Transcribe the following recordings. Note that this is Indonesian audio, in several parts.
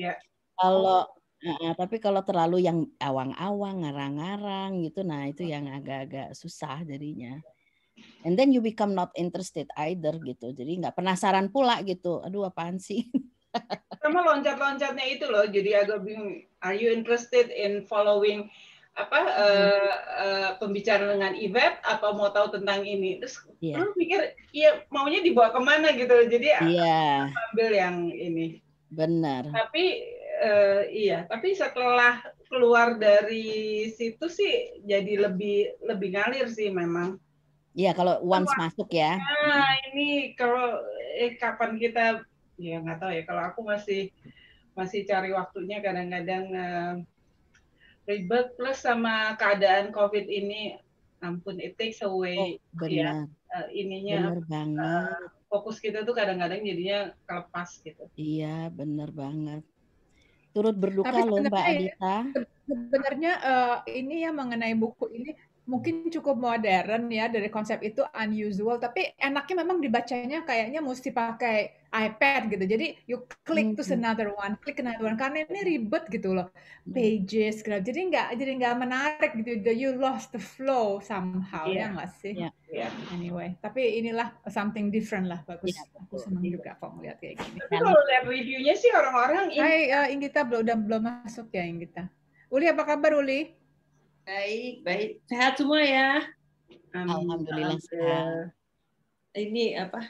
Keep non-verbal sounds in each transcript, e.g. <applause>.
ya. Kalau Nah, tapi kalau terlalu yang awang-awang, ngarang-ngarang gitu, nah itu yang agak-agak susah jadinya. And then you become not interested either gitu. Jadi nggak penasaran pula gitu. Aduh apaan sih? <laughs> Sama loncat-loncatnya itu loh. Jadi agak bingung. Are you interested in following apa hmm. uh, uh, pembicaraan dengan Ivet atau mau tahu tentang ini? Terus yeah. lu pikir, iya maunya dibawa kemana gitu. Jadi yeah. ambil yang ini. Benar. Tapi uh, iya, tapi setelah keluar dari situ sih jadi lebih lebih ngalir sih memang. Iya, kalau once Wah, masuk ya. Nah, ini kalau eh, kapan kita ya nggak tahu ya. Kalau aku masih masih cari waktunya kadang-kadang uh, ribet plus sama keadaan COVID ini ampun it takes away oh, ya, benar. ya uh, ininya benar banget. Uh, fokus kita tuh kadang-kadang jadinya kelepas gitu. Iya, bener banget. Turut berduka Tapi loh Mbak ya, Adita. Sebenarnya uh, ini ya mengenai buku ini mungkin cukup modern ya dari konsep itu unusual tapi enaknya memang dibacanya kayaknya mesti pakai iPad gitu jadi you click mm -hmm. to hmm. another one click another one karena ini ribet gitu loh hmm. pages gitu. jadi nggak jadi nggak menarik gitu you lost the flow somehow yeah. ya nggak sih yeah. Yeah. anyway tapi inilah something different lah bagus yeah. Iya, aku senang yeah. juga kok ngeliat kayak gini tapi kalau lihat reviewnya sih orang-orang Hai uh, Inggita belum udah belum masuk ya Inggita Uli apa kabar Uli? Baik, baik. Sehat semua ya. Amin. Alhamdulillah. sehat. Ini apa?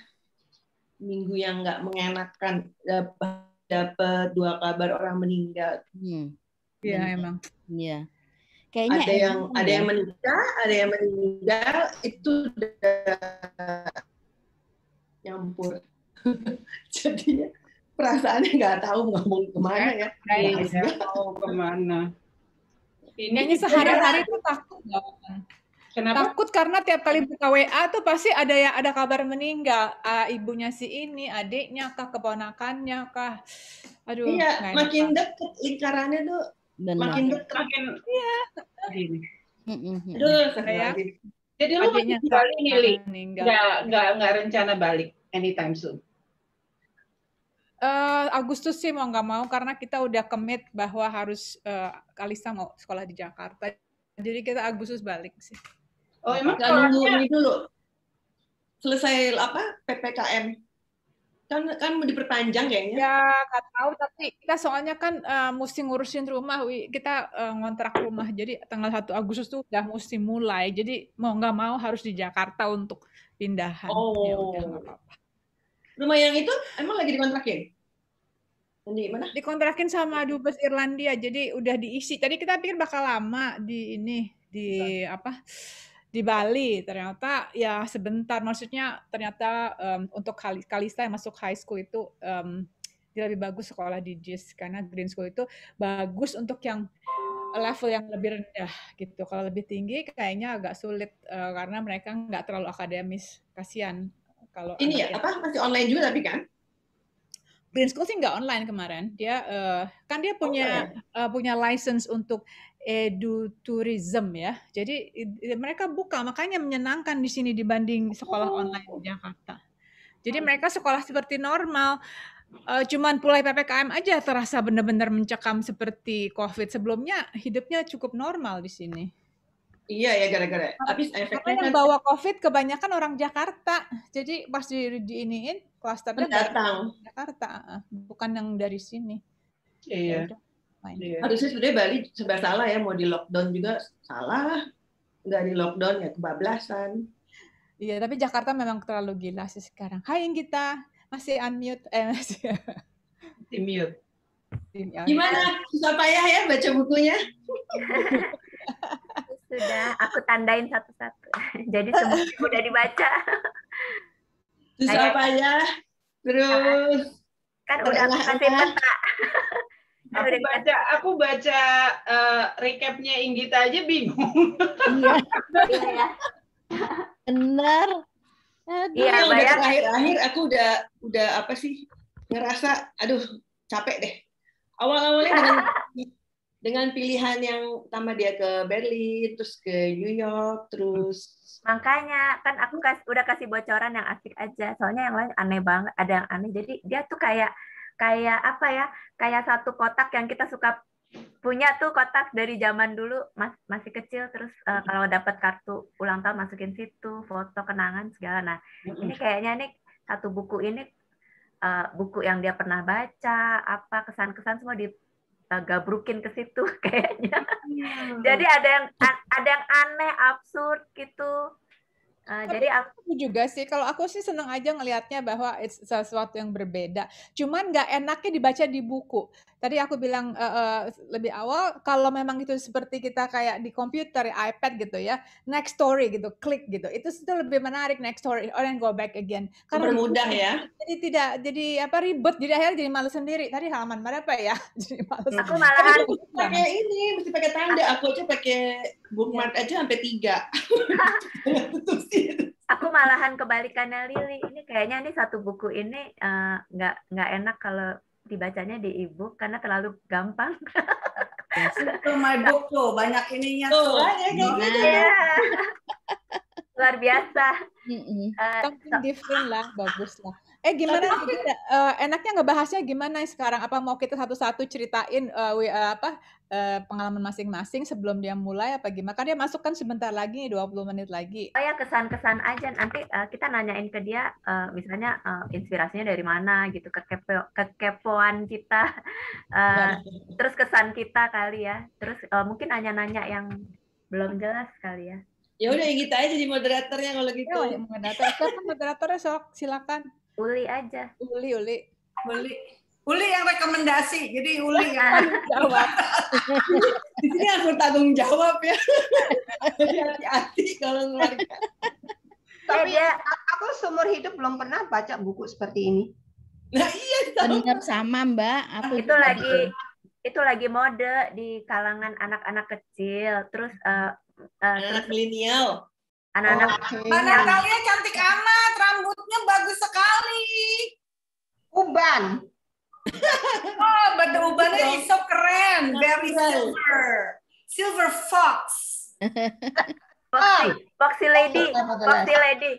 Minggu yang nggak mengenakan dapat dua kabar orang meninggal. Hmm. Iya emang. Iya. Kayaknya ada yang ya. yang meninggal, ada yang meninggal itu udah nyampur. <laughs> Jadi perasaannya nggak tahu ngomong kemana ya. Nggak tahu kemana. Ini sehari-hari tuh takut banget. Kenapa? Takut karena tiap kali buka WA tuh pasti ada ya ada kabar meninggal. Uh, ibunya si ini, adiknya kah, keponakannya kah. Aduh. Iya, makin dekat deket lingkarannya tuh Benar. makin deket. Makin iya. Aduh, saya. Jadi lu masih Bali nih, Li? Enggak, nggak, nggak rencana balik anytime soon uh, Agustus sih mau nggak mau karena kita udah commit bahwa harus uh, Kalista mau sekolah di Jakarta. Jadi kita Agustus balik sih. Oh emang kalau nunggu ini dulu selesai apa ppkm kan kan mau diperpanjang kayaknya. Ya nggak tahu tapi kita soalnya kan uh, mesti ngurusin rumah. Kita uh, ngontrak rumah jadi tanggal 1 Agustus tuh udah mesti mulai. Jadi mau nggak mau harus di Jakarta untuk pindahan. Oh. Ya udah oh. Rumah yang itu emang lagi dikontrakin? Di mana? Dikontrakin sama dubes Irlandia. Jadi udah diisi. Tadi kita pikir bakal lama di ini di Betul. Iya. apa? di Bali ternyata ya sebentar maksudnya ternyata um, untuk Kalista yang masuk high school itu um, dia lebih bagus sekolah di JIS karena green school itu bagus untuk yang level yang lebih rendah gitu. Kalau lebih tinggi kayaknya agak sulit uh, karena mereka nggak terlalu akademis, kasihan kalau ini ya apa masih online juga tapi kan Green School sih nggak online kemarin. Dia uh, kan dia punya okay. uh, eh, punya license untuk edu tourism ya. Jadi mereka buka makanya menyenangkan di sini dibanding sekolah oh. online di Jakarta. Jadi oh. mereka sekolah seperti normal. Uh, cuman pulai PPKM aja terasa benar-benar mencekam seperti COVID sebelumnya hidupnya cukup normal di sini. Iya ya gara-gara. Habis nah, -gara. efeknya Karena yang bawa COVID kebanyakan orang Jakarta. Jadi pas di kelas klasternya datang Jakarta, bukan yang dari sini. Iya. Ya, iya. Harusnya sudah Bali sebab salah ya mau di lockdown juga salah. Nggak di lockdown ya kebablasan. Iya, tapi Jakarta memang terlalu gila sih sekarang. Hai kita masih unmute eh masih <laughs> masih mute. Oh, iya. Gimana? Susah payah ya baca bukunya? <laughs> Sudah, aku tandain satu-satu. <laughs> Jadi semuanya sudah dibaca. Terus Ayah. apa ya? Terus kan udah <laughs> aku kasih peta. Aku baca, aku baca uh, recapnya Inggita aja bingung. Iya. <laughs> iya. Ya. Benar. Iya, udah ya. terakhir-akhir aku udah udah apa sih ngerasa aduh capek deh. Awal-awalnya dengan dengan pilihan yang pertama dia ke Berlin, terus ke New York, terus makanya kan aku kas, udah kasih bocoran yang asik aja. Soalnya yang lain aneh banget, ada yang aneh. Jadi dia tuh kayak kayak apa ya? Kayak satu kotak yang kita suka punya tuh kotak dari zaman dulu mas, masih kecil terus uh, kalau dapat kartu ulang tahun masukin situ foto kenangan segala nah ini kayaknya nih satu buku ini uh, buku yang dia pernah baca apa kesan-kesan semua di kita gabrukin ke situ <laughs> kayaknya. Iya. Jadi ada yang ada yang aneh, absurd gitu. Ah, jadi aku juga sih, kalau aku sih seneng aja ngelihatnya bahwa it's sesuatu yang berbeda. Cuman nggak enaknya dibaca di buku. Tadi aku bilang uh, uh, lebih awal, kalau memang itu seperti kita kayak di komputer, iPad gitu ya, next story gitu, klik gitu, itu itu lebih menarik next story or then go back again. Karena mudah ya. Jadi tidak, jadi apa ribet, jadi akhirnya jadi malu sendiri. Tadi halaman berapa ya? <laughs> jadi malu. Aku malah pakai ini, mesti pakai tanda. Ah. Aku aja pakai bookmark iya. aja sampai tiga. <laughs> aku malahan kebalikannya Lili ini kayaknya ini satu buku ini eh, nggak uh, nggak enak kalau dibacanya di ibu karena terlalu gampang itu my book tuh banyak ininya tuh, oh, banyak yeah. Iya. luar biasa uh, something different lah bagus lah Eh gimana Tapi, kita, uh, enaknya ngebahasnya gimana sekarang? Apa mau kita satu-satu ceritain uh, we, uh, apa uh, pengalaman masing-masing sebelum dia mulai apa gimana? Kan dia masuk kan sebentar lagi 20 menit lagi. Oh ya kesan-kesan aja nanti uh, kita nanyain ke dia uh, misalnya uh, inspirasinya dari mana gitu kekepo kekepoan kita uh, <laughs> terus kesan kita kali ya. Terus uh, mungkin nanya-nanya yang belum jelas kali ya. Ya udah kita gitu aja jadi moderatornya kalau gitu. Ya, moderator. Silakan moderatornya sok silakan. Uli aja. Uli, Uli. Uli. Uli yang rekomendasi, jadi Uli yang <laughs> jawab. Di sini harus bertanggung jawab ya. Jadi hati-hati kalau ngeluarkan. Tapi ya, aku seumur hidup belum pernah baca buku seperti ini. Nah iya, benar sama Mbak. Aku itu lagi itu lagi mode di kalangan anak-anak kecil, terus uh, eh, eh, anak milenial. Anak-anak. Oh, anak kalian cantik amat, rambutnya bagus sekali uban. oh, but the uban is so keren. Very silver. Silver fox. Foxy, ah. Foxy Lady, Foxy Lady.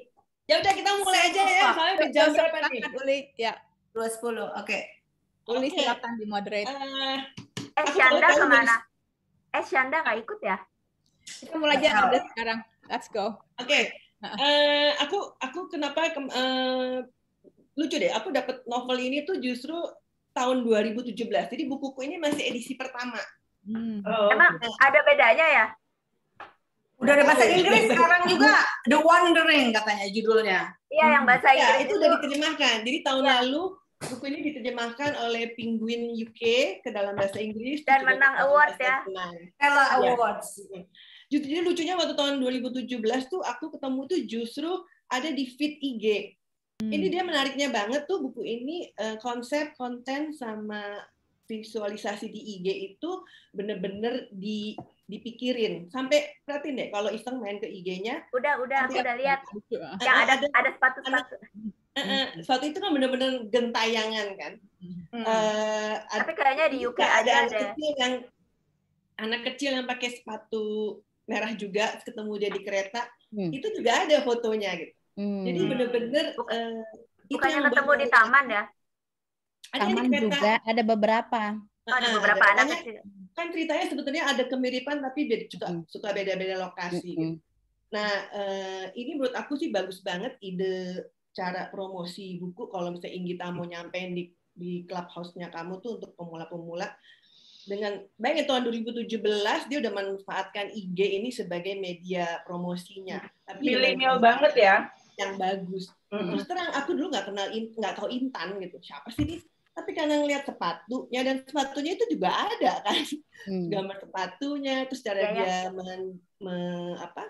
Ya udah kita mulai aja ya, soalnya udah jam berapa nih? Uli, ya. 2.10, oke. Okay. Uli okay. silakan di moderate. Uh, eh, eh Shanda kemana? Eh, Shanda nggak ikut ya? Kita mulai aja udah sekarang. Let's go. Oke. Okay. Uh, eh, aku aku kenapa ke, uh, eh, lucu deh, aku dapat novel ini tuh justru tahun 2017. Jadi bukuku ini masih edisi pertama. Hmm. Oh, Emang ada bedanya ya? Udah ada bahasa Inggris iya. sekarang juga The Wandering katanya judulnya. Iya, yang bahasa iya, Inggris. Ya, itu udah diterjemahkan. Jadi tahun ya. lalu buku ini diterjemahkan oleh Penguin UK ke dalam bahasa Inggris dan menang award ya. Ella iya. Awards. Jadi lucunya waktu tahun 2017 tuh aku ketemu tuh justru ada di feed IG Hmm. Ini dia menariknya banget tuh buku ini uh, konsep konten sama visualisasi di IG itu bener-bener di dipikirin sampai perhatiin deh kalau iseng main ke IG-nya udah udah aku udah lihat yang ah. ada ada, ada sepatu sepatu uh, uh, sepatu itu kan bener-bener gentayangan kan hmm. uh, tapi kayaknya di UK ada ada anak kecil yang anak kecil yang pakai sepatu merah juga ketemu dia di kereta hmm. itu juga ada fotonya gitu Hmm. Jadi benar-benar uh, eh, bukannya ketemu di taman ya? Ada taman juga ada beberapa. Oh, ada ah, beberapa ada, anak kecil. Kan ceritanya sebetulnya ada kemiripan tapi beda, juga hmm. suka beda-beda lokasi. Hmm. Nah, uh, ini menurut aku sih bagus banget ide cara promosi buku kalau misalnya Inggita mau mm. nyampein di di clubhouse-nya kamu tuh untuk pemula-pemula dengan baik tahun 2017 dia udah manfaatkan IG ini sebagai media promosinya. Tapi milenial banget ya yang bagus. Terus terang aku dulu nggak kenal nggak tahu Intan gitu siapa sih ini. Tapi karena ngeliat sepatunya dan sepatunya itu juga ada kan hmm. gambar sepatunya, terus cara ya, ya. dia men, me, apa?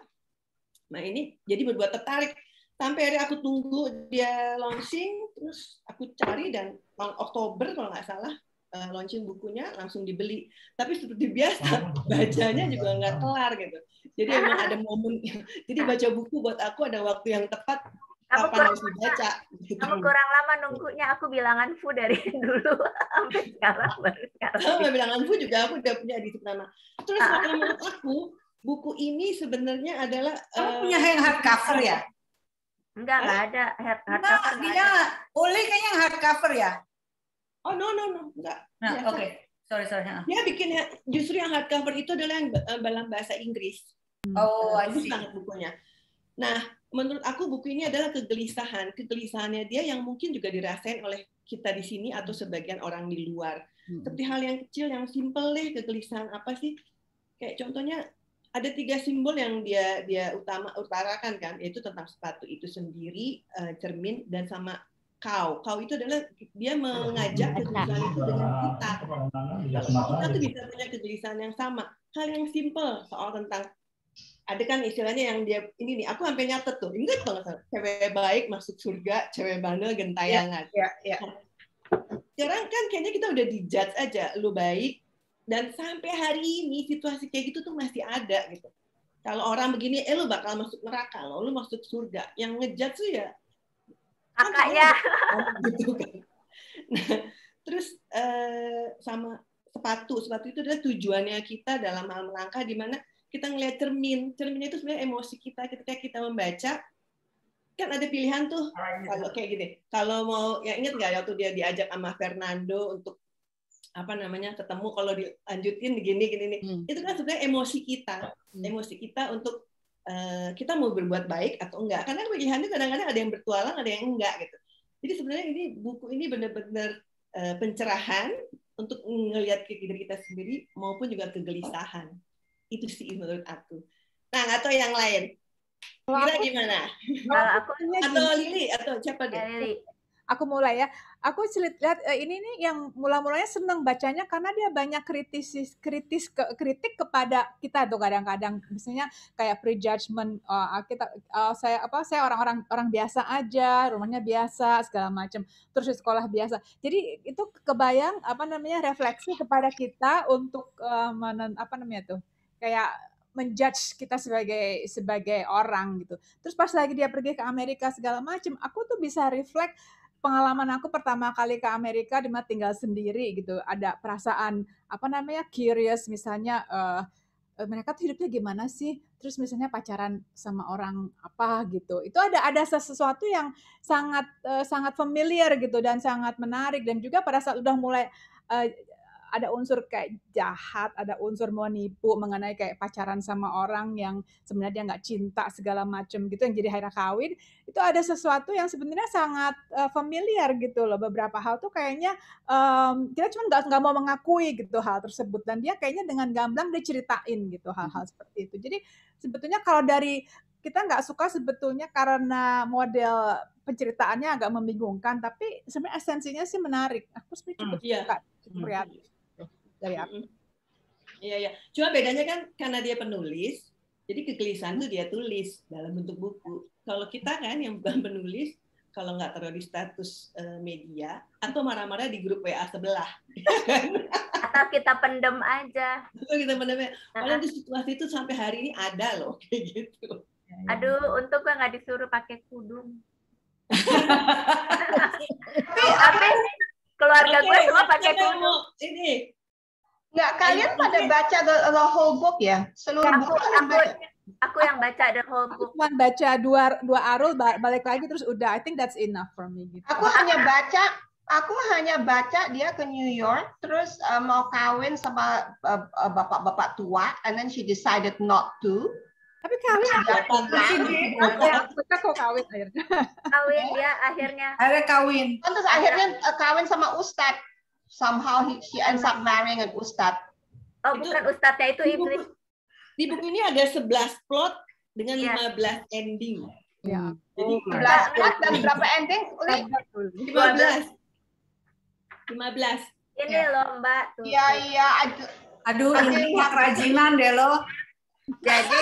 Nah ini jadi berbuat tertarik sampai hari aku tunggu dia launching terus aku cari dan Oktober kalau nggak salah uh, launching bukunya langsung dibeli. Tapi seperti biasa oh, <laughs> bacanya juga nggak kelar gitu. Jadi emang ada momen. <laughs> Jadi baca buku buat aku ada waktu yang tepat kamu kapan harus dibaca. Gitu. Kamu kurang lama nunggunya. Aku bilangan Fu dari <laughs> dulu sampai sekarang baru sekarang. Sama bilangan Fu juga aku udah punya di sana. Terus ah. menurut aku buku ini sebenarnya adalah kamu uh, punya yang hardcover ya? Enggak, enggak ada hard, cover. Enggak, dia kayaknya yang hardcover ya? oh no no no enggak nah, oke okay. sorry sorry dia bikin ya, justru yang hardcover itu adalah yang eh, dalam bahasa Inggris hmm. oh nah, see. banget bukunya nah menurut aku buku ini adalah kegelisahan kegelisahannya dia yang mungkin juga dirasain oleh kita di sini atau sebagian orang di luar hmm. seperti hal yang kecil yang simple deh kegelisahan apa sih kayak contohnya ada tiga simbol yang dia dia utama utarakan kan yaitu tentang sepatu itu sendiri eh, cermin dan sama kau. Kau itu adalah dia mengajak nah, kegelisahan itu dengan nah, kita. Ya, kita tuh bisa punya kegelisahan yang sama. Hal yang simple soal tentang ada kan istilahnya yang dia ini nih aku sampai nyatet tuh inget banget cewek baik masuk surga cewek bandel gentayangan ya, ya, ya. sekarang kan kayaknya kita udah dijudge aja lu baik dan sampai hari ini situasi kayak gitu tuh masih ada gitu kalau orang begini eh lu bakal masuk neraka lo lu masuk surga yang ngejudge tuh ya kakaknya ya. oh, gitu kan <laughs> nah, terus eh, sama sepatu sepatu itu adalah tujuannya kita dalam hal melangkah di mana kita ngelihat cermin cerminnya itu sebenarnya emosi kita ketika kita membaca kan ada pilihan tuh ah, iya. kalau kayak gini kalau mau ya inget nggak waktu dia diajak sama Fernando untuk apa namanya ketemu kalau dilanjutin begini gini nih hmm. itu kan sebenarnya emosi kita hmm. emosi kita untuk Eh, kita mau berbuat baik atau enggak. Karena pilihannya kadang-kadang ada yang bertualang, ada yang enggak gitu. Jadi sebenarnya ini buku ini benar-benar eh, pencerahan untuk melihat ke diri kita sendiri maupun juga kegelisahan. Itu sih menurut aku. Nah, atau yang lain. Kira gimana? Kalau aku atau Lili atau siapa deh? aku mulai ya. Aku lihat eh, ini nih yang mula-mulanya seneng bacanya karena dia banyak kritis kritis ke, kritik kepada kita tuh kadang-kadang misalnya kayak prejudgment uh, eh, ah, kita uh, saya apa saya orang-orang orang biasa aja, rumahnya biasa segala macam, terus di sekolah biasa. Jadi itu kebayang apa namanya refleksi kepada kita untuk uh, menen, apa namanya tuh kayak menjudge kita sebagai sebagai orang gitu. Terus pas lagi dia pergi ke Amerika segala macam, aku tuh bisa reflect pengalaman aku pertama kali ke Amerika cuma tinggal sendiri gitu ada perasaan apa namanya curious misalnya uh, mereka tuh hidupnya gimana sih terus misalnya pacaran sama orang apa gitu itu ada ada sesuatu yang sangat uh, sangat familiar gitu dan sangat menarik dan juga pada saat udah mulai uh, ada unsur kayak jahat, ada unsur menipu mengenai kayak pacaran sama orang yang sebenarnya dia nggak cinta segala macam gitu yang jadi akhirnya kawin itu ada sesuatu yang sebenarnya sangat uh, familiar gitu loh beberapa hal tuh kayaknya um, kita cuma nggak nggak mau mengakui gitu hal tersebut dan dia kayaknya dengan gamblang dia ceritain gitu hal-hal mm-hmm. seperti itu jadi sebetulnya kalau dari kita nggak suka sebetulnya karena model penceritaannya agak membingungkan, tapi sebenarnya esensinya sih menarik. Aku sebenarnya cukup hmm, suka, cukup mm. kreatif dari aku. Iya iya. Cuma bedanya kan karena dia penulis, jadi kegelisahan itu dia tulis dalam bentuk buku. Kalau kita kan yang bukan <laughs> penulis, kalau nggak taruh di status eh, media, atau marah-marah di grup WA sebelah. <laughs> atau kita pendem aja. Atau kita pendem. Ya. Padahal di situasi itu sampai hari ini ada loh <laughs> kayak gitu. Ya, ya. Aduh, untuk gue nggak disuruh pakai kudung. Tapi keluarga okay, gue semua pakai kudung. Ini Enggak, iya, kalian pada baca the, the whole book ya? Seluruh aku, buku aku, aku yang baca the whole book. Aku cuma baca dua dua arul balik lagi terus udah. I think that's enough for me. Gitu. Aku hanya baca aku hanya baca dia ke New York terus uh, mau kawin sama eh, eh, bapak-bapak uh, tua and then she decided not to. Tapi kawin kita iya, iya, kok kawin akhirnya. Kawin ya akhirnya. Akhirnya kawin. Terus akhirnya kawin sama Ustadz somehow he, she ends up marrying an ustad. Oh, itu, bukan ustadnya itu Di buku, di buku ini ada 11 plot dengan yeah. Iya. 15 ending. Ya. Jadi 15 plot dan berapa ending? 15. 15. Ini yeah. loh, Mbak. Iya, iya. Aduh, aduh ini hak rajinan deh lo. Jadi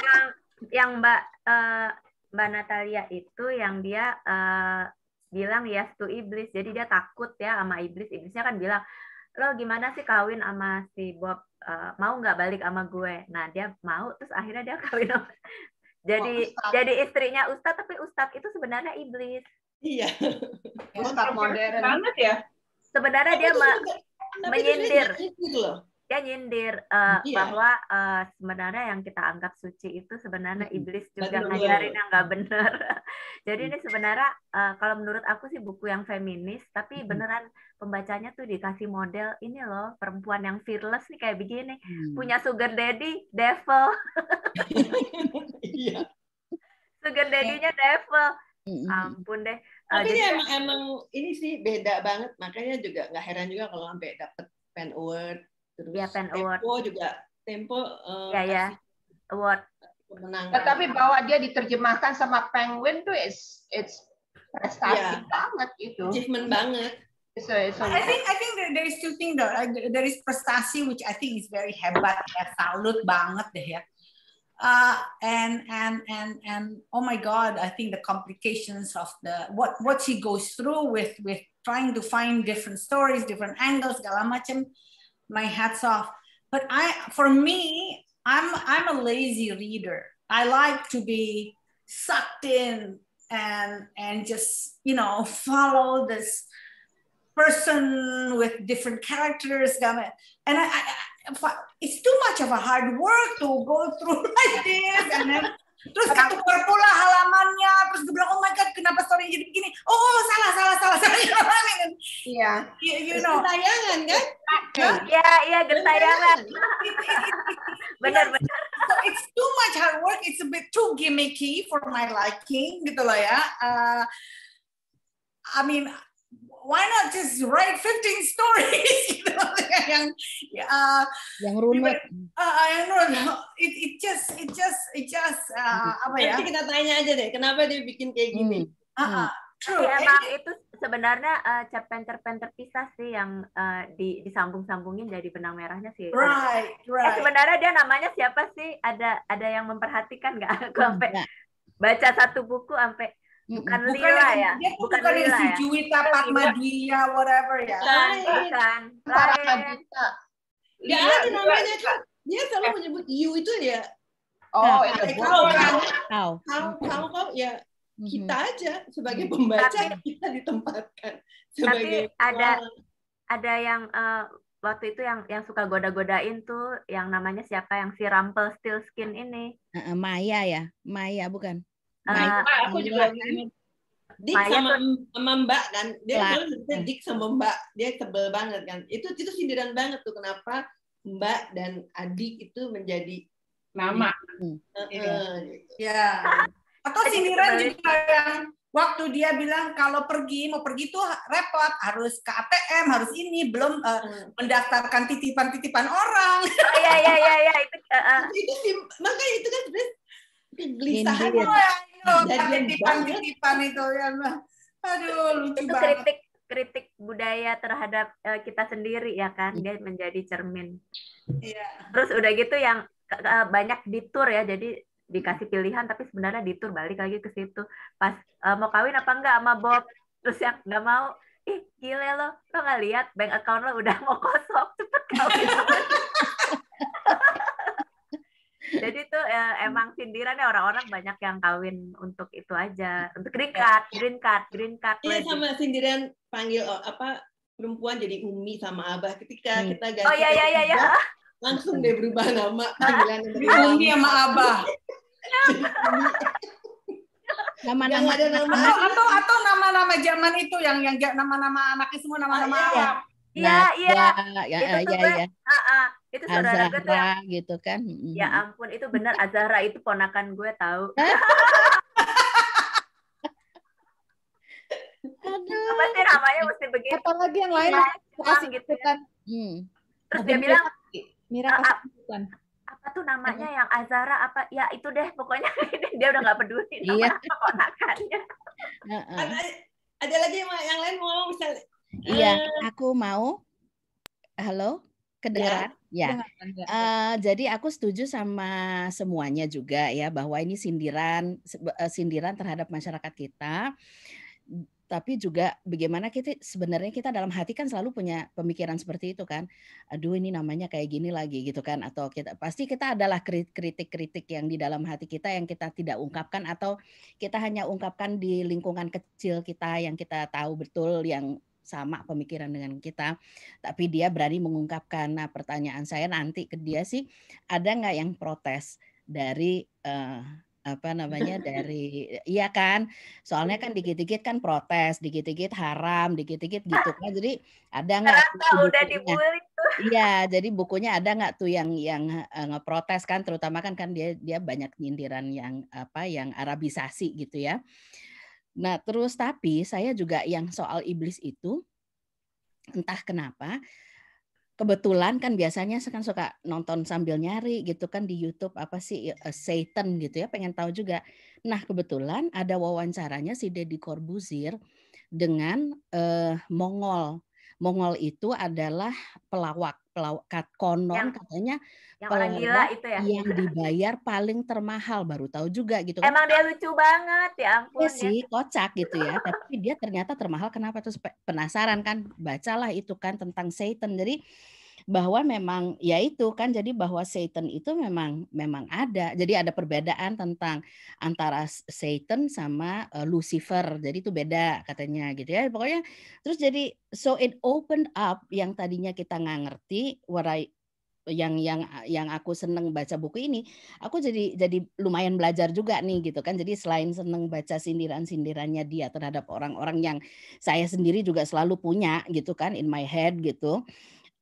yang yang Mbak uh, Mbak Natalia itu yang dia uh, bilang yes to iblis. Jadi dia takut ya sama iblis. Iblisnya kan bilang, lo gimana sih kawin sama si Bob? Uh, mau nggak balik sama gue? Nah dia mau, terus akhirnya dia <laughs> kawin sama jadi oh, jadi istrinya ustad tapi ustad itu sebenarnya iblis. Iya. Ustadz modern banget ya. Sebenarnya tapi dia ma- menyindir dia nyindir uh, iya. bahwa uh, sebenarnya yang kita anggap suci itu sebenarnya iblis juga Tadi ngajarin yang nggak benar. <laughs> Jadi ini sebenarnya uh, kalau menurut aku sih buku yang feminis, tapi hmm. beneran pembacanya tuh dikasih model ini loh perempuan yang fearless nih kayak begini, hmm. punya sugar daddy devil. <laughs> Iya. sugar daddy-nya devil. Ampun deh. Uh, emang emang ini sih beda banget. Makanya juga nggak heran juga kalau sampai dapet pen award kelihatan Tempo award. juga Tempo uh, ya ya award pemenang. Nah, tapi bahwa dia diterjemahkan sama Penguin tuh it's it's prestasi iya. banget itu. Achievement banget. So, so I think I think there, there is two things though. There is prestasi which I think is very hebat ya, salut banget deh ya. Uh, and and and and oh my God, I think the complications of the what what she goes through with with trying to find different stories, different angles, segala macam. my hats off. But I, for me, I'm I'm a lazy reader. I like to be sucked in and and just you know <laughs> follow this person with different characters. And I, I, it's too much of a hard work to go <laughs> through like this and then Terus ketukar pula halamannya, terus gue bilang, oh my god, kenapa story jadi begini? Oh, oh salah, salah, salah, salah. <laughs> Iya. iya. you, you know. Gentayangan kan? Iya, iya gentayangan. <laughs> benar, iya. benar. So it's too much hard work, it's a bit too gimmicky for my liking, gitu loh ya. Uh, I mean, why not just write 15 <laughs> stories yang <laughs> uh, yang rumit uh, yang rumit it, it just it just it just uh, hmm. apa ya Nanti kita tanya aja deh kenapa dia bikin kayak hmm. gini ah, ah, hmm. uh -uh. True. Tapi emang itu sebenarnya uh, cerpen penter-penter pisah sih yang uh, di, disambung-sambungin dari benang merahnya sih. Right, eh, right. Eh, sebenarnya dia namanya siapa sih? Ada ada yang memperhatikan nggak? <laughs> Aku sampai baca satu buku sampai Ya. bukan, bukan lila ya dia bukan, bukan lila disetujui ya? tapat madia whatever ya bukan bukan Radita dia ada namanya kan dia selalu menyebut you itu ya oh nah, itu kalau kau kalau kau ya kita aja sebagai pembaca tapi, kita ditempatkan sebagai tapi ada ada yang uh, waktu itu yang yang suka goda-godain tuh yang namanya siapa yang si Rumpel Steel Skin ini. Uh, Maya ya, Maya bukan? Nah, nah aku juga kan? Dik sama, sama Mbak kan, dia iya. dulu Dik sama Mbak, dia tebel banget kan. Itu itu sindiran banget tuh kenapa Mbak dan Adik itu menjadi nama. Iya. Uh, uh, ya. Atau sindiran juga yang waktu dia bilang kalau pergi mau pergi tuh repot harus ke ATM harus ini belum uh, mendaftarkan titipan-titipan orang. Oh, iya iya ya itu. Uh, itu makanya itu kan sebenarnya kegelisahan loh titipan-titipan itu ya mah aduh lucu itu banget. kritik kritik budaya terhadap uh, kita sendiri ya kan dia menjadi cermin yeah. terus udah gitu yang uh, banyak tour ya jadi dikasih pilihan tapi sebenarnya di tour balik lagi ke situ pas uh, mau kawin apa enggak sama Bob terus yang nggak mau ih gile lo lo nggak lihat bank account lo udah mau kosong cepet kawin <laughs> Jadi itu ya, eh, hmm. emang sindiran ya orang-orang banyak yang kawin untuk itu aja, hmm. untuk green card, green card, green card. Iya sama sindiran panggil oh, apa perempuan jadi umi sama abah ketika hmm. kita ganti. Oh iya iya iya. Ya. Langsung deh berubah nama <laughs> panggilan iya. umi sama abah. <laughs> nama nama ada nama atau, atau atau nama-nama zaman itu yang yang nama-nama anaknya semua nama-nama oh, iya. Arab. Iya, nah, iya. Iya, iya, iya itu saudara Azara, gue tuh yang, gitu kan ya ampun itu benar Azara itu ponakan gue tahu <laughs> Aduh. apa sih namanya mesti begini apa lagi yang lain kasih iya, gitu, gitu ya. Kan? hmm. terus dia bilang Mira kasih apa tuh namanya yang Azara apa ya itu deh pokoknya <laughs> dia udah nggak peduli iya. nama ponakannya ada, ada lagi yang, yang lain mau ngomong misalnya iya eh. aku mau halo Kedengaran? Ya. ya. Dengar. Uh, ya. eh, jadi aku setuju sama semuanya juga ya bahwa ini sindiran eh, sindiran terhadap masyarakat kita. Tapi juga bagaimana kita sebenarnya kita dalam hati kan selalu punya pemikiran seperti itu kan. Aduh ini namanya kayak gini lagi gitu kan atau kita pasti kita adalah kritik-kritik yang di dalam hati kita yang kita tidak ungkapkan atau kita hanya ungkapkan di lingkungan kecil kita yang kita tahu betul yang sama pemikiran dengan kita, tapi dia berani mengungkapkan. Nah, pertanyaan saya nanti ke dia sih, ada nggak yang protes dari uh, apa namanya <laughs> dari eh, iya kan soalnya kan dikit-dikit kan protes dikit-dikit haram dikit-dikit gitu kan jadi ada nggak udah iya jadi bukunya ada nggak tuh yang yang eh, ngeprotes kan terutama kan kan dia dia banyak nyindiran yang apa yang arabisasi gitu ya Nah, terus tapi saya juga yang soal iblis itu entah kenapa kebetulan kan biasanya saya kan suka nonton sambil nyari gitu kan di YouTube apa sih ya, eh, Satan gitu ya pengen tahu juga. Nah, kebetulan ada wawancaranya si Deddy Corbuzier dengan eh, Mongol. Mongol itu adalah pelawak pelawak konon yang, katanya yang orang gila itu ya yang dibayar paling termahal baru tahu juga gitu kan. emang dia lucu banget ya ampun ya sih kocak gitu ya tapi dia ternyata termahal kenapa terus penasaran kan bacalah itu kan tentang Satan jadi bahwa memang ya itu kan jadi bahwa Satan itu memang memang ada. Jadi ada perbedaan tentang antara Satan sama uh, Lucifer. Jadi itu beda katanya gitu ya. Pokoknya terus jadi so it opened up yang tadinya kita nggak ngerti what I, yang yang yang aku seneng baca buku ini aku jadi jadi lumayan belajar juga nih gitu kan jadi selain seneng baca sindiran sindirannya dia terhadap orang-orang yang saya sendiri juga selalu punya gitu kan in my head gitu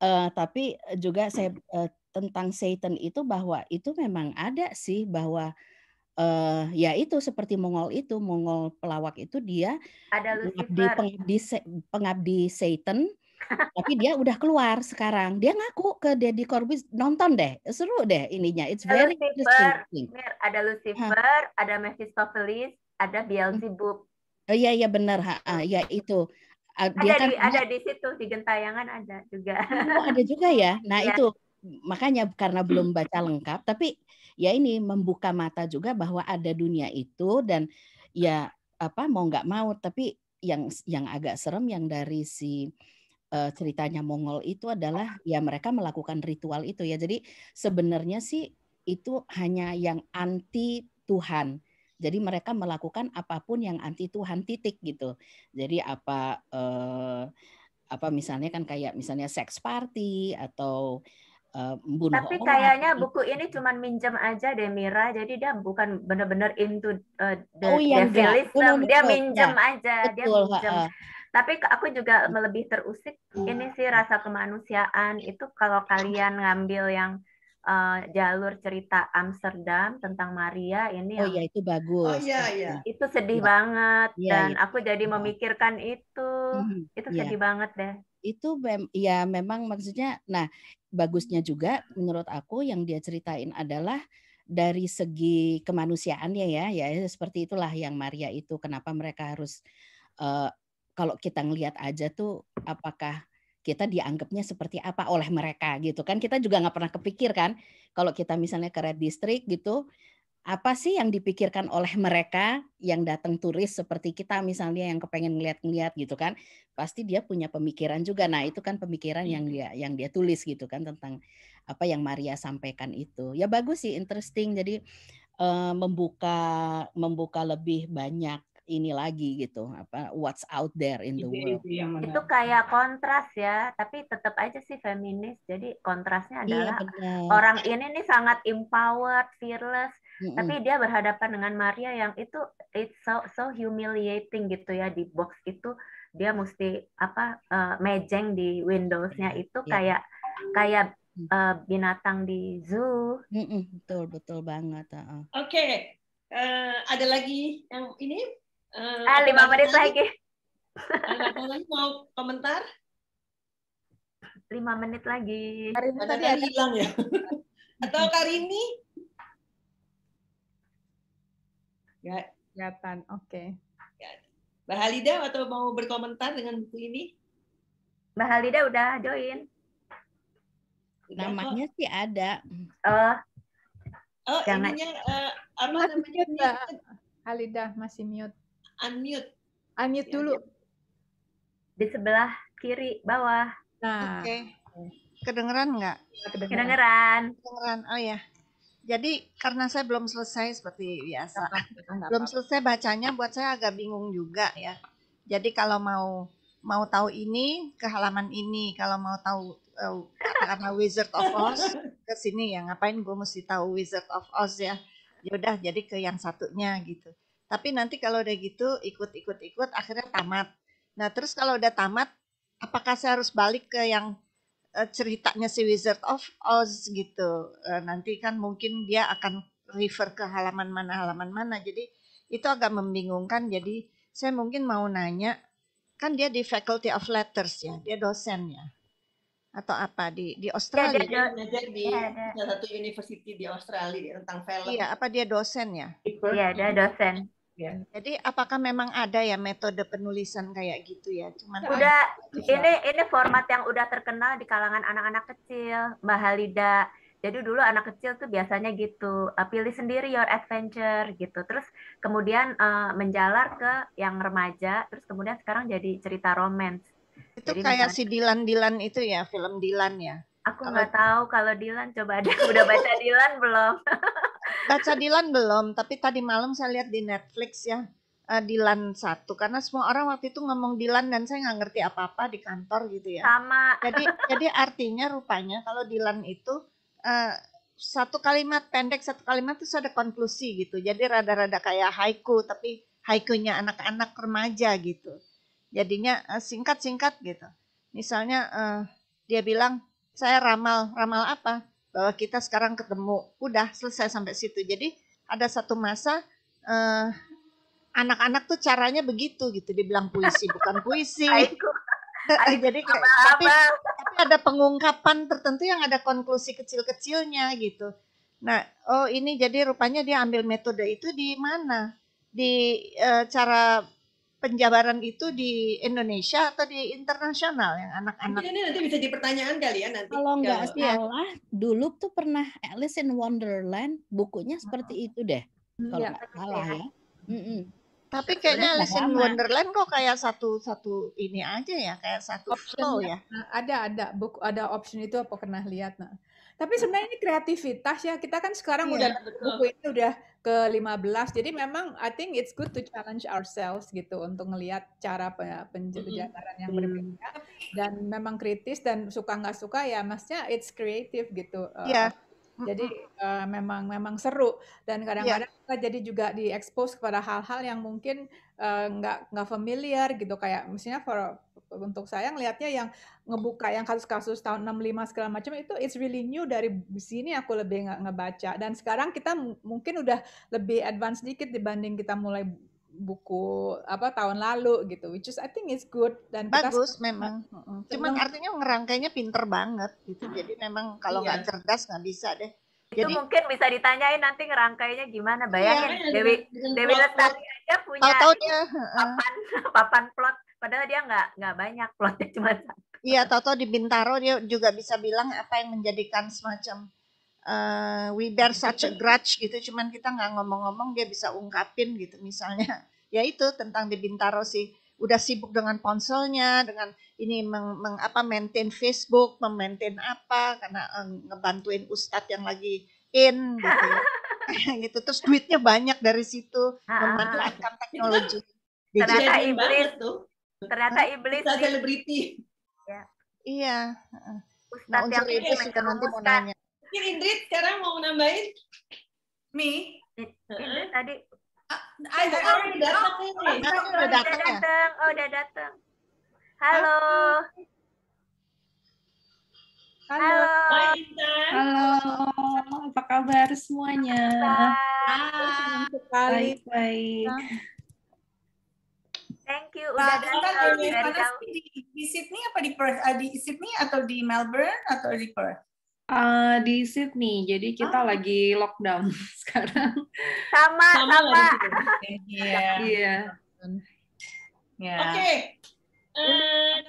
uh, tapi eh, juga saya uh, tentang Satan itu bahwa itu memang ada sih bahwa uh, ya itu seperti Mongol itu Mongol pelawak itu dia ada pengabdi pengabdi pengabdi Satan tapi dia udah keluar sekarang dia ngaku ke Deddy Corbis nonton deh seru deh ininya it's very Lucifer, interesting ada Lucifer ha. ada Mephistopheles ada Beelzebub oh, iya iya benar ha, ha ya itu ada kan di, ada di situ di gentayangan ada juga. Oh, ada juga ya. <laughs> Nah, ya. itu makanya karena belum baca lengkap tapi ya ini membuka mata juga bahwa ada dunia itu dan ya apa mau nggak mau tapi yang yang agak serem yang dari si uh, ceritanya Mongol itu adalah ya mereka melakukan ritual itu ya. Jadi sebenarnya sih itu hanya yang anti Tuhan jadi mereka melakukan apapun yang anti Tuhan titik gitu. Jadi apa eh, apa misalnya kan kayak misalnya seks party atau eh, Tapi kayaknya gitu. buku ini cuman minjem aja deh Mira. Jadi dia bukan benar-benar into uh, the oh, iya, devilism. Oh, dia minjem ya. aja, betul, dia minjem. uh, tapi aku juga lebih terusik ini sih rasa kemanusiaan itu kalau kalian ngambil yang uh, jalur cerita Amsterdam tentang Maria ini. Oh iya itu bagus. Oh iya iya. iya. Itu sedih ya. banget ya, dan ya. aku jadi iya. memikirkan itu. Hmm, itu iya. sedih ya. banget deh. Itu mem ya memang maksudnya nah bagusnya juga menurut aku yang dia ceritain adalah dari segi kemanusiaannya ya ya seperti itulah yang Maria itu kenapa mereka harus uh, kalau kita ngelihat aja tuh apakah kita dianggapnya seperti apa oleh mereka gitu kan kita juga nggak pernah kepikir kan kalau kita misalnya ke red district gitu apa sih yang dipikirkan oleh mereka yang datang turis seperti kita misalnya yang kepengen ngeliat-ngeliat gitu kan pasti dia punya pemikiran juga nah itu kan pemikiran yang iya. dia yang dia tulis gitu kan tentang apa yang Maria sampaikan itu ya bagus sih interesting jadi uh, membuka membuka lebih banyak ini lagi gitu apa what's out there in the world itu, itu, itu kayak kontras ya tapi tetap aja sih feminis jadi kontrasnya iya, adalah iya, orang ini nih sangat empowered fearless mm -mm. tapi dia berhadapan dengan Maria yang itu it's so so humiliating gitu ya di box itu dia mesti apa uh, mejeng di Windowsnya iya, itu yeah. kayak kayak uh, binatang di zoo mm -mm, betul betul banget -uh. oke okay. Uh, eh, ada lagi yang ini Uh, ah, lima menit lagi. Ada eh, mau komentar? Lima menit lagi. Karimi tadi ada hilang ya? Atau Karimi? Gak ya, kelihatan. Oke. Okay. Ya. Mbak Halida atau mau berkomentar dengan buku ini? Mbak Halida udah join. Namanya oh. sih ada. Oh oh, jangan. ininya uh, apa namanya? Halida masih mute unmute. Unmute ya, dulu. Di sebelah kiri bawah. Nah. Oke. Okay. Kedengeran nggak? Kedengeran. Kedengeran. Oh ya. Jadi karena saya belum selesai seperti biasa, belum selesai bacanya buat saya agak bingung juga ya. Jadi kalau mau mau tahu ini ke halaman ini, kalau mau tahu uh, karena Wizard of Oz <laughs> ke sini ya ngapain gue mesti tahu Wizard of Oz ya. Yaudah, jadi ke yang satunya gitu. Tapi nanti kalau udah gitu ikut-ikut-ikut akhirnya tamat. Nah terus kalau udah tamat, apakah saya harus balik ke yang uh, ceritanya si Wizard of Oz gitu? Eh, nanti kan mungkin dia akan refer ke halaman mana halaman mana. Jadi itu agak membingungkan. Jadi saya mungkin mau nanya, kan dia di Faculty of Letters ya, dia dosen ya atau apa di di iya, Australia? Dia ngajar di ya, salah satu university di Australia tentang film. Iya, apa dia dosen ya? Iya, dia dosen ya. Jadi apakah memang ada ya metode penulisan kayak gitu ya? Cuman udah ada. Kan ini ini format yang udah terkenal di kalangan anak-anak kecil, Mbak Halida. Jadi dulu anak kecil tuh biasanya gitu, eh, pilih sendiri your adventure gitu. Terus kemudian uh, menjalar ke yang remaja, terus kemudian sekarang jadi cerita romance. Itu jadi kayak si Dilan-Dilan itu ya, film Dilan ya. Aku nggak tahu kalau Dilan coba ada <laughs> udah baca Dilan belum? <laughs> baca Dilan belum, tapi tadi malam saya lihat di Netflix ya uh, eh, Dilan satu karena semua orang waktu itu ngomong Dilan dan saya nggak ngerti apa-apa di kantor gitu ya. Sama. Jadi jadi artinya rupanya kalau Dilan itu uh, satu kalimat pendek satu kalimat itu sudah konklusi gitu. Jadi rada-rada kayak haiku tapi haikunya anak-anak remaja gitu. Jadinya eh, singkat-singkat uh, gitu. Misalnya uh, dia bilang saya ramal ramal apa? bahwa kita sekarang ketemu udah selesai sampai situ jadi ada satu masa eh, anak-anak tuh caranya begitu gitu dibilang puisi bukan puisi <laughs> <laughs> jadi kayak, tapi tapi ada pengungkapan tertentu yang ada konklusi kecil-kecilnya gitu nah oh ini jadi rupanya dia ambil metode itu di mana di e, cara penjabaran itu di Indonesia atau di internasional yang anak-anak ini nanti bisa dipertanyaan kali ya nanti kalau nggak salah dulu tuh pernah Alice in Wonderland bukunya seperti ah. itu deh hmm. kalau ya, nggak salah ya, ya. tapi kayaknya Alice in Wonderland kok kayak satu-satu ini aja ya kayak satu option ya ada ada buku ada option itu apa pernah lihat nah tapi sebenarnya ini kreativitas ya kita kan sekarang iya, udah betul. buku itu udah ke-15. Jadi memang I think it's good to challenge ourselves gitu untuk melihat cara penjelajaran yang berbeda dan memang kritis dan suka nggak suka ya masnya it's creative gitu. Yeah. Iya. jadi uh, memang memang seru dan iya. kadang-kadang yeah. jadi juga diekspos kepada hal-hal yang mungkin eh, nggak uh, nggak familiar gitu kayak misalnya for, untuk saya ngelihatnya yang ngebuka yang kasus-kasus tahun 65 segala macam itu it's really new dari sini aku lebih nge ngebaca dan sekarang kita mungkin udah lebih advance dikit dibanding kita mulai buku apa tahun lalu gitu which is I think it's good dan bagus kita, memang cuman artinya ngerangkainya pinter banget gitu jadi memang kalau iya. nggak iya. cerdas nggak bisa deh itu mungkin bisa ditanyain nanti ngerangkainya gimana iya. bayangin iya, Dewi iya, Dewi Lestari aja punya tahu papan papan plot padahal dia nggak nggak banyak plotnya <laughs> cuma satu Iya, Toto di Bintaro dia juga bisa bilang apa yang menjadikan semacam uh, we bear such a grudge gitu. Cuman kita nggak ngomong-ngomong dia bisa ungkapin gitu misalnya. <laughs> Ya itu tentang di Bintaro sih udah sibuk dengan ponselnya, dengan ini meng, meng apa maintain Facebook, memaintain apa karena um, ngebantuin ustadz yang lagi in gitu. Ya. <laughs> gitu. Terus duitnya banyak dari situ ah, ah, ah. memanfaatkan teknologi. Ternyata iblis tuh. Ternyata iblis. Ternyata selebriti ya. Iya. Nah, untuk itu sih nanti mau nanya. Mungkin Indrit sekarang mau nambahin? Mi? Indrit tadi. Ayo ah, ah, udah datang Oh Udah ya? datang. Oh, udah datang. Halo. Halo. Halo. Halo. Apa kabar semuanya? Baik. Baik, baik. Thank you. Nah, udah nah, kan di, di Sydney apa di Perth? Eh, di Sydney atau di Melbourne atau di Perth? Uh, di Sydney, jadi kita oh. lagi lockdown <laughs> sekarang. Sama, sama. sama. Iya. Yeah. Iya. Oke.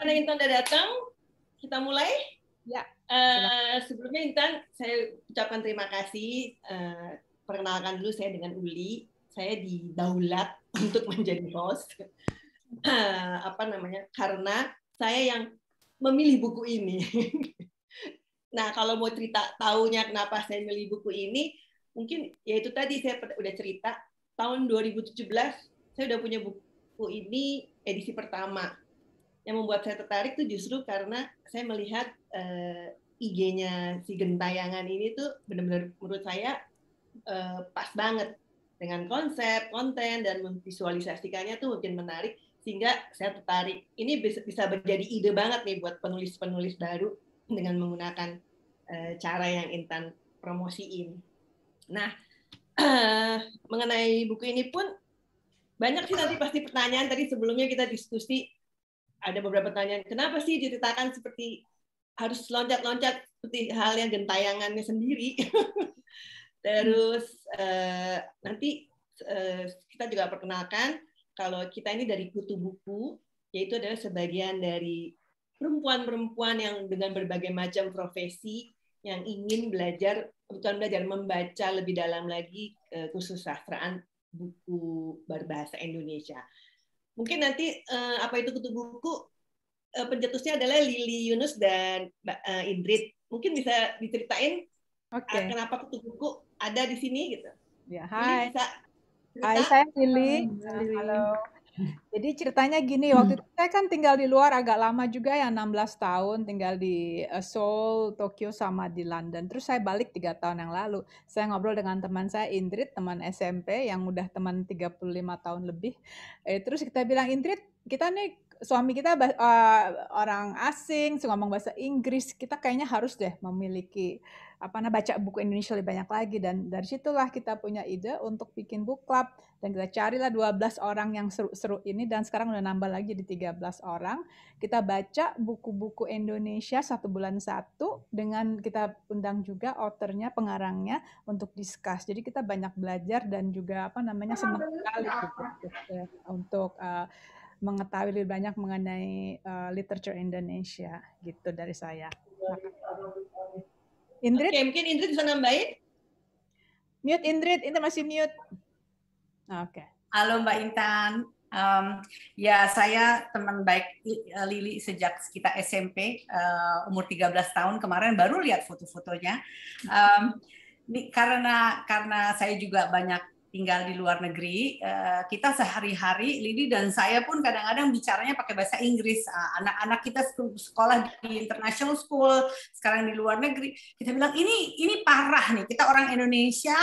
Karena eh, Intan udah datang, kita mulai. Ya. Yeah. Uh, sebelumnya Intan, saya ucapkan terima kasih. Uh, perkenalkan dulu saya dengan Uli. Saya di Daulat <laughs> untuk menjadi host. <clears throat> apa namanya karena saya yang memilih buku ini. <laughs> nah kalau mau cerita tahunya kenapa saya memilih buku ini mungkin ya itu tadi saya udah cerita tahun 2017 saya udah punya buku ini edisi pertama yang membuat saya tertarik tuh justru karena saya melihat uh, eh, IG-nya si Gentayangan ini tuh benar-benar menurut saya uh, pas banget dengan konsep, konten dan visualisasikannya tuh mungkin menarik sehingga saya tertarik ini bisa, menjadi ide banget nih buat penulis-penulis baru dengan menggunakan eh, cara yang Intan promosiin. Nah, <clears throat> mengenai buku ini pun banyak sih nanti pasti pertanyaan tadi sebelumnya kita diskusi ada beberapa pertanyaan kenapa sih diceritakan seperti harus loncat-loncat seperti hal yang gentayangannya sendiri. <laughs> Terus uh, nanti uh, kita juga perkenalkan kalau kita ini dari kutu buku, yaitu adalah sebagian dari perempuan-perempuan yang dengan berbagai macam profesi yang ingin belajar, bukan belajar, membaca lebih dalam lagi eh, khusus sastraan buku berbahasa Indonesia. Mungkin nanti eh, apa itu kutu buku eh, pencetusnya adalah Lili Yunus dan uh, Indrit. Mungkin bisa diceritain okay. kenapa kutu buku ada di sini gitu. Ya, hai. bisa Hai, saya Lili. Oh, iya. Halo. Jadi ceritanya gini, hmm. waktu itu saya kan tinggal di luar agak lama juga ya, 16 tahun tinggal di eh, Seoul, Tokyo sama di London. Terus saya balik tiga tahun yang lalu. Saya ngobrol dengan teman saya Indrit, teman SMP yang udah teman 35 tahun lebih. Eh, terus kita bilang Indrit, kita nih suami kita uh, orang asing, suka ngomong bahasa Inggris, kita kayaknya harus deh memiliki apa namanya baca buku Indonesia lebih banyak lagi dan dari situlah kita punya ide untuk bikin book club dan kita carilah 12 orang yang seru-seru ini dan sekarang udah nambah lagi di 13 orang. Kita baca buku-buku Indonesia satu bulan satu dengan kita undang juga authornya, pengarangnya untuk discuss. Jadi kita banyak belajar dan juga apa namanya senang sekali gitu, untuk uh, mengetahui lebih banyak mengenai uh, literature Indonesia gitu dari saya. Indrid? okay, mungkin Indrid bisa nambahin? Mute Indrid, Indrid masih mute. Oke. Okay. Halo Mbak Intan. Um, ya, saya teman baik eh, Lili sejak kita SMP, uh, eh, umur 13 tahun kemarin baru lihat foto-fotonya. Um, karena karena saya juga banyak tinggal di luar negeri, eh, kita sehari-hari, Lidi dan saya pun kadang-kadang bicaranya pakai bahasa Inggris. Eh, anak-anak kita sekolah di international school, sekarang di luar negeri. Kita bilang, ini ini parah nih, kita orang Indonesia,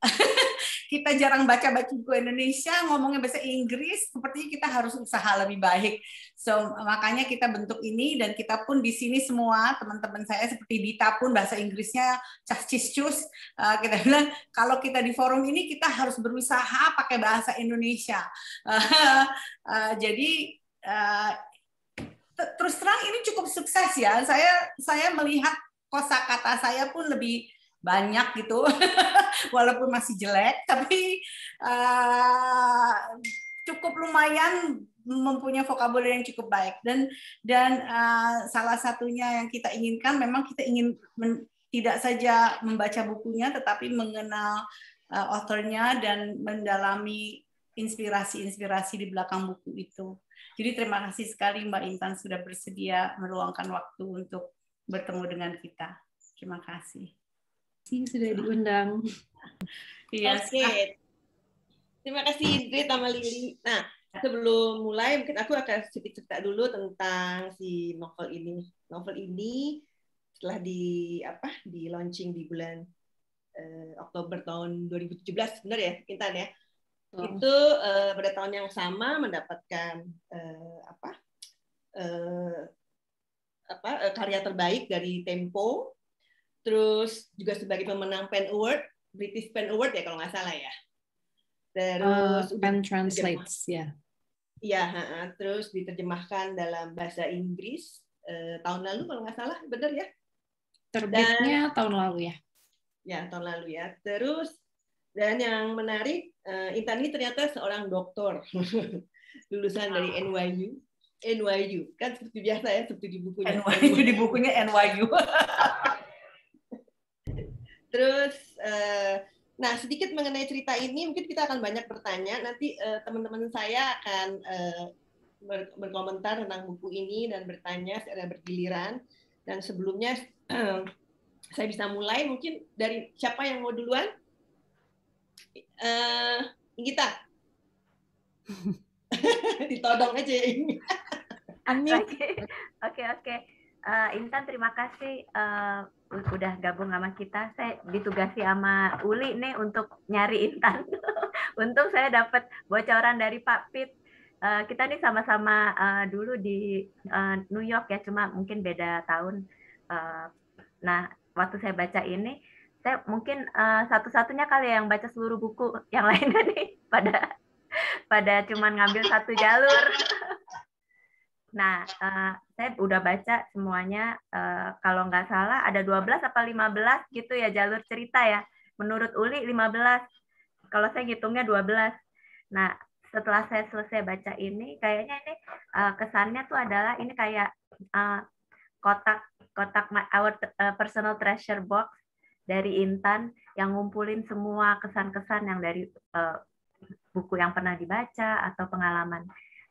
<laughs> kita jarang baca baca buku Indonesia, ngomongnya bahasa Inggris, sepertinya kita harus usaha lebih baik. So makanya kita bentuk ini dan kita pun di sini semua teman-teman saya seperti Dita pun bahasa Inggrisnya cacis-cus. Eh, kita bilang kalau kita di forum ini kita harus berusaha pakai bahasa Indonesia. <laughs> Eh, jadi eh, terus terang ini cukup sukses ya. Saya saya melihat kosakata saya pun lebih banyak gitu <laughs> walaupun masih jelek tapi uh, cukup lumayan mempunyai vokabuler yang cukup baik dan dan uh, salah satunya yang kita inginkan memang kita ingin men, tidak saja membaca bukunya tetapi mengenal uh, authornya dan mendalami inspirasi-inspirasi di belakang buku itu. Jadi terima kasih sekali Mbak Intan sudah bersedia meluangkan waktu untuk bertemu dengan kita. Terima kasih kasih sudah diundang. Iya. Oke. Okay. Ah. Terima kasih Indri sama Lili. Nah, sebelum mulai mungkin aku akan sedikit cerita dulu tentang si novel ini. Novel ini setelah di apa di launching di bulan eh, Oktober tahun 2017 benar ya Intan ya oh. itu eh, pada tahun yang sama mendapatkan eh, apa eh, apa eh, karya terbaik dari Tempo terus juga sebagai pemenang Pen Award, British Pen Award ya kalau nggak salah ya. Terus eh, uh, Pen Translates, ya. Iya, terus diterjemahkan dalam bahasa Inggris eh, tahun lalu kalau nggak salah, benar ya? Terbitnya dan, tahun lalu ya. Ya, tahun lalu ya. Terus dan yang menarik, uh, Intan ini ternyata seorang doktor <laughs> lulusan dari NYU. NYU kan seperti biasa ya, seperti di bukunya. NYU, NYU. di bukunya NYU. <laughs> Terus, uh, nah sedikit mengenai cerita ini, mungkin kita akan banyak bertanya. Nanti eh, teman-teman saya akan uh, ber berkomentar tentang buku ini dan bertanya secara bergiliran. Dan sebelumnya <clears throat> saya bisa mulai mungkin dari siapa yang mau duluan? Uh, kita <laughs> <laughs> ditodong aja ya ini. <laughs> Oke, oke, oke uh, eh, Intan terima kasih uh, udah gabung sama kita. Saya ditugasi sama Uli nih untuk nyari Intan. <laughs> Untuk saya dapat bocoran dari Pak Pit. Uh, kita nih sama-sama uh, dulu di uh, New York ya, cuma mungkin beda tahun. Uh, nah, waktu saya baca ini, saya mungkin uh, satu-satunya kali yang baca seluruh buku, yang <laughs> lainnya nih pada pada cuman ngambil satu jalur. <laughs> Nah, uh, saya udah baca semuanya uh, kalau nggak salah ada 12 apa 15 gitu ya jalur cerita ya. Menurut Uli 15. Kalau saya ngitungnya 12. Nah, setelah saya selesai baca ini kayaknya ini uh, kesannya tuh adalah ini kayak eh, kotak kotak my, our uh, personal treasure box dari Intan yang ngumpulin semua kesan-kesan yang dari uh, buku yang pernah dibaca atau pengalaman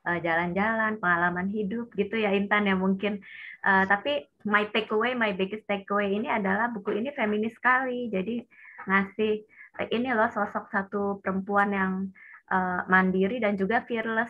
Eh, jalan-jalan, pengalaman hidup gitu ya Intan ya mungkin. Uh, tapi my takeaway, my biggest takeaway ini adalah buku ini feminis sekali. Jadi ngasih eh, ini loh sosok satu perempuan yang uh, mandiri dan juga fearless.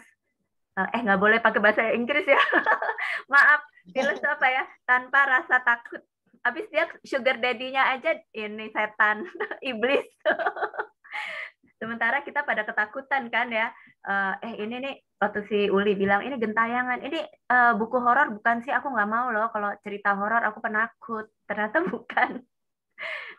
eh nggak boleh pakai bahasa Inggris ya. <laughs> Maaf, fearless apa ya? Tanpa rasa takut. Habis dia sugar daddy-nya aja ini setan, <laughs> iblis. <laughs> Sementara kita pada ketakutan kan ya, eh, eh ini nih waktu si Uli bilang ini gentayangan, ini uh, buku horor bukan sih? Aku nggak mau loh kalau cerita horor aku penakut. Ternyata <laughs> bukan.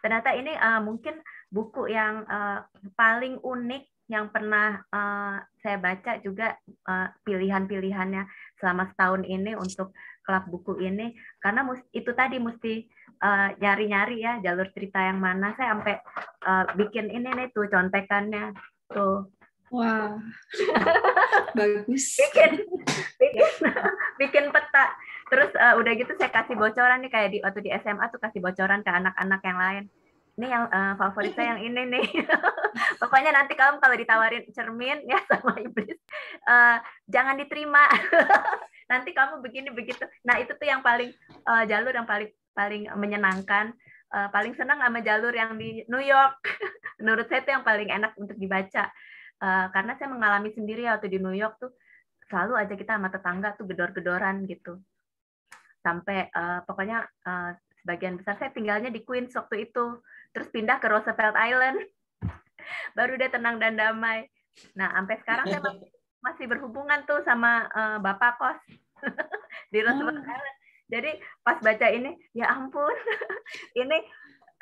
Ternyata ini uh, mungkin buku yang uh, paling unik yang pernah uh, saya baca juga uh, pilihan-pilihannya selama setahun ini untuk klub buku ini karena itu tadi mesti Eh, nyari-nyari uh, ya jalur cerita yang mana saya sampai uh, bikin ini nih tuh contekannya tuh wow. <laughs> bagus bikin bikin <laughs> bikin peta terus uh, udah gitu saya kasih bocoran nih kayak di waktu di SMA tuh kasih bocoran ke anak-anak yang lain ini yang uh, favorit saya yang ini nih <laughs> pokoknya nanti kamu kalau ditawarin cermin ya sama iblis uh, jangan diterima nanti kamu begini begitu nah itu tuh yang paling uh, jalur yang paling paling menyenangkan uh, paling senang sama jalur yang di New York <laughs> menurut saya itu yang paling enak untuk dibaca uh, karena saya mengalami sendiri ya waktu di New York tuh selalu aja kita sama tetangga tuh gedor-gedoran gitu sampai uh, pokoknya uh, sebagian besar saya tinggalnya di Queens waktu itu terus pindah ke Roosevelt Island <laughs> baru dia tenang dan damai nah sampai sekarang saya <laughs> masih berhubungan tuh sama uh, bapak kos di Roosevelt ah. Island jadi pas baca ini, ya ampun, <laughs> ini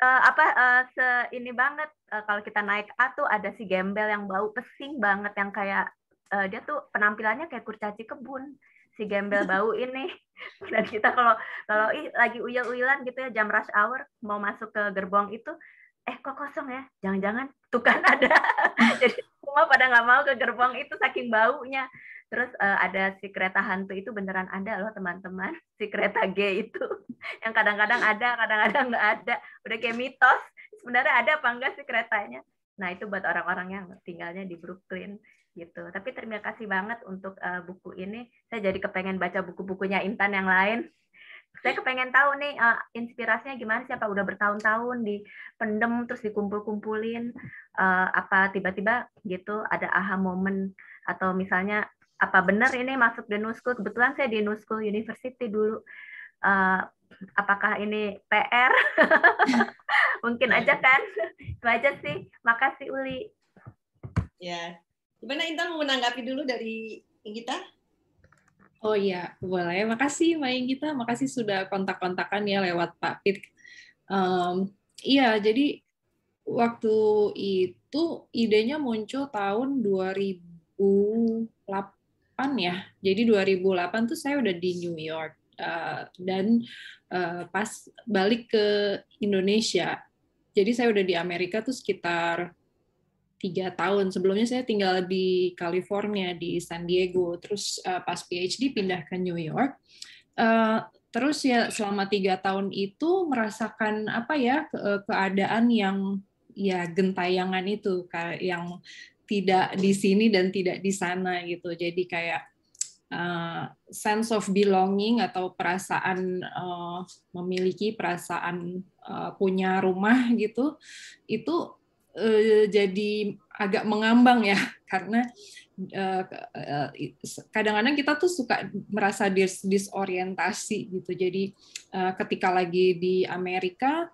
uh, apa uh, se ini banget uh, kalau kita naik A tuh ada si gembel yang bau pesing banget yang kayak uh, dia tuh penampilannya kayak kurcaci kebun si gembel <laughs> bau ini dan kita kalau kalau ih, lagi uyel-uyelan gitu ya jam rush hour mau masuk ke gerbong itu eh kok kosong ya jangan-jangan tukang ada <laughs> jadi semua pada nggak mau ke gerbong itu saking baunya Terus uh, ada si kereta hantu itu beneran ada loh teman-teman. <laughs> Si kereta G itu <laughs> yang kadang-kadang ada, kadang-kadang nggak ada. Udah kayak mitos. Sebenarnya ada apa enggak si keretanya? Nah, itu buat orang-orang yang tinggalnya di Brooklyn gitu. Tapi terima kasih banget untuk uh, buku ini. Saya jadi kepengen baca buku-bukunya Intan yang lain. Saya kepengen tahu nih uh, inspirasinya gimana sih apa udah bertahun-tahun di pendem terus dikumpul-kumpulin uh, apa tiba-tiba gitu ada aha moment atau misalnya apa benar ini masuk di Nusku? Kebetulan saya di Nusku University dulu. Uh, apakah ini PR? <laughs> Mungkin aja kan? Itu aja sih. Makasih Uli. Ya. Gimana Intan mau menanggapi dulu dari kita? Oh iya, boleh. Makasih main kita. Makasih sudah kontak-kontakan ya lewat Pak Pit. Um, iya, jadi waktu itu idenya muncul tahun 2000 2008 ya. Jadi 2008 tuh saya udah di New York uh, dan uh, pas balik ke Indonesia. Jadi saya udah di Amerika tuh sekitar tiga tahun. Sebelumnya saya tinggal di California di San Diego. Terus uh, pas PhD pindah ke New York. Uh, terus ya selama tiga tahun itu merasakan apa ya ke keadaan yang ya gentayangan itu yang tidak di sini dan tidak di sana gitu. Jadi kayak uh, sense of belonging atau perasaan uh, memiliki perasaan uh, punya rumah gitu itu uh, jadi agak mengambang ya <laughs> karena kadang-kadang kita tuh suka merasa dis disorientasi gitu. Jadi ketika lagi di Amerika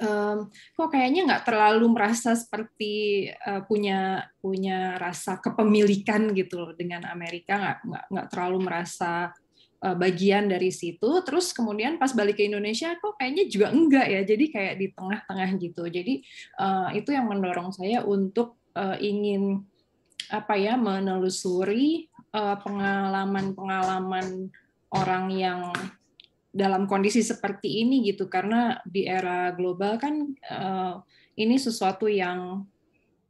um, kok kayaknya nggak terlalu merasa seperti uh, punya punya rasa kepemilikan gitu loh dengan Amerika nggak nggak nggak terlalu merasa eh, bagian dari situ terus kemudian pas balik ke Indonesia kok kayaknya juga enggak ya jadi kayak di tengah-tengah gitu jadi uh, itu yang mendorong saya untuk uh, ingin apa ya menelusuri pengalaman-pengalaman uh, pengalaman -pengalaman orang yang dalam kondisi seperti ini gitu karena di era global kan uh, ini sesuatu yang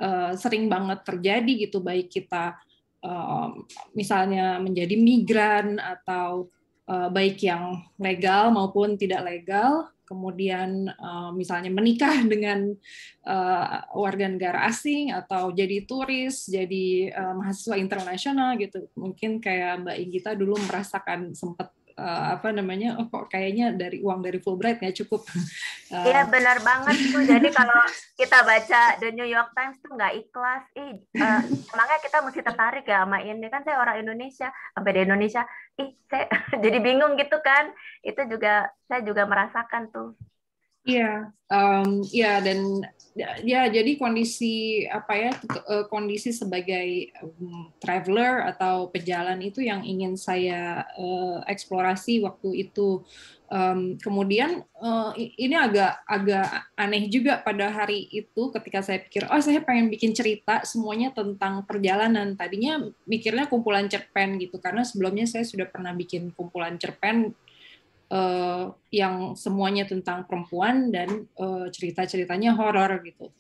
uh, sering banget terjadi gitu baik kita uh, misalnya menjadi migran atau uh, baik yang legal maupun tidak legal kemudian uh, misalnya menikah <laughs> dengan uh, warga negara asing atau jadi turis jadi uh, mahasiswa internasional gitu mungkin kayak Mbak Inggita dulu merasakan sempat uh, apa namanya oh kok kayaknya dari uang dari Fulbright nggak cukup <laughs> iya uh, benar banget tuh jadi kalau kita baca The New York Times tuh nggak ikhlas ih uh, eh, makanya kita mesti tertarik ya sama ini kan saya orang Indonesia sampai di Indonesia ih saya <laughs> jadi bingung gitu kan itu juga saya juga merasakan tuh Iya, um, ya dan ya jadi kondisi apa ya e, kondisi sebagai um, traveler atau pejalan itu yang ingin saya uh, eksplorasi waktu itu. Um, kemudian uh, ini agak agak aneh juga pada hari itu ketika saya pikir oh saya pengen bikin cerita semuanya tentang perjalanan. Tadinya mikirnya kumpulan cerpen gitu karena sebelumnya saya sudah pernah bikin kumpulan cerpen uh, yang semuanya tentang perempuan dan uh, cerita-ceritanya horor gitu.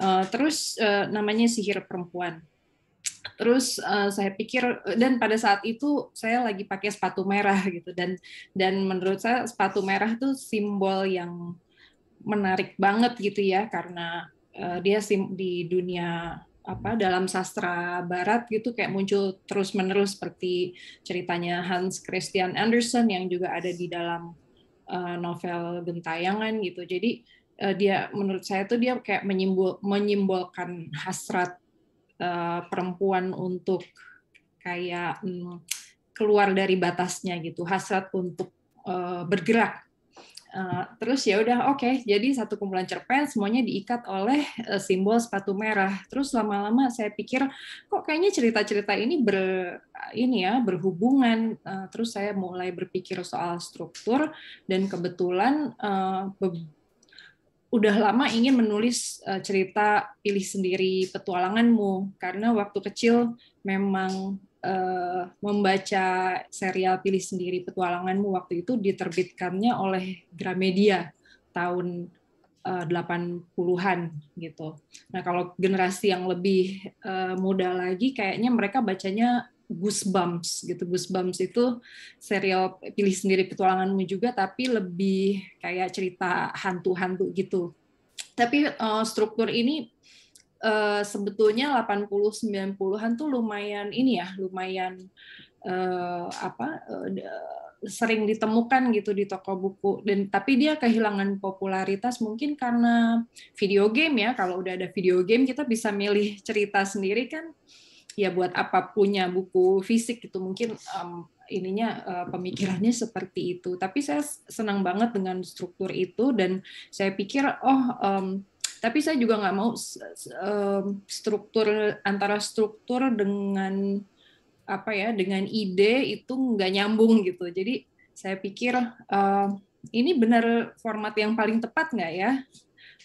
Uh, terus uh, namanya sihir perempuan. Terus uh, saya pikir dan pada saat itu saya lagi pakai sepatu merah gitu dan dan menurut saya sepatu merah tuh simbol yang menarik banget gitu ya karena uh, dia sim di dunia apa dalam sastra barat gitu kayak muncul terus-menerus seperti ceritanya Hans Christian Andersen yang juga ada di dalam uh, novel Gentayangan gitu. Jadi uh, dia menurut saya tuh dia kayak menyimbol menyimbolkan hasrat uh, perempuan untuk kayak um, keluar dari batasnya gitu, hasrat untuk uh, bergerak Eh, terus ya udah oke, okay. jadi satu kumpulan cerpen semuanya diikat oleh eh, simbol sepatu merah. Terus lama-lama saya pikir kok kayaknya cerita-cerita ini ber eh, ini ya berhubungan. terus saya mulai berpikir soal struktur dan kebetulan udah lama ingin menulis cerita pilih sendiri petualanganmu karena waktu kecil memang uh, membaca serial Pilih Sendiri Petualanganmu waktu itu diterbitkannya oleh Gramedia tahun uh, eh, 80-an gitu. Nah, kalau generasi yang lebih uh, muda lagi kayaknya mereka bacanya Goosebumps gitu. Goosebumps itu serial Pilih Sendiri Petualanganmu juga tapi lebih kayak cerita hantu-hantu gitu. Tapi uh, struktur ini Eh, sebetulnya 80-90-an tuh lumayan ini ya, lumayan uh, apa uh, sering ditemukan gitu di toko buku dan tapi dia kehilangan popularitas mungkin karena video game ya. Kalau udah ada video game kita bisa milih cerita sendiri kan. Ya buat apa punya buku fisik gitu mungkin um, ininya uh, pemikirannya seperti itu. Tapi saya senang banget dengan struktur itu dan saya pikir oh um, tapi saya juga nggak mau struktur antara struktur dengan apa ya dengan ide itu nggak nyambung gitu. Jadi saya pikir ini benar format yang paling tepat nggak ya?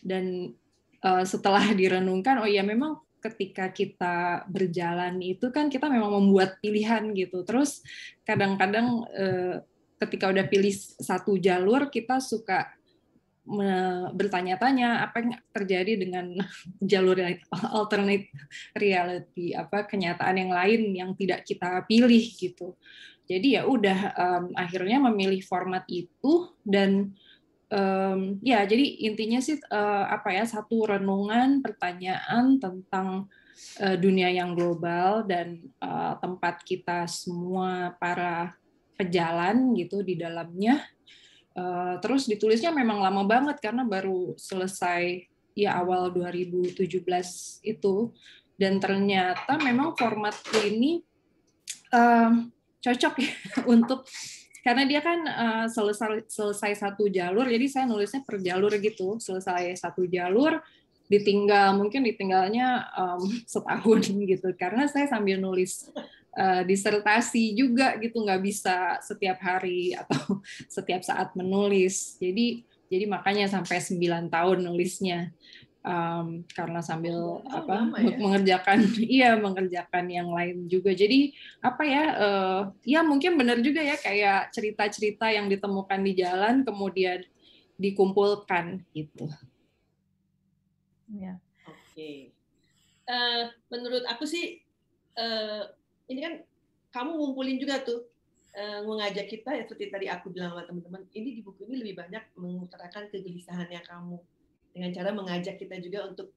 Dan eh, setelah direnungkan, oh iya memang ketika kita berjalan itu kan kita memang membuat pilihan gitu. Terus kadang-kadang eh, ketika udah pilih satu jalur kita suka bertanya-tanya apa yang terjadi dengan <laughs> jalur alternate reality apa kenyataan yang lain yang tidak kita pilih gitu jadi ya udah um, akhirnya memilih format itu dan um, ya jadi intinya sih uh, apa ya satu renungan pertanyaan tentang uh, dunia yang global dan uh, tempat kita semua para pejalan gitu di dalamnya Eh, terus ditulisnya memang lama banget karena baru selesai ya awal 2017 itu dan ternyata memang format ini uh, cocok ya <laughs> untuk karena dia kan uh, selesai selesai satu jalur jadi saya nulisnya per jalur gitu selesai satu jalur ditinggal mungkin ditinggalnya um, setahun <laughs> gitu karena saya sambil nulis Eh, disertasi juga gitu nggak bisa setiap hari atau <laughs> setiap saat menulis jadi jadi makanya sampai 9 tahun nulisnya um, karena sambil oh, apa ya? mengerjakan <laughs> iya mengerjakan yang lain juga jadi apa ya uh, ya mungkin benar juga ya kayak cerita-cerita yang ditemukan di jalan kemudian dikumpulkan gitu ya oke okay. uh, eh, menurut aku sih uh, ini kan kamu ngumpulin juga tuh eh, mengajak kita ya seperti tadi aku bilang sama teman-teman ini di buku ini lebih banyak mengutarakan kegelisahannya kamu dengan cara mengajak kita juga untuk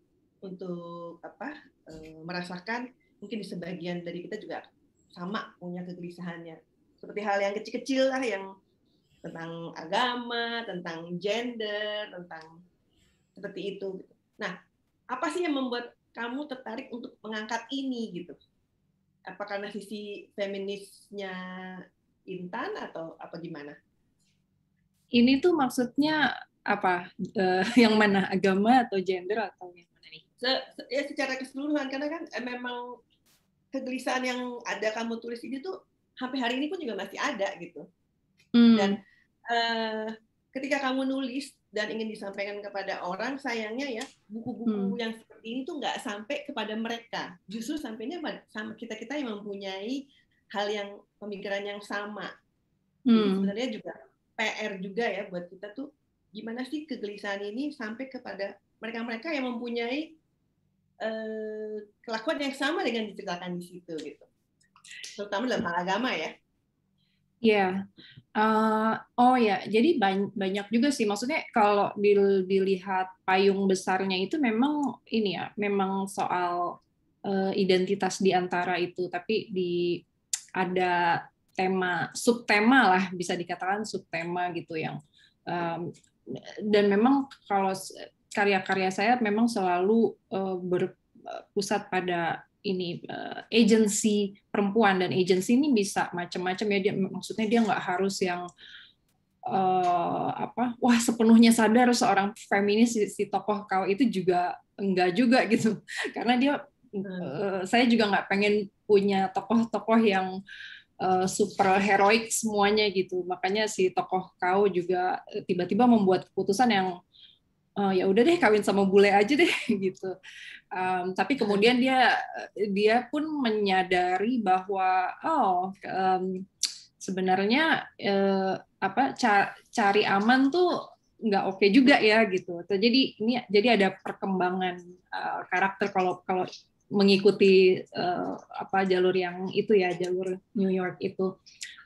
untuk apa eh, merasakan mungkin di sebagian dari kita juga sama punya kegelisahannya seperti hal yang kecil-kecil lah yang tentang agama, tentang gender, tentang seperti itu. Gitu. Nah, apa sih yang membuat kamu tertarik untuk mengangkat ini gitu? apa karena sisi feminisnya Intan atau apa gimana? Ini tuh maksudnya apa? Uh, <laughs> yang mana agama atau gender atau yang mana nih? Se, se, ya secara keseluruhan karena kan eh, memang kegelisahan yang ada kamu tulis ini tuh sampai hari ini pun juga masih ada gitu. Hmm. Dan uh, ketika kamu nulis dan ingin disampaikan kepada orang, sayangnya ya buku-buku hmm. yang seperti ini tuh nggak sampai kepada mereka. Justru sampainya sama kita kita yang mempunyai hal yang pemikiran yang sama. Hmm. sebenarnya juga PR juga ya buat kita tuh gimana sih kegelisahan ini sampai kepada mereka-mereka yang mempunyai eh, kelakuan yang sama dengan diceritakan di situ gitu. Terutama dalam hal agama ya. Ya, yeah. Uh, oh ya, jadi banyak, juga sih. Maksudnya kalau dilihat payung besarnya itu memang ini ya, memang soal uh, identitas di antara itu. Tapi di ada tema subtema lah bisa dikatakan subtema gitu yang um, dan memang kalau karya-karya saya memang selalu uh, berpusat pada ini uh, eh, agensi perempuan dan agency ini bisa macam-macam ya dia maksudnya dia nggak harus yang uh, apa wah sepenuhnya sadar seorang feminis si, si tokoh kau itu juga enggak juga gitu <laughs> karena dia uh, saya juga nggak pengen punya tokoh-tokoh yang super heroik semuanya gitu makanya si tokoh kau juga tiba-tiba membuat keputusan yang oh ya udah deh kawin sama bule aja deh <laughs> gitu. Um, tapi kemudian dia dia pun menyadari bahwa oh um, sebenarnya uh, apa cari aman tuh nggak oke okay juga ya gitu. Jadi ini jadi ada perkembangan uh, karakter kalau kalau mengikuti uh, apa jalur yang itu ya jalur New York itu.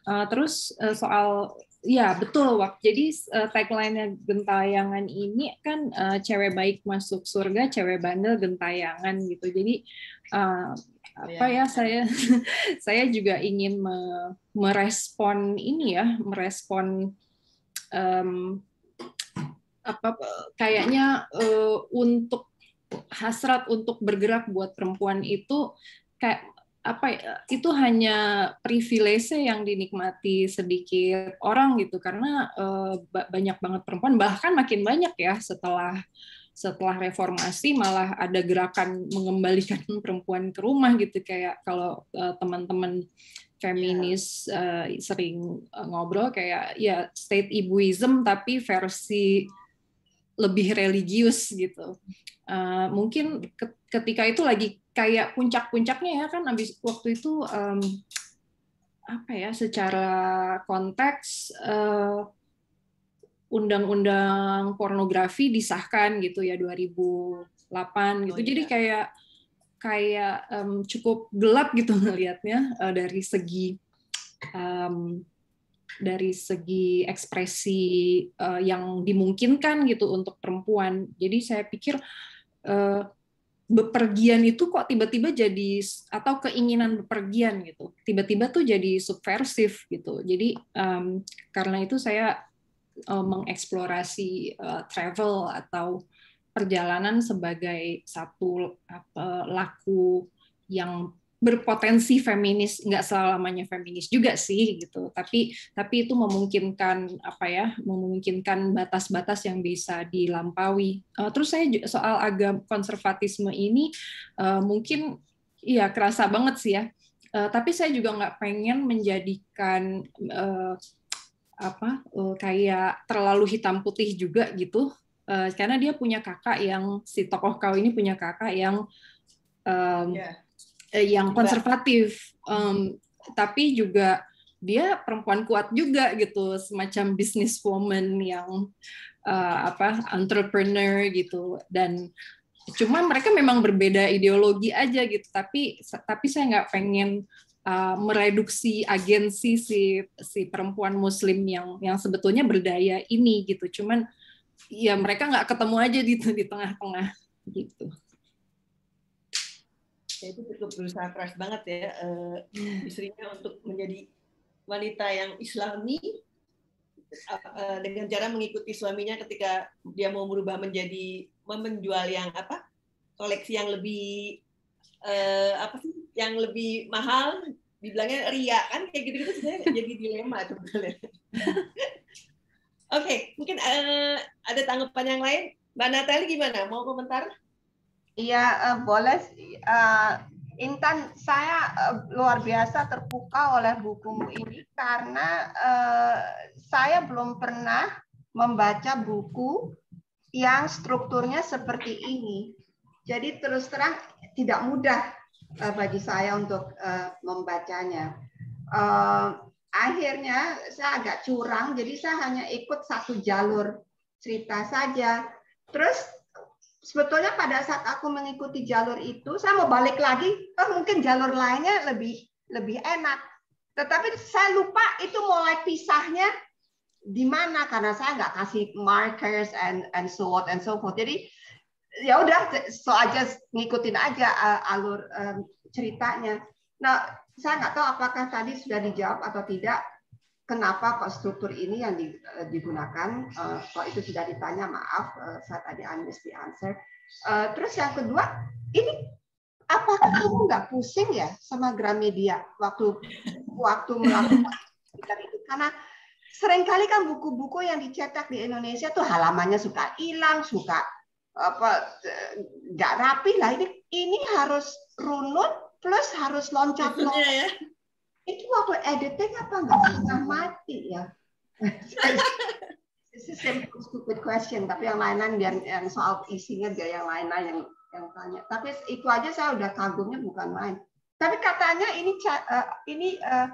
Uh, terus uh, soal ya betul Wak. Jadi uh, tagline-nya Gentayangan ini kan uh, cewek baik masuk surga, cewek bandel gentayangan gitu. Jadi uh, apa iya. ya, saya <laughs> saya juga ingin me, merespon ini ya, merespon um, apa kayaknya uh, untuk hasrat untuk bergerak buat perempuan itu kayak apa ya, itu hanya privilege yang dinikmati sedikit orang gitu karena uh, banyak banget perempuan bahkan makin banyak ya setelah setelah reformasi malah ada gerakan mengembalikan <laughs> perempuan ke rumah gitu kayak kalau uh, teman-teman feminis yeah. uh, sering eh, ngobrol kayak ya state ibuism tapi versi lebih religius gitu uh, mungkin ketika itu lagi kayak puncak-puncaknya ya kan habis waktu itu um, apa ya secara konteks undang eh, undang-undang pornografi disahkan gitu ya 2008 gitu. Oh, iya. Jadi kayak kayak um, cukup gelap gitu <laughs> ngelihatnya uh, eh, dari segi um, dari segi ekspresi uh, yang dimungkinkan gitu untuk perempuan. Jadi saya pikir uh, bepergian itu kok tiba-tiba jadi atau keinginan bepergian gitu tiba-tiba tuh jadi subversif gitu jadi um, karena itu saya um, mengeksplorasi uh, travel atau perjalanan sebagai satu apa, eh, laku yang berpotensi feminis nggak selamanya feminis juga sih gitu tapi tapi itu memungkinkan apa ya memungkinkan batas-batas yang bisa dilampaui eh, terus saya soal agam konservatisme ini eh, mungkin ya kerasa banget sih ya eh, tapi saya juga nggak pengen menjadikan apa kayak terlalu hitam putih juga gitu karena dia punya kakak yang si tokoh kau ini punya kakak yang yeah Eh, yang iya. konservatif um, tapi juga dia perempuan kuat juga gitu semacam business woman yang uh, apa entrepreneur gitu dan cuma mereka memang berbeda ideologi aja gitu tapi tapi saya nggak pengen uh, mereduksi agensi si si perempuan muslim yang yang sebetulnya berdaya ini gitu cuman ya mereka nggak ketemu aja di di tengah-tengah gitu saya itu cukup berusaha keras banget ya uh, istrinya untuk menjadi wanita yang islami eh, eh, dengan cara mengikuti suaminya ketika dia mau merubah menjadi menjual yang apa koleksi yang lebih uh, apa sih yang lebih mahal dibilangnya ria kan kayak gitu-gitu saya <laughs> jadi dilema tuh <laughs> Oke, okay, mungkin uh, ada tanggapan yang lain. Mbak Natali gimana? Mau komentar? Iya, uh, boleh. Uh, Intan, saya uh, luar biasa terbuka oleh bukumu ini karena uh, saya belum pernah membaca buku yang strukturnya seperti ini. Jadi terus terang tidak mudah uh, bagi saya untuk uh, membacanya. Uh, akhirnya saya agak curang, jadi saya hanya ikut satu jalur cerita saja. Terus sebetulnya pada saat aku mengikuti jalur itu, saya mau balik lagi, oh mungkin jalur lainnya lebih lebih enak. Tetapi saya lupa itu mulai pisahnya di mana karena saya nggak kasih markers and and so on and so forth. Jadi ya udah so aja ngikutin aja eh, alur eh, ceritanya. Nah, saya nggak tahu apakah tadi sudah dijawab atau tidak kenapa kok struktur ini yang eh, digunakan eh, Kok itu tidak ditanya maaf eh, saat ada tadi unmiss answer terus yang kedua ini apakah kamu nggak pusing ya sama Gramedia waktu waktu melakukan itu karena seringkali kan buku-buku yang dicetak di Indonesia tuh halamannya suka hilang suka apa nggak rapi lah ini ini harus runut plus harus loncat loncat itu waktu editing apa enggak setengah mati ya? <laughs> This is simple, stupid question, tapi yang lain-lain biar yang soal isinya biar yang lain yang yang tanya. Tapi itu aja saya udah kagumnya bukan main. Tapi katanya ini uh, ini uh,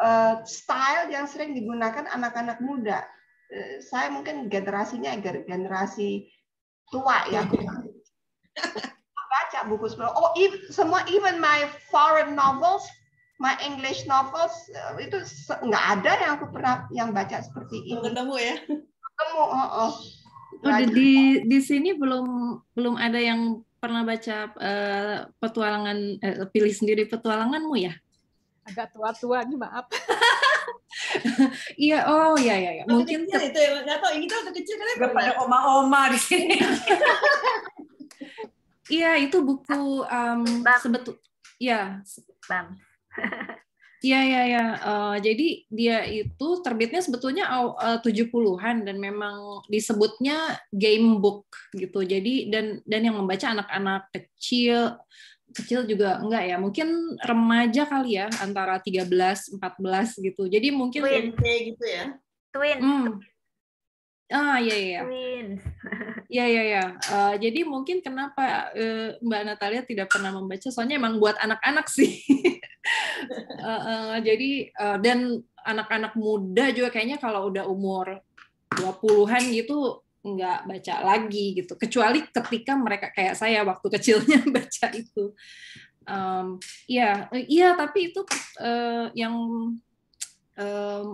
uh, style yang sering digunakan anak-anak muda. Uh, saya mungkin generasinya agar generasi tua ya. Iya. Baca buku sebelum. Oh, even, semua even my foreign novels my English novels eh, itu nggak ada yang aku pernah yang baca seperti ini. Ketemu ya? Ketemu, oh, oh. Udah di di sini belum belum ada yang pernah baca uh, petualangan uh, pilih sendiri petualanganmu ya? Agak tua-tua nih maaf. <laughs> Iya, oh iya iya. ya. Mungkin kecil itu ya, enggak tahu ini tuh kecil kan udah pada oma-oma di sini. <laughs> Iya, itu buku um, sebetul ya. Bang iya, Iya, iya, iya. Eh, jadi dia itu terbitnya sebetulnya eh, uh, 70-an dan memang disebutnya game book gitu. Jadi dan dan yang membaca anak-anak kecil kecil juga enggak ya mungkin remaja kali ya antara 13 14 gitu jadi mungkin twin kayak gitu ya twin hmm, Ah iya iya. Iya <laughs> iya iya. iya. Eh, jadi mungkin kenapa uh, Mbak Natalia tidak pernah membaca? Soalnya emang buat anak-anak sih. uh, <laughs> uh, jadi uh, dan anak-anak muda juga kayaknya kalau udah umur 20-an gitu nggak baca lagi gitu. Kecuali ketika mereka kayak saya waktu kecilnya <laughs> baca itu. Um, iya iya tapi itu uh, yang um,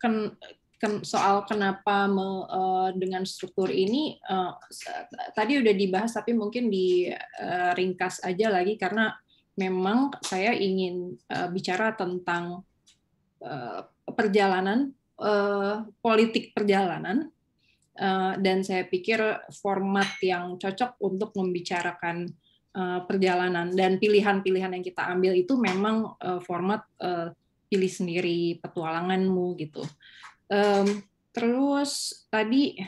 ken soal kenapa eh, dengan struktur ini eh, tadi udah dibahas tapi mungkin diringkas eh, uh, aja lagi karena memang saya ingin bicara tentang perjalanan politik perjalanan dan saya pikir format yang cocok untuk membicarakan perjalanan dan pilihan-pilihan yang kita ambil itu memang format pilih sendiri petualanganmu gitu Um, terus tadi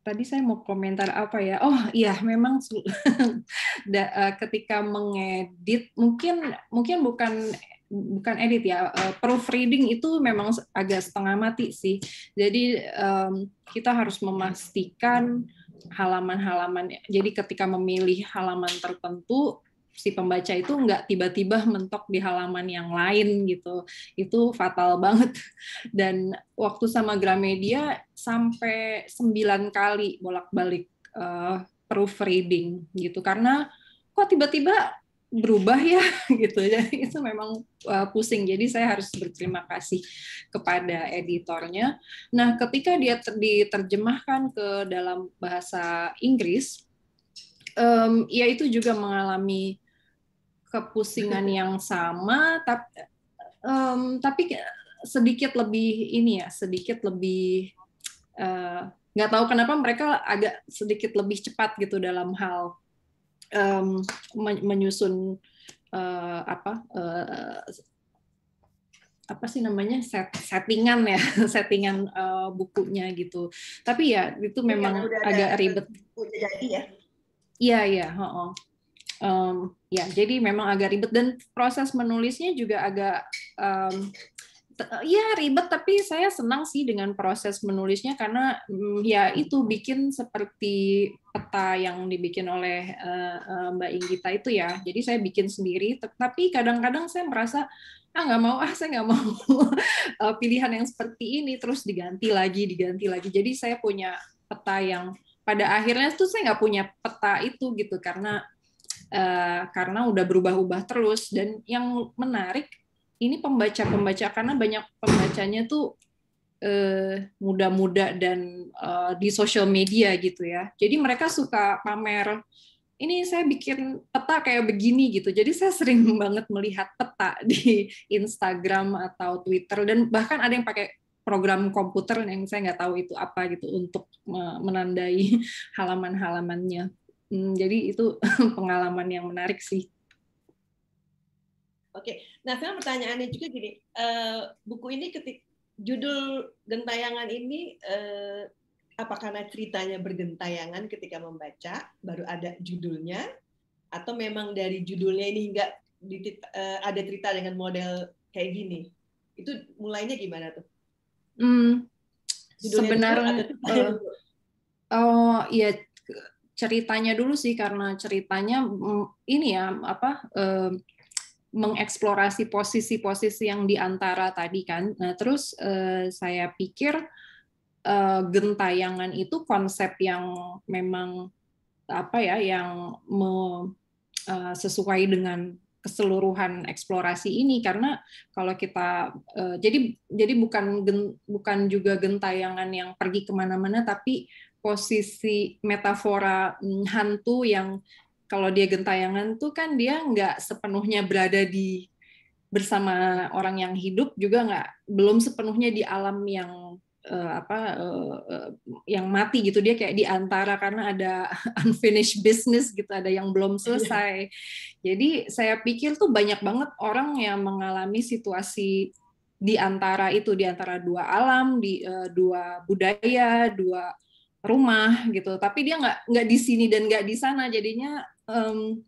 tadi saya mau komentar apa ya? Oh iya, memang <laughs> eh, ketika mengedit mungkin mungkin bukan bukan edit ya eh, proofreading itu memang agak setengah mati sih. Jadi um, kita harus memastikan halaman-halaman. Jadi ketika memilih halaman tertentu si pembaca itu nggak tiba-tiba mentok di halaman yang lain gitu itu fatal banget <laughs> dan waktu sama Gramedia sampai sembilan kali bolak-balik uh, proofreading gitu karena kok tiba-tiba berubah ya <laughs> gitu jadi itu memang uh, pusing jadi saya harus berterima kasih kepada editornya nah ketika dia ter diterjemahkan ke dalam bahasa Inggris um, ya itu juga mengalami kepusingan yang sama tapi um, tapi sedikit lebih ini ya sedikit lebih eh, nggak tahu kenapa mereka agak sedikit lebih cepat gitu dalam hal um, menyusun uh, apa uh, apa sih namanya set, settingan ya <laughs> settingan uh, bukunya gitu tapi ya itu memang ya, agak ribet udah jadi ya iya iya oh, oh um, ya jadi memang agak ribet dan proses menulisnya juga agak um, ya ribet tapi saya senang sih dengan proses menulisnya karena mm, ya itu bikin seperti peta yang dibikin oleh uh, uh, Mbak Inggita itu ya jadi saya bikin sendiri tapi kadang-kadang saya merasa ah nggak mau ah saya nggak mau <laughs> eh, pilihan yang seperti ini terus diganti lagi diganti lagi jadi saya punya peta yang pada akhirnya tuh saya nggak punya peta itu gitu karena Eh, karena udah berubah-ubah terus dan yang menarik ini pembaca-pembaca karena banyak pembacanya tuh eh, muda-muda dan eh, di sosial media gitu ya. Jadi mereka suka pamer ini saya bikin peta kayak begini gitu. Jadi saya sering <laughs> banget melihat peta di Instagram atau Twitter dan bahkan ada yang pakai program komputer yang saya nggak tahu itu apa gitu untuk menandai <laughs> halaman-halamannya. Hmm, jadi itu <laughs> pengalaman yang menarik sih. Oke, nah sekarang pertanyaannya juga gini, uh, buku ini ketik judul gentayangan ini uh, apa karena ceritanya bergentayangan ketika membaca baru ada judulnya atau memang dari judulnya ini hingga uh, eh, ada cerita dengan model kayak gini itu mulainya gimana tuh? Hmm, sebenarnya oh iya ceritanya dulu sih karena ceritanya ini ya apa mengeksplorasi posisi-posisi yang diantara tadi kan. Nah terus eh, saya pikir eh, gentayangan itu konsep yang memang apa ya yang eh, sesuai dengan keseluruhan eksplorasi ini karena kalau kita jadi jadi bukan gen, bukan juga gentayangan yang pergi kemana-mana tapi posisi metafora hantu yang kalau dia gentayangan tuh kan dia nggak sepenuhnya berada di bersama orang yang hidup juga nggak belum sepenuhnya di alam yang uh, apa uh, yang mati gitu dia kayak diantara karena ada <laughs> unfinished business gitu ada yang belum iya. selesai jadi saya pikir tuh banyak banget orang yang mengalami situasi di antara itu di antara dua alam di uh, dua budaya dua rumah gitu tapi dia nggak nggak di sini dan nggak di sana jadinya um,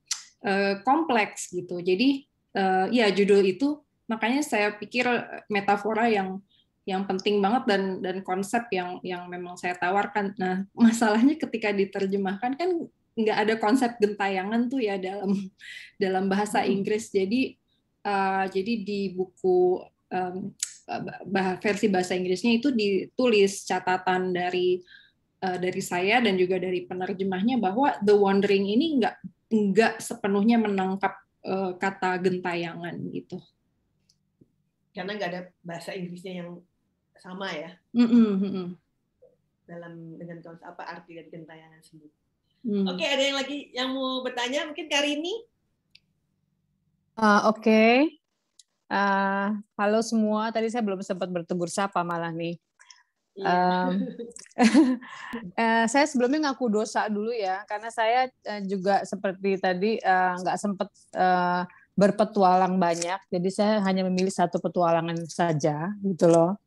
uh, kompleks gitu jadi uh, ya judul itu makanya saya pikir metafora yang yang penting banget dan dan konsep yang yang memang saya tawarkan nah <laughs> masalahnya ketika diterjemahkan kan nggak ada konsep gentayangan tuh ya dalam <laughs> dalam bahasa Inggris jadi uh, jadi di buku um, versi bahasa Inggrisnya itu ditulis catatan dari Eh, dari saya dan juga dari penerjemahnya bahwa the wandering ini nggak nggak sepenuhnya menangkap uh, kata gentayangan gitu. Karena nggak ada bahasa Inggrisnya yang sama ya. Mm -mm. Dalam dengan konsep apa arti dari gentayangan sendiri. Mm. Oke, okay, ada yang lagi yang mau bertanya mungkin Karini? Uh, Oke. Okay. Uh, halo semua, tadi saya belum sempat bertegur sapa malah nih. Um, <laughs> saya sebelumnya ngaku dosa dulu ya, karena saya eh, juga seperti tadi eh, nggak uh, sempat uh, berpetualang banyak, jadi saya hanya memilih satu petualangan saja gitu loh.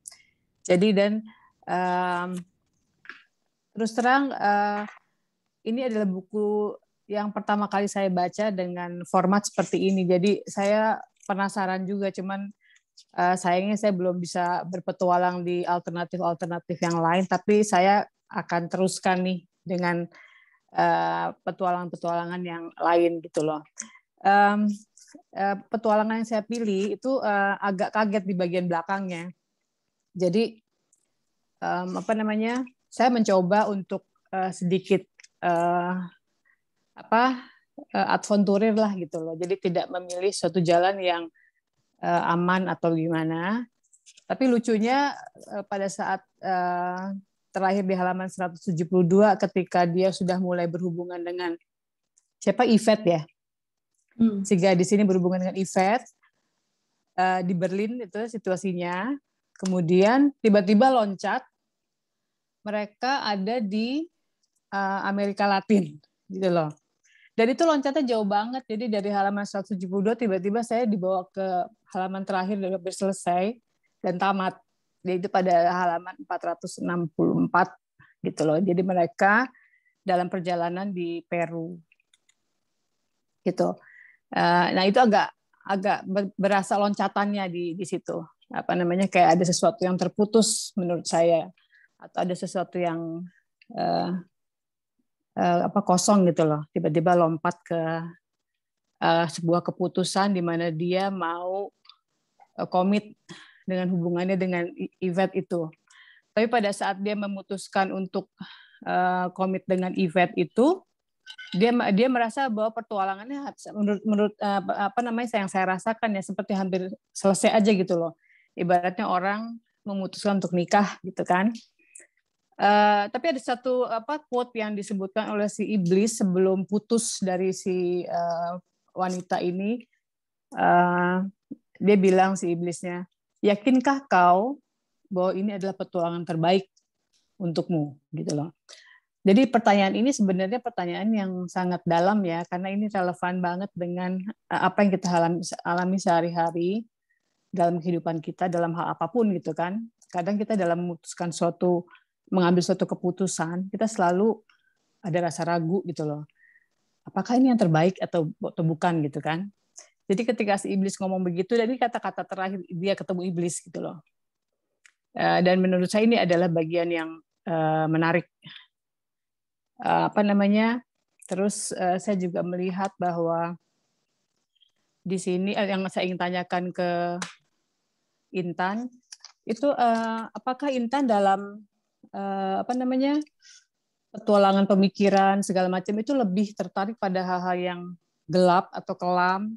Jadi dan um, terus terang uh, ini adalah buku yang pertama kali saya baca dengan format seperti ini. Jadi saya penasaran juga, cuman uh, sayangnya saya belum bisa berpetualang di alternatif-alternatif yang lain, tapi saya akan teruskan nih dengan uh, petualangan-petualangan yang lain gitu loh. Um, uh, petualangan yang saya pilih itu uh, agak kaget di bagian belakangnya. Jadi um, apa namanya? Saya mencoba untuk uh, sedikit uh, apa? Uh, adventurir lah gitu loh. Jadi tidak memilih suatu jalan yang Eh, aman atau gimana. Tapi lucunya eh, pada saat eh, terakhir di halaman 172 ketika dia sudah mulai berhubungan dengan siapa Ivet ya. Hmm. Sehingga di sini berhubungan dengan Ivet di Berlin itu situasinya. Kemudian tiba-tiba loncat mereka ada di Amerika Latin gitu loh. Dan itu loncatnya jauh banget. Jadi dari halaman 172 tiba-tiba saya dibawa ke halaman terakhir sudah hampir selesai dan tamat. Jadi pada halaman 464 gitu loh. Jadi mereka dalam perjalanan di Peru gitu. Eh, nah itu agak agak berasa loncatannya di di situ. Apa namanya kayak ada sesuatu yang terputus menurut saya atau ada sesuatu yang uh, uh, apa kosong gitu loh. Tiba-tiba lompat ke uh, sebuah keputusan di mana dia mau Eh, komit dengan hubungannya dengan event itu. Tapi pada saat dia memutuskan untuk eh, komit dengan event itu, dia dia merasa bahwa pertualangannya menurut menurut eh, apa namanya yang saya rasakan ya seperti hampir selesai aja gitu loh. Ibaratnya orang memutuskan untuk nikah gitu kan. Uh, tapi ada satu apa quote yang disebutkan oleh si iblis sebelum putus dari si uh, wanita ini uh, dia bilang si iblisnya, yakinkah kau bahwa ini adalah petualangan terbaik untukmu gitu loh. Jadi pertanyaan ini sebenarnya pertanyaan yang sangat dalam ya karena ini relevan banget dengan eh, apa yang kita alami, sehari-hari dalam kehidupan kita dalam hal apapun gitu kan. Kadang kita dalam memutuskan suatu mengambil suatu keputusan kita selalu ada rasa ragu gitu loh. Apakah ini yang terbaik atau bukan gitu kan? Jadi ketika si iblis ngomong begitu, dan kata-kata terakhir dia ketemu iblis gitu loh. Eh, dan menurut saya ini adalah bagian yang eh, menarik. Eh, apa namanya? Terus saya juga melihat bahwa di sini yang saya ingin tanyakan ke Intan itu apakah Intan dalam apa namanya petualangan pemikiran segala macam itu lebih tertarik pada hal-hal yang gelap atau kelam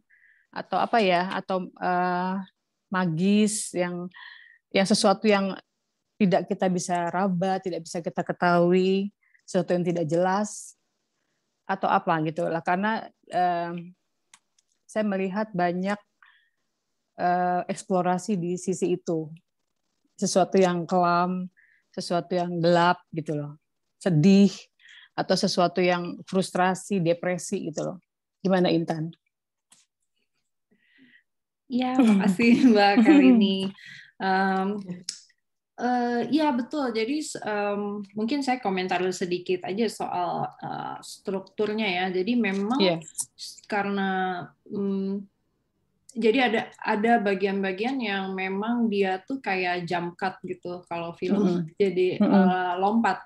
atau apa ya atau uh, magis yang yang sesuatu yang tidak kita bisa raba, tidak bisa kita ketahui, sesuatu yang tidak jelas atau apa gitu lah karena uh, saya melihat banyak uh, eksplorasi di sisi itu sesuatu yang kelam, sesuatu yang gelap gitu loh, sedih atau sesuatu yang frustrasi, depresi gitu loh. Gimana Intan? Ya, <laughs> makasih Mbak Karini. Um, <laughs> uh, eh, ya betul. Jadi um, mungkin saya komentar sedikit aja soal uh, strukturnya ya. Jadi memang yes. Iya. karena um, jadi ada ada bagian-bagian yang memang dia tuh kayak jump cut gitu kalau film mm -hmm. jadi mm -hmm. uh, lompat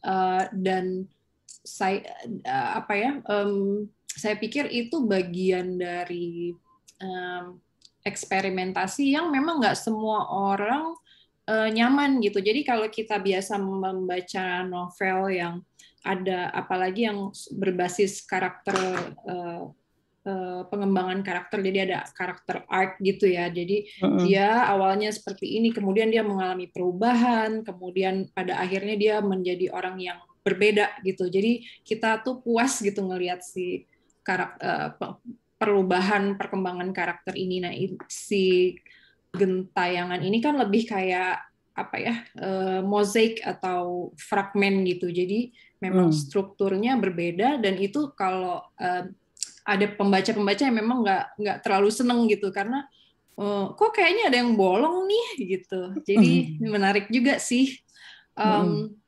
uh, dan saya uh, apa ya um, saya pikir itu bagian dari um, eksperimentasi yang memang nggak semua orang uh, nyaman gitu. Jadi kalau kita biasa membaca novel yang ada apalagi yang berbasis karakter uh, uh, pengembangan karakter, jadi ada karakter art gitu ya. Jadi uh-uh. dia awalnya seperti ini, kemudian dia mengalami perubahan, kemudian pada akhirnya dia menjadi orang yang berbeda gitu. Jadi kita tuh puas gitu ngelihat si karakter uh, perubahan perkembangan karakter ini nah si gentayangan ini kan lebih kayak apa ya uh, mosaik atau fragmen gitu jadi memang hmm. strukturnya berbeda dan itu kalau uh, ada pembaca-pembaca yang memang nggak nggak terlalu seneng gitu karena uh, kok kayaknya ada yang bolong nih gitu jadi hmm. menarik juga sih um, hmm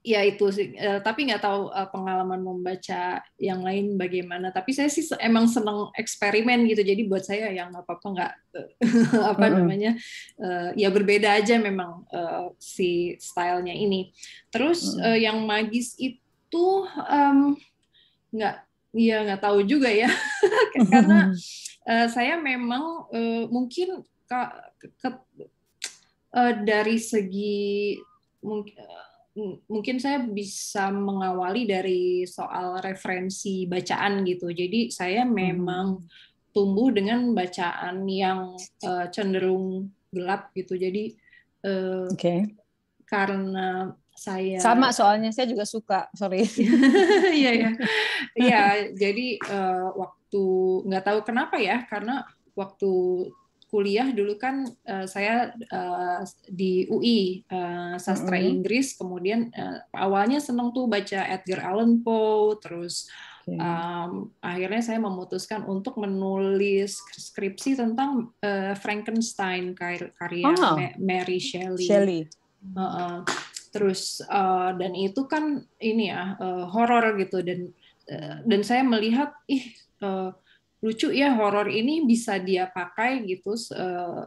ya itu sih uh, tapi nggak tahu uh, pengalaman membaca yang lain bagaimana tapi saya sih emang seneng eksperimen gitu jadi buat saya yang eh, <laughs> apa apa nggak uh, apa mm -hmm. namanya uh, ya berbeda aja memang uh, si stylenya ini terus mm -hmm. uh, yang magis itu um, nggak ya nggak tahu juga ya <laughs> karena uh, saya memang uh, mungkin ke, ke, uh, dari segi mungkin uh, mungkin saya bisa mengawali dari soal referensi bacaan gitu. Jadi saya hmm. memang tumbuh dengan bacaan yang uh, cenderung gelap gitu. Jadi uh, eh, okay. karena saya sama soalnya saya juga suka sorry <laughs> iya ya ya jadi uh, waktu nggak tahu kenapa ya karena waktu kuliah dulu kan uh, saya uh, di UI uh, eh, sastra mm -hmm. Inggris kemudian uh, awalnya seneng tuh baca Edgar Allan Poe terus okay. um, akhirnya saya memutuskan untuk menulis skripsi tentang uh, Frankenstein karya oh. Mary Shelley. Shelley. Uh, uh, terus uh, dan itu kan ini ya uh, horor gitu dan uh, dan saya melihat ih uh, lucu ya horor ini bisa dia pakai gitu eh,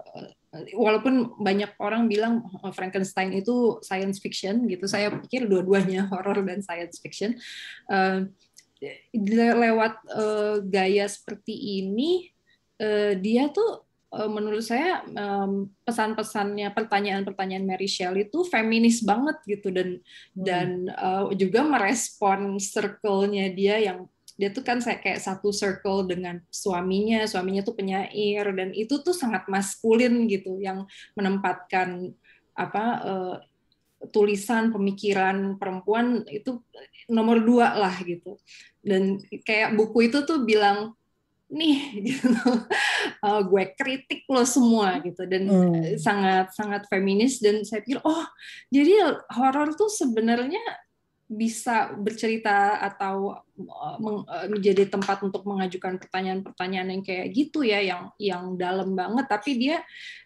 walaupun banyak orang bilang oh, Frankenstein itu science fiction gitu saya mm-hmm. pikir dua-duanya <laughs> horor dan science fiction eh, lewat eh, gaya seperti ini dia tuh menurut saya pesan-pesannya pertanyaan-pertanyaan Mary Shelley itu feminis banget gitu dan hmm. dan juga merespon circle-nya dia yang dia tuh kan kayak satu circle dengan suaminya, suaminya tuh penyair dan itu tuh sangat maskulin gitu yang menempatkan apa uh, tulisan pemikiran perempuan itu nomor dua lah gitu dan kayak buku itu tuh bilang nih <laughs> gitu uh, gue kritik lo semua gitu dan hmm. sangat sangat feminis dan saya pikir oh jadi horor tuh sebenarnya bisa bercerita atau eh, eh, menjadi tempat untuk mengajukan pertanyaan-pertanyaan yang kayak gitu ya yang yang dalam banget tapi dia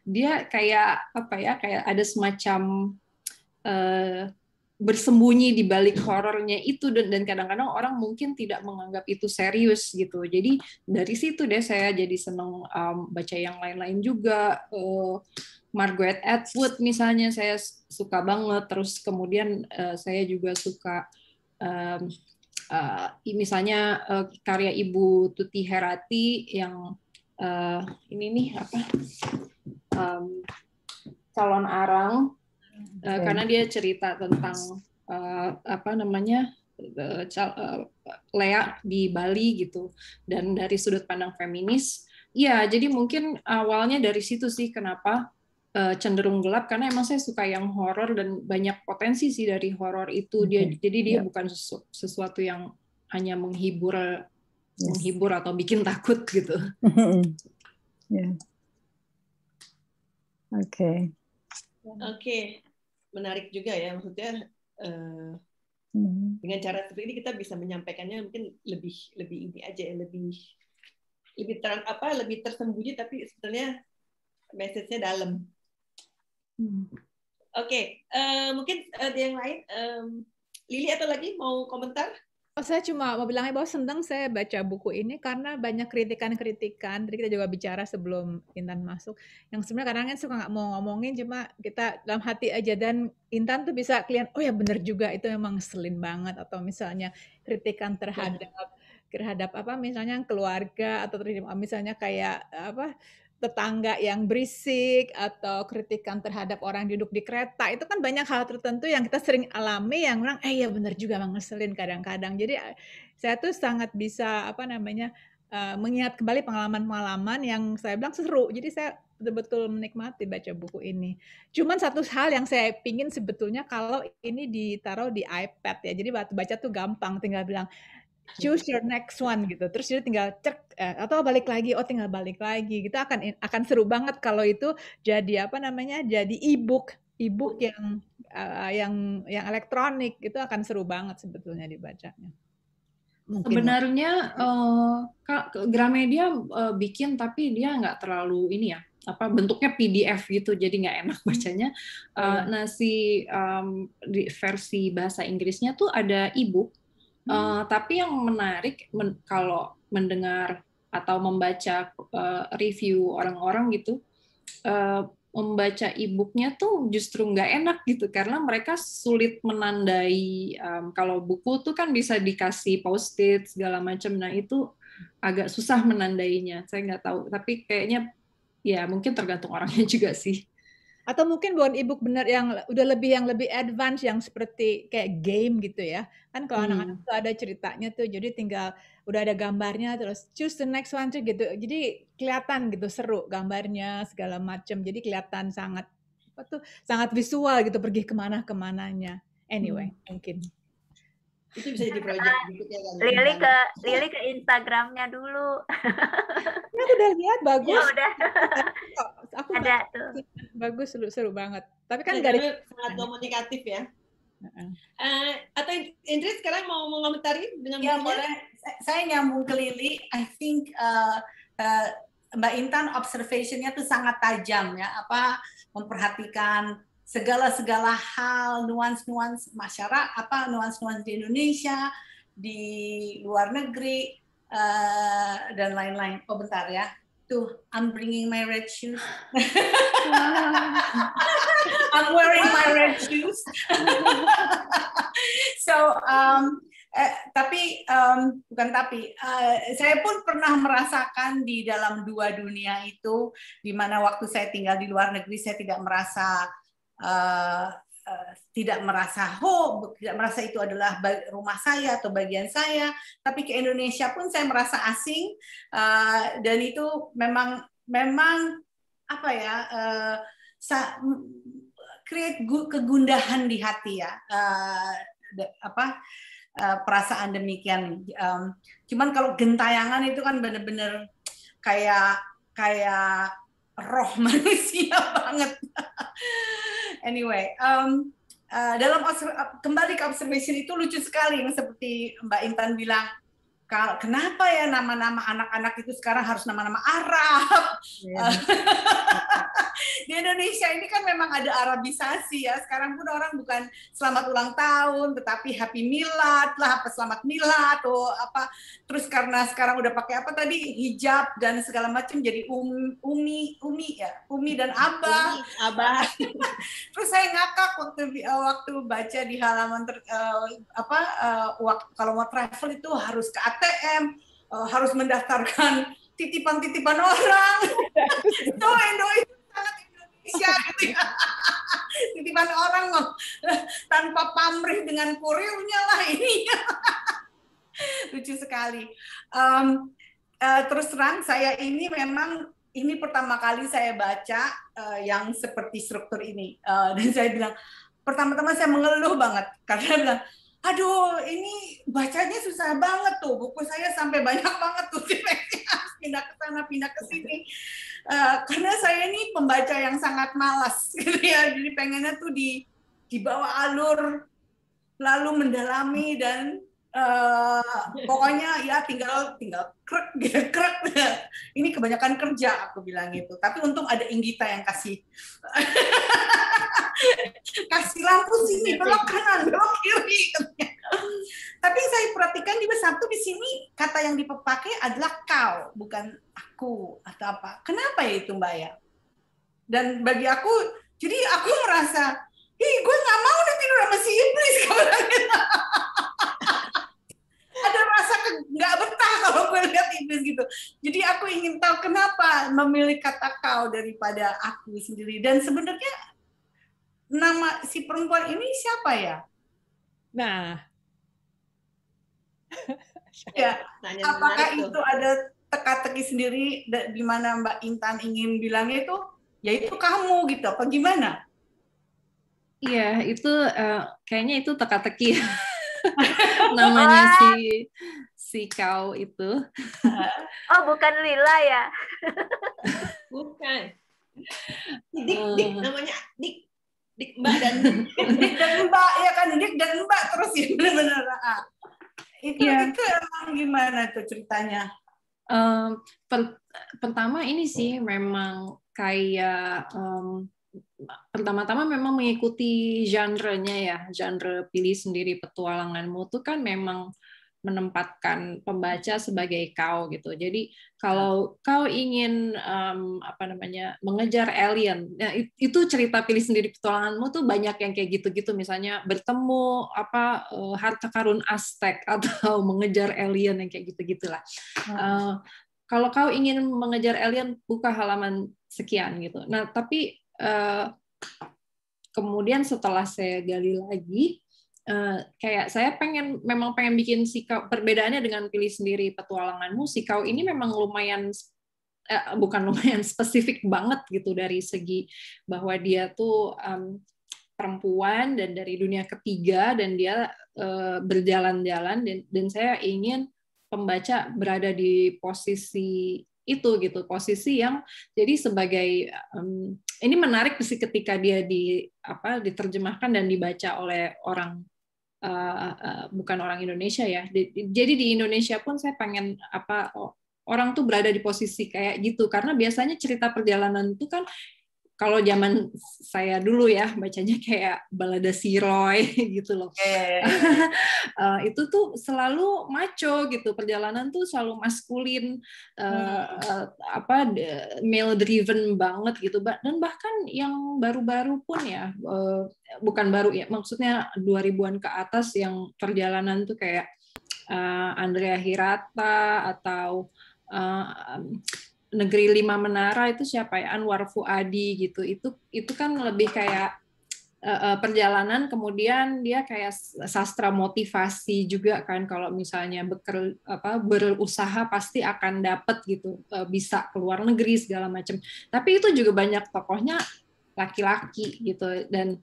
dia kayak apa ya kayak ada semacam uh, bersembunyi di balik horornya itu dan kadang-kadang orang mungkin tidak menganggap itu serius gitu jadi dari situ deh saya jadi seneng um, baca yang lain-lain juga uh, Margaret Atwood misalnya saya suka banget terus kemudian uh, saya juga suka um, uh, misalnya uh, karya Ibu Tuti Herati yang uh, ini nih apa um, calon arang Eh, okay. uh, karena dia cerita tentang uh, apa namanya uh, uh, Lea di Bali gitu dan dari sudut pandang feminis ya jadi mungkin awalnya dari situ sih kenapa uh, cenderung gelap karena emang saya suka yang horor dan banyak potensi sih dari horor itu okay. dia jadi dia yeah. bukan sesu sesuatu yang hanya menghibur yes. menghibur atau bikin takut gitu. <laughs> yeah. Oke. Okay. Oke menarik juga ya maksudnya uh, dengan cara seperti ini kita bisa menyampaikannya mungkin lebih lebih ini aja ya, lebih lebih terang apa lebih tersembunyi tapi sebenarnya message-nya dalam. Hmm. Oke, okay. uh, eh, mungkin ada yang lain um, Lili atau lagi mau komentar? Oh, saya cuma mau bilangnya bahwa senang saya baca buku ini karena banyak kritikan-kritikan. Tadi kita juga bicara sebelum Intan masuk. Yang sebenarnya kadang kan suka nggak mau ngomongin, cuma kita dalam hati aja. Dan Intan tuh bisa kalian, oh ya bener juga, itu memang ngeselin banget. Atau misalnya kritikan terhadap, iya. terhadap apa, misalnya keluarga, atau terhadap misalnya kayak apa, tetangga yang berisik atau kritikan terhadap orang duduk di kereta itu kan banyak hal tertentu yang kita sering alami yang orang eh ya benar juga ngeselin kadang-kadang jadi eh, saya tuh sangat bisa apa namanya uh, mengingat kembali pengalaman-pengalaman yang saya bilang seru jadi saya betul-betul menikmati baca buku ini cuman satu hal yang saya pingin sebetulnya kalau ini ditaruh di iPad ya jadi baca tuh gampang tinggal bilang choose your next one gitu terus dia tinggal cek eh, atau balik lagi oh tinggal balik lagi gitu akan eh, akan seru banget kalau itu jadi apa namanya jadi ebook ebook hmm. yang uh, yang yang elektronik itu akan seru banget sebetulnya dibacanya Mungkin. Sebenarnya uh, Gramedia uh, bikin tapi dia nggak terlalu ini ya apa bentuknya PDF gitu jadi nggak enak hmm. bacanya. Uh, Nah si um, versi bahasa Inggrisnya tuh ada e-book Uh, tapi yang menarik men kalau mendengar atau membaca uh, review orang-orang gitu, uh, membaca e-booknya tuh justru nggak enak gitu karena mereka sulit menandai um, kalau buku tuh kan bisa dikasih post-it segala macam nah itu agak susah menandainya saya nggak tahu tapi kayaknya ya mungkin tergantung orangnya <laughs> juga sih atau mungkin bukan e-book benar yang udah lebih yang lebih advance yang seperti kayak game gitu ya kan kalau hmm. anak-anak tuh ada ceritanya tuh jadi tinggal udah ada gambarnya terus choose the next one tuh gitu jadi kelihatan gitu seru gambarnya segala macam jadi kelihatan sangat apa tuh sangat visual gitu pergi kemana kemananya anyway hmm. mungkin itu bisa jadi project berikutnya gitu kan Lili ke Lili ke Instagramnya dulu ya udah lihat <laughs> ya bagus ya udah bagus seru seru banget tapi kan dari iya, ada sangat komunikatif ya Uh, uh atau Indri sekarang mau mengomentari dengan ya, boleh. Saya nyambung ke Lili. I think uh, uh, Mbak Intan observationnya tuh sangat tajam ya. Apa memperhatikan segala-segala hal nuans-nuans masyarakat, apa nuans-nuans di Indonesia, di luar negeri uh, dan lain-lain. Oh bentar ya. Tuh, I'm bringing my red shoes. <laughs> I'm wearing my red shoes. <laughs> so, um, eh, tapi um, bukan tapi, uh, saya pun pernah merasakan di dalam dua dunia itu, di mana waktu saya tinggal di luar negeri, saya tidak merasa uh, Eh, tidak merasa home, tidak merasa itu adalah rumah saya atau bagian saya, tapi ke Indonesia pun saya merasa asing uh, dan itu memang memang apa ya uh, sa create kegundahan di hati ya uh, apa uh, perasaan demikian. Um, cuman kalau gentayangan itu kan benar-benar kayak kayak roh <laughs> manusia banget anyway, um, uh, dalam uh, kembali ke observation itu lucu sekali yang seperti Mbak Intan bilang kenapa ya nama-nama anak-anak itu sekarang harus nama-nama Arab, yeah. <laughs> di Indonesia ini kan memang ada Arabisasi ya. Sekarang pun orang bukan selamat ulang tahun, tetapi happy milad lah, apa selamat milad atau oh, apa. Terus karena sekarang udah pakai apa tadi hijab dan segala macam jadi um, umi umi ya, umi dan abah. Umi, abah. <laughs> Terus saya ngakak waktu eh, waktu baca di halaman ter, uh, apa uh, eh, waktu, kalau mau travel itu harus ke ATM, uh, harus mendaftarkan titipan-titipan orang. Doain-doain <laughs> <laughs> Titipan orang loh. tanpa pamrih dengan kurirnya lah ini. <laughs> Lucu sekali. Um, uh, terus terang saya ini memang ini pertama kali saya baca uh, yang seperti struktur ini uh, dan saya bilang pertama-tama saya mengeluh banget karena bilang aduh ini bacanya susah banget tuh buku saya sampai banyak banget tuh <laughs> pindah ke sana pindah ke sini Eh, karena saya ini pembaca yang sangat malas <laughs> gitu ya jadi pengennya tuh di di bawah alur lalu mendalami dan uh, pokoknya ya tinggal tinggal krek gitu krek <laughs> ini kebanyakan kerja aku bilang itu tapi untung ada Inggita yang kasih <laughs> kasih lampu sini gitu. belok kanan belok kiri tapi saya perhatikan di satu di sini kata yang dipakai adalah kau bukan aku atau apa kenapa ya itu mbak ya dan bagi aku jadi aku merasa ih gue nggak mau udah tidur sama si iblis <laughs> ada rasa nggak betah kalau gue lihat iblis gitu jadi aku ingin tahu kenapa memilih kata kau daripada aku sendiri dan sebenarnya nama si perempuan ini siapa ya? Nah, <laughs> ya apakah itu ada teka-teki sendiri di mana Mbak Intan ingin bilangnya itu ya itu kamu gitu apa gimana? Iya itu uh, kayaknya itu teka-teki <laughs> namanya si si kau itu. <laughs> oh bukan Lila ya? bukan. Dik, dik eh. namanya Dik dik mbak dan dik dan mbak ya kan dik dan mbak terus ya benar-benar ah. ah. itu ya. itu emang gimana tuh ceritanya um, pertama ini sih memang kayak um, pertama-tama memang mengikuti genre-nya ya genre pilih sendiri petualanganmu tuh kan memang menempatkan pembaca sebagai kau gitu. Jadi kalau kau ingin um, apa namanya mengejar alien, ya, itu cerita pilih sendiri petualanganmu tuh banyak yang kayak gitu-gitu. Misalnya bertemu apa uh, harta karun Aztec <laughs> atau mengejar alien yang kayak gitu-gitulah. Uh, kalau kau ingin mengejar alien buka halaman sekian gitu. Nah tapi uh, kemudian setelah saya gali lagi Eh, kayak saya pengen memang pengen bikin kau perbedaannya dengan pilih sendiri petualanganmu kau ini memang lumayan eh, bukan <laughs> lumayan spesifik banget gitu dari segi bahwa dia tuh um, perempuan dan dari dunia ketiga dan dia uh, berjalan-jalan dan, dan saya ingin pembaca berada di posisi itu gitu posisi yang jadi sebagai um, ini menarik sih ketika dia di apa diterjemahkan dan dibaca oleh orang uh, uh, bukan orang Indonesia ya. Jadi di Indonesia pun saya pengen apa orang tuh berada di posisi kayak gitu karena biasanya cerita perjalanan itu kan kalau zaman saya dulu ya bacanya kayak balada siroy <laughs> gitu loh. Yeah. <laughs> Eh, uh, itu tuh selalu maco gitu perjalanan tuh selalu maskulin uh, hmm. uh, apa male driven banget gitu dan bahkan yang baru-baru pun ya uh, bukan baru ya maksudnya 2000-an ke atas yang perjalanan tuh kayak uh, Andrea Hirata atau uh, negeri lima menara itu siapa ya Anwar Fuadi gitu itu itu kan lebih kayak eh, eh, perjalanan kemudian dia kayak sastra motivasi juga kan kalau misalnya beker, apa, berusaha pasti akan dapat gitu uh, bisa keluar negeri segala macam tapi itu juga banyak tokohnya laki-laki gitu dan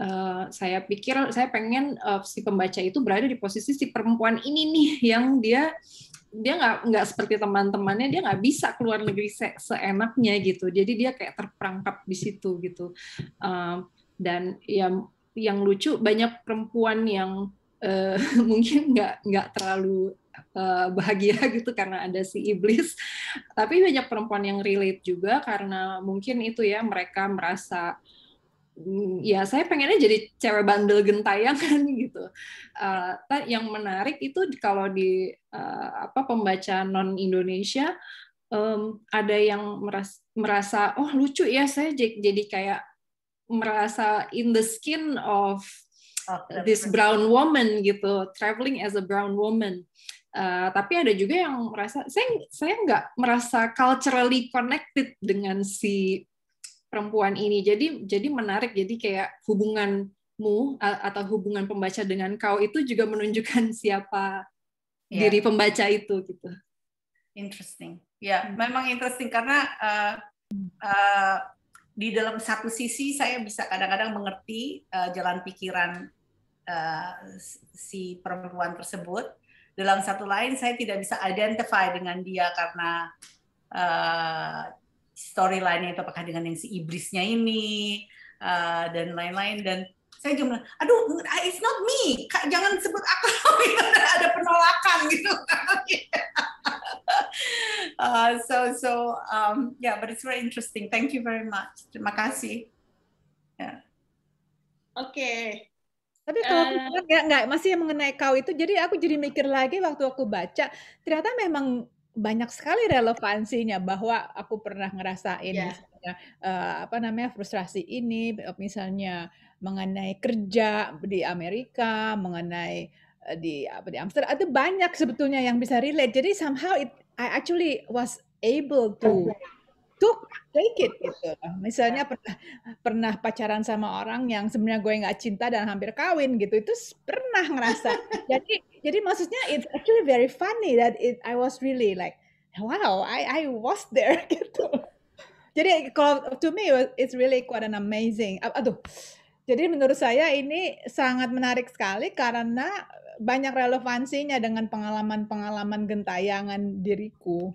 Uh, saya pikir saya pengen uh, si pembaca itu berada di posisi si perempuan ini nih yang dia uh, dia nggak nggak seperti teman-temannya dia nggak bisa keluar negeri se seenaknya gitu jadi dia kayak terperangkap di situ gitu um, dan ya yang lucu banyak perempuan yang uh, <laughs> mungkin nggak nggak terlalu uh, bahagia gitu karena ada si iblis tapi banyak perempuan yang relate juga karena mungkin itu ya mereka merasa Hmm. ya saya pengennya jadi cewek bandel gentayangan <laughs> gitu. Uh, yang menarik itu kalau di uh, apa pembaca non Indonesia um, ada yang merasa, merasa oh lucu ya saya jadi kayak merasa in the skin of this brown woman gitu traveling as a brown woman. Uh, tapi ada juga yang merasa saya saya nggak merasa culturally connected dengan si perempuan ini. Jadi jadi menarik. Jadi kayak hubunganmu atau hubungan pembaca dengan kau itu juga menunjukkan <laughs> siapa yeah. diri pembaca itu gitu. Interesting. Ya, yeah, hmm. memang interesting karena uh, uh, di dalam satu sisi saya bisa kadang-kadang mengerti uh, jalan pikiran uh, si perempuan tersebut. Dalam satu lain saya tidak bisa identify dengan dia karena uh, storyline-nya itu apakah dengan yang si iblisnya ini uh, dan lain-lain dan saya cuma aduh it's not me jangan sebut aku <laughs> ada penolakan gitu uh, <laughs> so so um, yeah but it's very interesting thank you very much terima kasih yeah. oke okay. Tapi kalau uh, nggak nggak masih mengenai kau itu, jadi aku jadi mikir lagi waktu aku baca, ternyata memang banyak sekali relevansinya bahwa aku pernah ngerasain yeah. misalnya, uh, apa namanya, frustrasi ini, eh, misalnya mengenai kerja di Amerika, mengenai, eh, di apa, di Amsterdam, ada banyak sebetulnya yang bisa relate. Jadi somehow it I actually was able to took take it gitu Misalnya pernah pernah pacaran sama orang yang sebenarnya gue nggak cinta dan hampir kawin gitu, itu pernah ngerasa <laughs> Jadi jadi maksudnya it's actually very funny that it I was really like wow I I was there <laughs> gitu jadi kalau to me it's really quite an amazing aduh jadi menurut saya ini sangat menarik sekali karena banyak relevansinya dengan pengalaman-pengalaman gentayangan diriku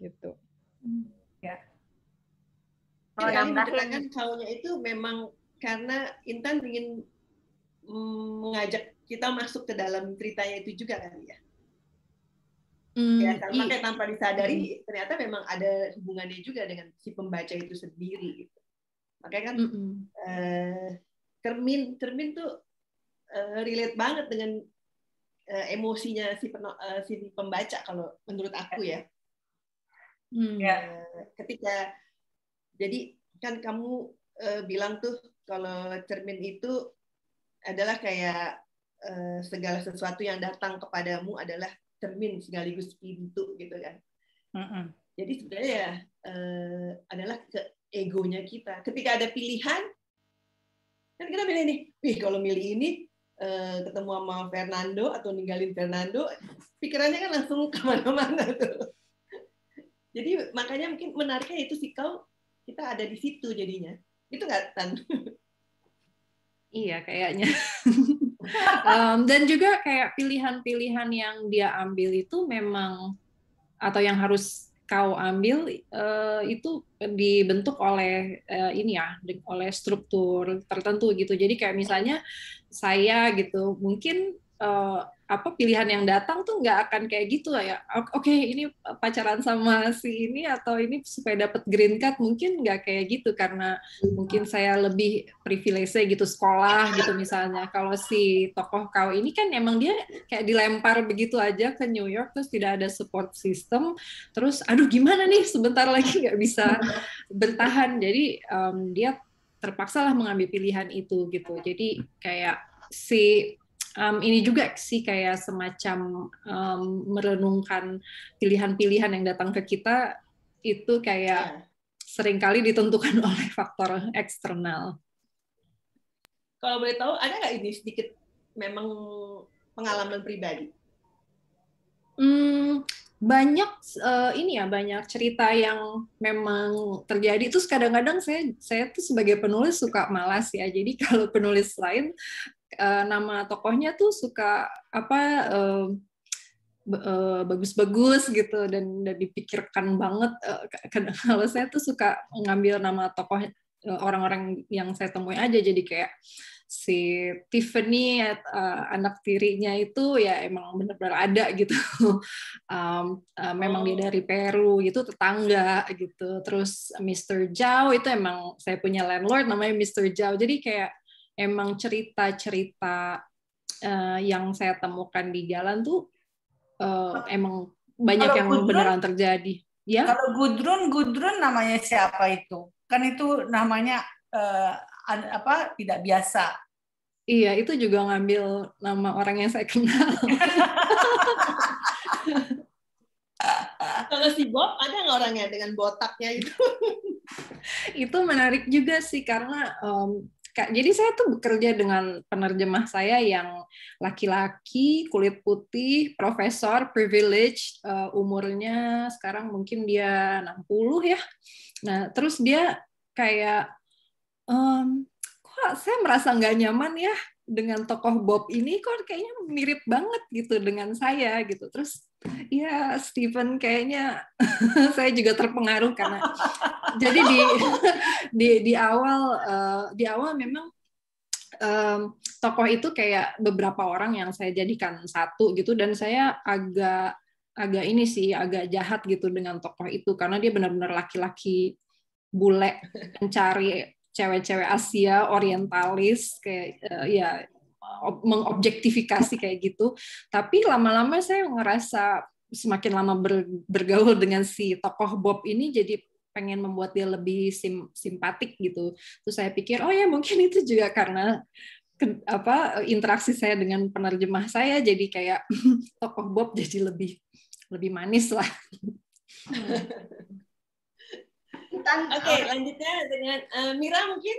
gitu. Hmm, ya. Kalau itu memang karena Intan ingin mengajak kita masuk ke dalam ceritanya itu juga kan ya. Mm, ya tanpa iya. tanpa disadari mm. ternyata memang ada hubungannya juga dengan si pembaca itu sendiri. Gitu. Makanya kan mm -mm. cermin cermin tuh uh, relate banget dengan uh, emosinya si peno, uh, si pembaca kalau menurut aku ya. Mm. Uh, ketika jadi kan kamu uh, bilang tuh kalau cermin itu adalah kayak eh, segala sesuatu yang datang kepadamu adalah cermin sekaligus pintu gitu kan. Mm -hmm. Jadi sebenarnya uh, adalah ke egonya kita. Ketika ada pilihan, kan kita pilih nih, wih kalau milih ini uh, ketemu sama Fernando atau ninggalin Fernando, pikirannya kan langsung <laughs> kemana-mana tuh. Jadi makanya mungkin menariknya itu sih kau kita ada di situ jadinya. Itu nggak tan? <laughs> Iya, kayaknya. um, <laughs> dan juga kayak pilihan-pilihan yang dia ambil itu memang atau yang harus kau ambil uh, itu dibentuk oleh uh, ini ya oleh struktur tertentu gitu jadi kayak misalnya saya gitu mungkin uh, apa pilihan yang datang tuh nggak akan kayak gitu lah ya. Oke, okay, ini pacaran sama si ini atau ini supaya dapat green card mungkin nggak kayak gitu karena mungkin saya lebih privilege gitu sekolah gitu misalnya. Kalau si tokoh kau ini kan emang dia kayak dilempar begitu aja ke New York terus tidak ada support system. Terus aduh gimana nih sebentar lagi nggak bisa bertahan. Jadi um, dia lah mengambil pilihan itu gitu. Jadi kayak si um, ini juga sih kayak semacam um, merenungkan pilihan-pilihan yang datang ke kita itu kayak yeah. seringkali ditentukan <laughs> oleh faktor eksternal. Kalau boleh tahu, ada nggak ini sedikit memang pengalaman pribadi? Hmm, banyak uh, ini ya banyak cerita yang memang terjadi terus kadang-kadang saya saya tuh sebagai penulis suka malas ya jadi <laughs> kalau penulis lain Eh, nama tokohnya tuh suka apa eh, eh, bagus-bagus gitu dan udah dipikirkan banget <laughs> kalau saya tuh suka ngambil nama tokoh orang-orang yang saya temui aja jadi kayak si Tiffany anak tirinya itu ya emang benar-benar ada gitu um, <laughs> uh, memang dia oh. dari Peru gitu tetangga gitu terus Mr. Zhao itu emang saya punya landlord namanya Mr. Zhao. jadi kayak emang cerita-cerita uh, yang saya temukan di jalan tuh uh, emang banyak kalau yang Gudrun, beneran terjadi. Ya. Kalau Gudrun, Gudrun namanya siapa itu? Kan itu namanya uh, apa? Tidak biasa. Iya, itu juga ngambil nama orang yang saya kenal. <laughs> Kalau si Bob ada nggak orangnya dengan botaknya itu? itu menarik juga sih karena um, Kak, jadi saya tuh bekerja dengan penerjemah saya yang laki-laki, kulit putih, profesor, privilege, uh, umurnya sekarang mungkin dia 60 ya. Nah, terus dia kayak, um, kok saya merasa nggak nyaman ya dengan tokoh Bob ini, kok kayaknya mirip banget gitu dengan saya gitu. Terus Iya, Steven kayaknya <laughs> saya juga terpengaruh karena jadi di <laughs> di di awal uh, di awal memang um, tokoh itu kayak beberapa orang yang saya jadikan satu gitu dan saya agak agak ini sih agak jahat gitu dengan tokoh itu karena dia benar-benar laki-laki bule mencari cewek-cewek Asia orientalis kayak uh, ya mengobjektifikasi kayak gitu. Tapi lama-lama saya ngerasa semakin lama bergaul dengan si tokoh Bob ini jadi pengen membuat dia lebih sim, simpatik gitu. Terus saya pikir oh ya mungkin itu juga karena apa interaksi saya dengan penerjemah saya jadi kayak <laughs> tokoh Bob jadi lebih lebih manis lah. Oke, okay, lanjutnya dengan uh, Mira mungkin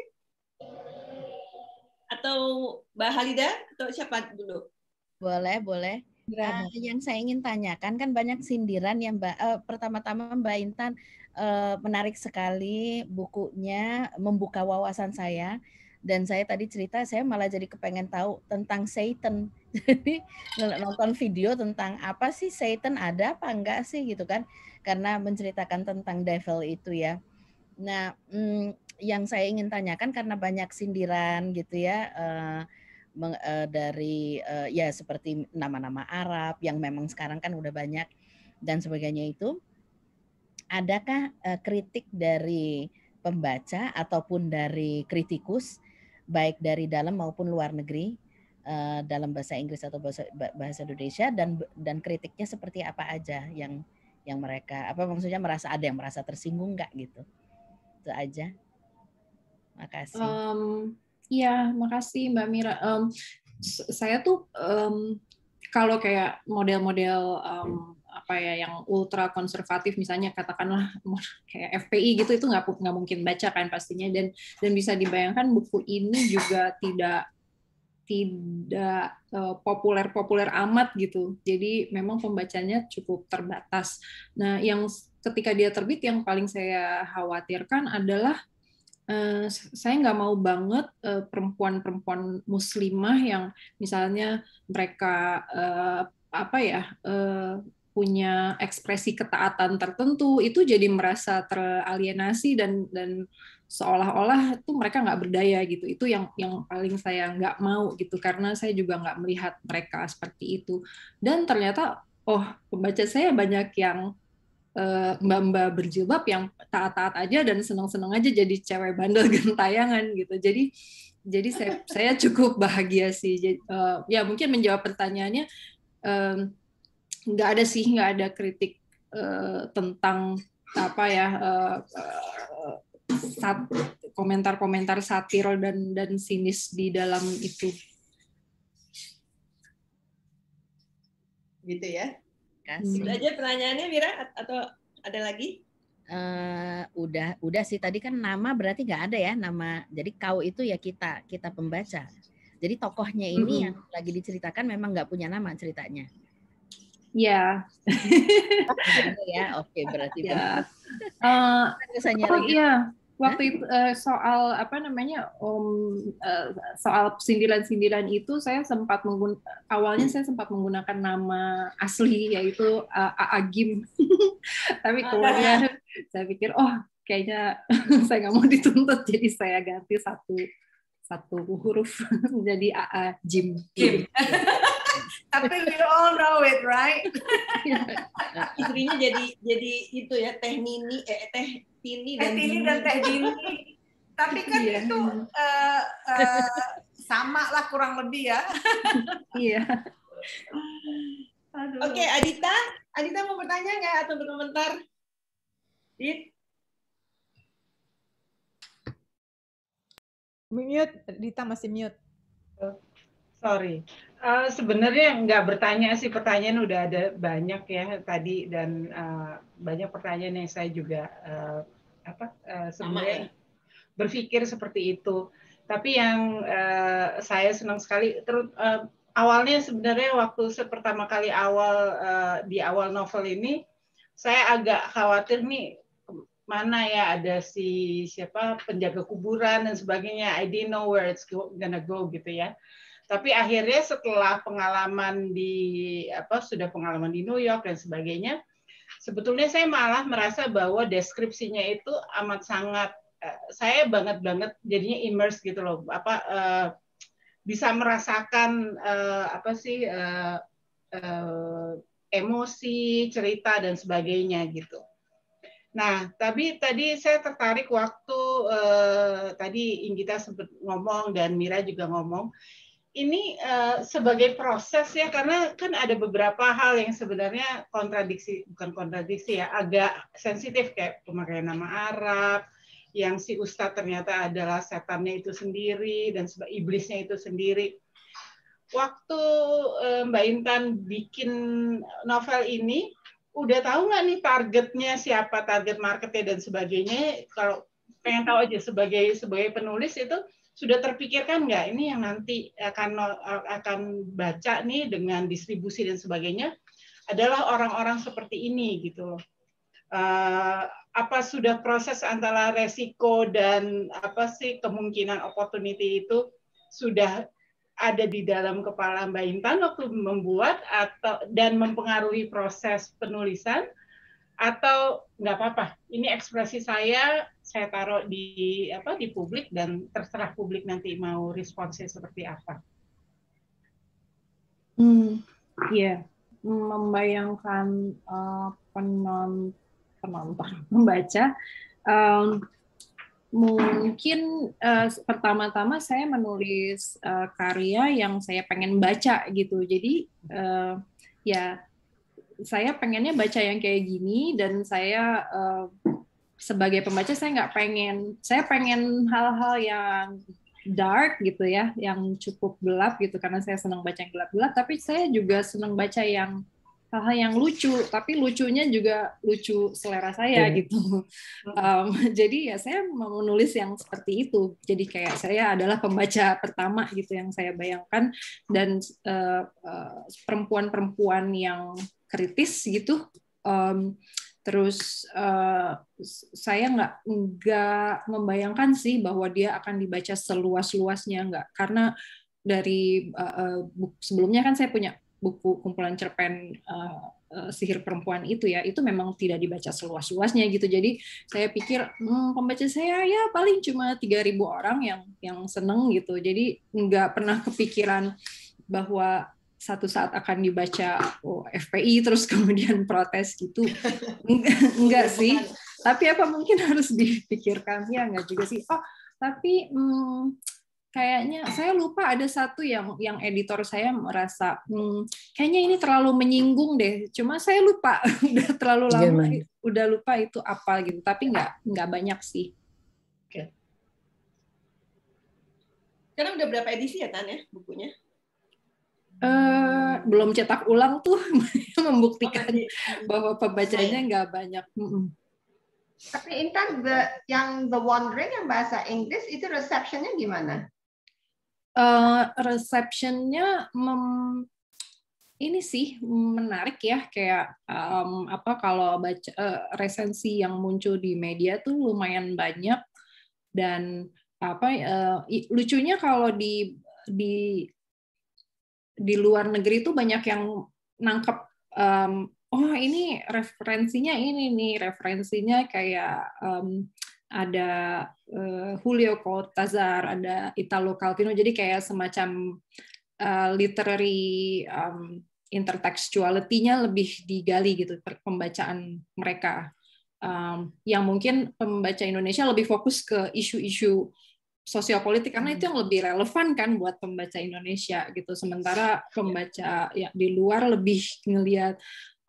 atau Mbak Halida atau siapa dulu? Boleh, boleh. Nah, yang saya ingin tanyakan kan banyak sindiran yang Mbak. eh, pertama-tama Mbak Intan eh, menarik sekali bukunya membuka wawasan saya dan saya tadi cerita saya malah jadi kepengen tahu tentang Satan. <laughs> Jadi nonton video tentang apa sih Satan ada apa enggak sih gitu kan? Karena menceritakan tentang devil itu ya. Nah, mm, yang saya ingin tanyakan karena banyak sindiran gitu ya eh, eh, dari eh, ya seperti nama-nama Arab yang memang sekarang kan udah banyak dan sebagainya itu, adakah kritik dari pembaca ataupun dari kritikus baik dari dalam maupun luar negeri dalam bahasa Inggris atau bahasa bahasa Indonesia dan dan kritiknya seperti apa aja yang yang mereka apa maksudnya merasa ada yang merasa tersinggung nggak gitu? Itu aja. Makasih. Um, ya, makasih Mbak Mira. Um, saya tuh um, kalau kayak model-model um, apa ya yang ultra konservatif misalnya katakanlah <laughs> kayak FPI gitu itu nggak nggak mungkin baca kan pastinya dan dan bisa dibayangkan buku ini juga tidak tidak e, populer-populer amat gitu. Jadi memang pembacanya cukup terbatas. Nah, yang ketika dia terbit yang paling saya khawatirkan adalah Uh, saya nggak mau banget uh, perempuan-perempuan muslimah yang misalnya mereka uh, apa ya punya ekspresi ketaatan tertentu itu jadi merasa teralienasi dan dan seolah-olah tuh mereka nggak berdaya gitu itu yang yang paling saya nggak mau gitu karena saya juga nggak melihat mereka seperti itu dan ternyata oh pembaca saya banyak yang Eh, mbak-mbak berjilbab yang taat-taat aja dan seneng-seneng aja jadi cewek bandel gentayangan <laughs> gitu. Jadi jadi saya, saya cukup bahagia sih. Jadi, uh, ya mungkin menjawab pertanyaannya eh, nggak uh, ada sih nggak ada kritik uh, tentang apa ya uh, uh, sat, komentar-komentar satir dan dan sinis di dalam itu. Gitu ya kasih. Itu aja pertanyaannya Mira atau ada lagi? Uh, udah udah sih tadi kan nama berarti nggak ada ya nama jadi kau itu ya kita kita pembaca jadi tokohnya ini mm -hmm. yang lagi diceritakan memang nggak punya nama ceritanya ya yeah. ya oke okay, berarti yeah. Ya. Eh, uh, oh iya waktu itu uh, soal apa namanya um, uh, soal sindiran-sindiran itu saya sempat menggun awalnya saya sempat menggunakan nama asli yaitu uh, eh, Aagim <laughs> tapi ah. kemudian saya pikir oh kayaknya <laughs> saya nggak mau dituntut jadi saya ganti satu satu huruf <laughs> jadi AA Jim. Jim. Gitu. Tapi we all know it, right? Istrinya jadi jadi itu ya teh Nini eh teh Tini eh, dan, Tini dan Teh Dini. <laughs> Tapi kan iya. itu uh, uh, sama lah kurang lebih ya. <laughs> iya. Oke, okay, Adita. Adita mau bertanya nggak atau berkomentar? Dit? Mute, Dita masih mute. Sorry. Uh, sebenarnya nggak bertanya sih, pertanyaan udah ada banyak ya tadi dan uh, banyak pertanyaan yang saya juga uh, apa uh, eh, sebenarnya ya? berpikir seperti itu. Tapi yang uh, saya senang sekali terus uh, eh, awalnya sebenarnya waktu pertama kali awal uh, di awal novel ini saya agak khawatir nih mana ya ada si siapa penjaga kuburan dan sebagainya. I didn't know where it's gonna go gitu ya. Tapi akhirnya setelah pengalaman di apa sudah pengalaman di New York dan sebagainya, Sebetulnya saya malah merasa bahwa deskripsinya itu amat sangat eh, saya banget banget jadinya immerse gitu loh apa uh, bisa merasakan uh, apa sih uh, uh, emosi cerita dan sebagainya gitu nah tapi tadi saya tertarik waktu uh, tadi Inggita sempat ngomong dan Mira juga ngomong ini uh, sebagai proses ya karena kan ada beberapa hal yang sebenarnya kontradiksi bukan kontradiksi ya agak sensitif kayak pemakaian nama Arab yang si ustadz ternyata adalah setannya itu sendiri dan sebab iblisnya itu sendiri. Waktu eh, Mbak Intan bikin novel ini udah tahu nggak nih targetnya siapa target marketnya dan sebagainya kalau pengen tahu aja sebagai sebagai penulis itu sudah terpikirkan nggak ini yang nanti akan akan baca nih dengan distribusi dan sebagainya adalah orang-orang seperti ini gitu loh. Uh, apa sudah proses antara resiko dan apa sih kemungkinan opportunity itu sudah ada di dalam kepala Mbak Intan waktu membuat atau dan mempengaruhi proses penulisan atau nggak apa-apa ini ekspresi saya saya taruh di apa di publik dan terserah publik nanti mau responsnya seperti apa. Hmm, ya Yeah. Membayangkan uh, penon penonton membaca <laughs> um, eh, mungkin uh, pertama-tama saya menulis uh, karya yang saya pengen baca gitu. Jadi uh, ya saya pengennya baca yang kayak gini dan saya uh, sebagai pembaca saya nggak pengen saya pengen hal-hal yang dark gitu ya, yang cukup gelap gitu karena saya senang baca yang gelap-gelap, tapi saya juga senang baca yang hal-hal yang lucu, tapi lucunya juga lucu selera saya yeah. gitu. Um, jadi ya saya mau menulis yang seperti itu. Jadi kayak saya adalah pembaca pertama gitu yang saya bayangkan dan eh, eh, perempuan-perempuan uh, uh, yang kritis gitu um, terus uh, saya nggak nggak membayangkan sih bahwa dia akan dibaca seluas luasnya nggak karena dari uh, sebelumnya kan saya punya buku kumpulan cerpen uh, sihir perempuan itu ya itu memang tidak dibaca seluas luasnya gitu jadi saya pikir hmm, pembaca saya ya paling cuma 3.000 orang yang yang seneng gitu jadi nggak pernah kepikiran bahwa satu saat akan dibaca oh, FPI terus <laughs> kemudian protes gitu enggak iya, sih tapi apa mungkin <laughs> harus dipikirkan ya enggak juga sih oh tapi hmm, kayaknya saya lupa ada satu yang yang editor saya merasa hmm, kayaknya ini terlalu menyinggung deh cuma saya lupa <laughs> udah terlalu lama yeah, udah lupa itu apa gitu tapi nggak nggak banyak sih okay. karena udah berapa edisi ya Tan ya bukunya uh, belum cetak ulang tuh <laughs> membuktikan bahwa pembacanya nggak banyak. Tapi Intan, the, yang The Wandering yang bahasa Inggris itu receptionnya gimana? Uh, receptionnya mem, ini sih menarik ya kayak um, apa kalau baca uh, resensi yang muncul di media tuh lumayan banyak dan apa uh, lucunya kalau di di di luar negeri itu banyak yang nangkep um, oh ini referensinya ini nih referensinya kayak um, ada uh, Julio Cortazar ada Italo Calvino, jadi kayak semacam uh, literary um, intertextuality-nya lebih digali gitu pembacaan mereka. Um, yang mungkin pembaca Indonesia lebih fokus ke isu-isu sosiopolitik karena itu hmm. yang lebih relevan kan buat pembaca Indonesia gitu sementara iya. pembaca ya di luar lebih ngelihat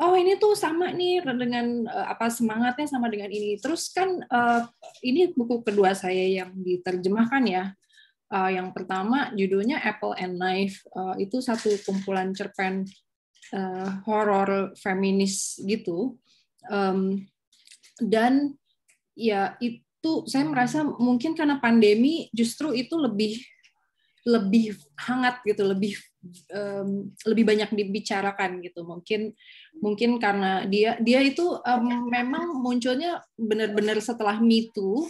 oh ini tuh sama nih dengan eh, apa semangatnya sama dengan ini terus kan eh, ini buku kedua saya yang diterjemahkan ya eh, yang pertama judulnya Apple and Knife itu satu kumpulan cerpen horor feminis gitu dan ya it, waktu saya merasa mungkin karena pandemi justru itu lebih lebih hangat gitu, lebih um, lebih banyak dibicarakan gitu. Mungkin mungkin karena dia dia itu um, memang munculnya benar-benar setelah Me Too,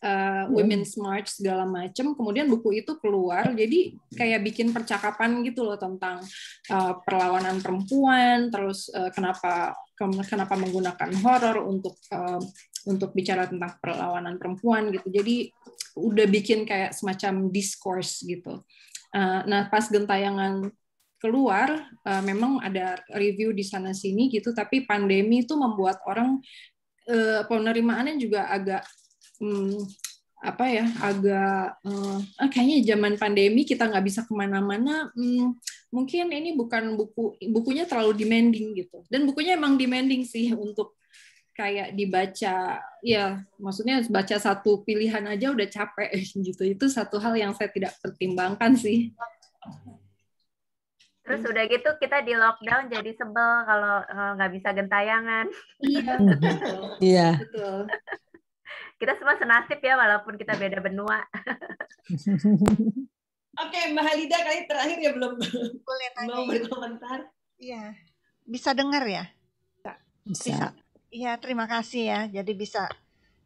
uh, Women's March segala macam. Kemudian buku itu keluar, jadi kayak bikin percakapan gitu loh tentang uh, perlawanan perempuan, terus uh, kenapa kenapa menggunakan horor untuk uh, untuk bicara tentang perlawanan perempuan gitu. Jadi udah bikin kayak semacam discourse gitu. Eh, nah pas gentayangan keluar eh, memang ada review di sana sini gitu tapi pandemi itu membuat orang uh, penerimaannya juga agak um, apa ya agak uh, kayaknya zaman pandemi kita nggak bisa kemana-mana hmm, mungkin ini bukan buku bukunya terlalu demanding gitu dan bukunya emang demanding sih <laughs> untuk kayak dibaca ya maksudnya baca satu pilihan aja udah capek <laughs> gitu itu satu hal yang saya tidak pertimbangkan sih terus udah gitu kita di lockdown jadi sebel kalau eh, nggak bisa gentayangan iya <laughs> iya kita semua senasib ya walaupun kita beda benua <laughs> oke okay, mbak Halida kali terakhir ya belum boleh tanya mau berkomentar iya bisa dengar ya bisa, bisa. Iya, terima kasih ya. Jadi bisa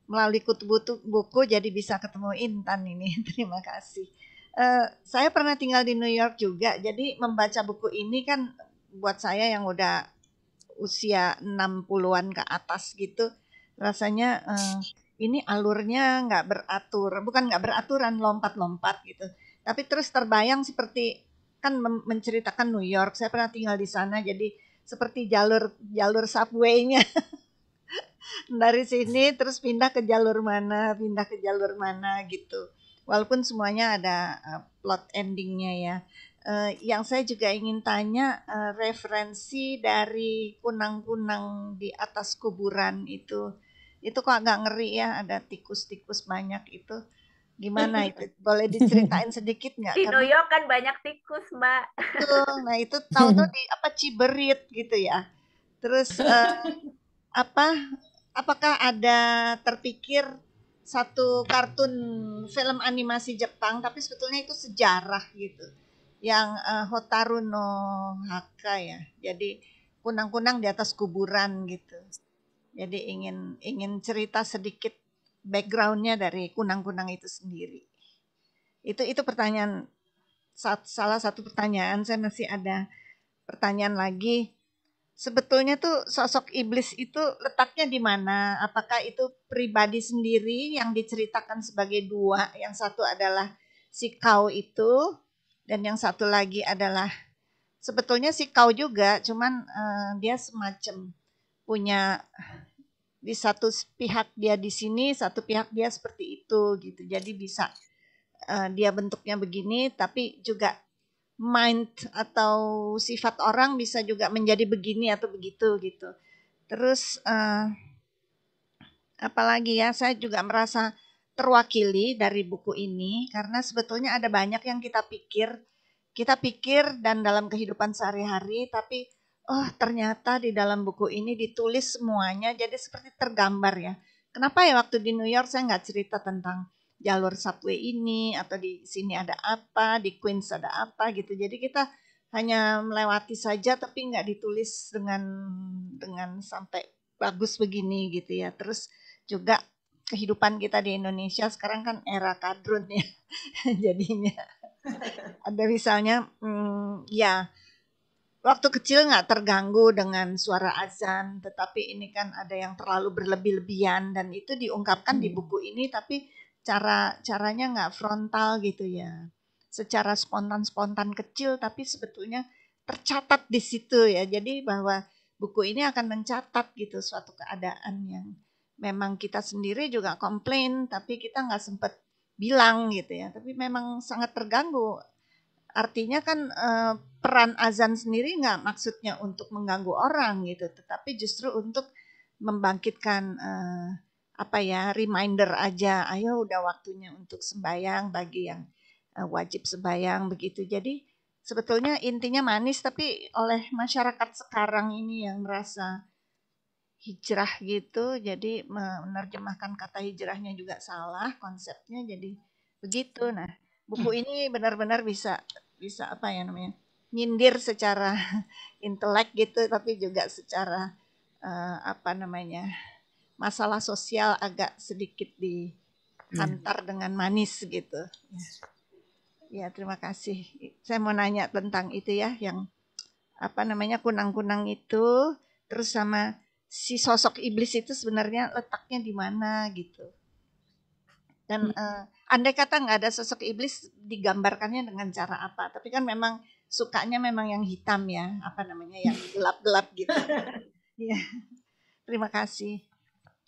melalui kutubutu buku jadi bisa ketemu Intan ini. <laughs> Terima kasih. Uh, saya pernah tinggal di New York juga. Jadi membaca buku ini kan buat saya yang udah usia 60-an ke atas gitu rasanya uh, ini alurnya nggak beratur, bukan nggak beraturan lompat-lompat gitu. Tapi terus terbayang seperti kan menceritakan New York. Saya pernah tinggal di sana jadi seperti jalur jalur subway-nya. <laughs> dari sini terus pindah ke jalur mana pindah ke jalur mana gitu walaupun semuanya ada eh, plot endingnya ya uh, yang saya juga ingin tanya uh, referensi dari kunang-kunang di atas kuburan itu itu kok agak ngeri ya ada tikus-tikus banyak itu gimana itu <laughs> boleh diceritain sedikit nggak di New York kan banyak tikus mbak itu nah itu tahu tuh di apa ciberit gitu ya terus uh, <laughs> apa apakah ada terpikir satu kartun film animasi Jepang tapi sebetulnya itu sejarah gitu yang uh, Hotaru no Haka ya jadi kunang-kunang di atas kuburan gitu jadi ingin ingin cerita sedikit backgroundnya dari kunang-kunang itu sendiri itu itu pertanyaan salah satu pertanyaan saya masih ada pertanyaan lagi sebetulnya tuh sosok iblis itu letaknya di mana? Apakah itu pribadi sendiri yang diceritakan sebagai dua? Yang satu adalah si kau itu dan yang satu lagi adalah sebetulnya si kau juga, cuman uh, dia semacam punya di satu pihak dia di sini, satu pihak dia seperti itu gitu. Jadi bisa eh, dia bentuknya begini tapi juga mind atau sifat orang bisa juga menjadi begini atau begitu gitu. Terus uh, apalagi ya saya juga merasa terwakili dari buku ini karena sebetulnya ada banyak yang kita pikir kita pikir dan dalam kehidupan sehari-hari tapi oh ternyata di dalam buku ini ditulis semuanya jadi seperti tergambar ya kenapa ya waktu di New York saya nggak cerita tentang jalur subway ini atau di sini ada apa, di Queens ada apa gitu. Jadi kita hanya melewati saja tapi nggak ditulis dengan dengan sampai bagus begini gitu ya. Terus juga kehidupan kita di Indonesia sekarang kan era kadrun ya <laughs> jadinya ada misalnya hmm, ya waktu kecil nggak terganggu dengan suara azan, tetapi ini kan ada yang terlalu berlebih-lebihan dan itu diungkapkan hmm. di buku ini, tapi cara caranya nggak frontal gitu ya secara spontan-spontan kecil tapi sebetulnya tercatat di situ ya jadi bahwa buku ini akan mencatat gitu suatu keadaan yang memang kita sendiri juga komplain tapi kita nggak sempet bilang gitu ya tapi memang sangat terganggu artinya kan eh, peran azan sendiri nggak maksudnya untuk mengganggu orang gitu tetapi justru untuk membangkitkan eh, apa ya reminder aja ayo udah waktunya untuk sembayang bagi yang uh, wajib sembayang begitu jadi sebetulnya intinya manis tapi oleh masyarakat sekarang ini yang merasa hijrah gitu jadi menerjemahkan kata hijrahnya juga salah konsepnya jadi begitu nah buku hmm. ini benar-benar bisa bisa apa ya namanya nyindir secara <laughs> intelek gitu tapi juga secara uh, apa namanya masalah sosial agak sedikit dihantar hmm. dengan manis gitu. Ya terima kasih. Saya mau nanya tentang itu ya yang apa namanya kunang-kunang itu terus sama si sosok iblis itu sebenarnya letaknya di mana gitu. Dan hmm. uh, andai kata nggak ada sosok iblis digambarkannya dengan cara apa? Tapi kan memang sukanya memang yang hitam ya, apa namanya yang gelap-gelap gitu. <laughs> ya. Terima kasih.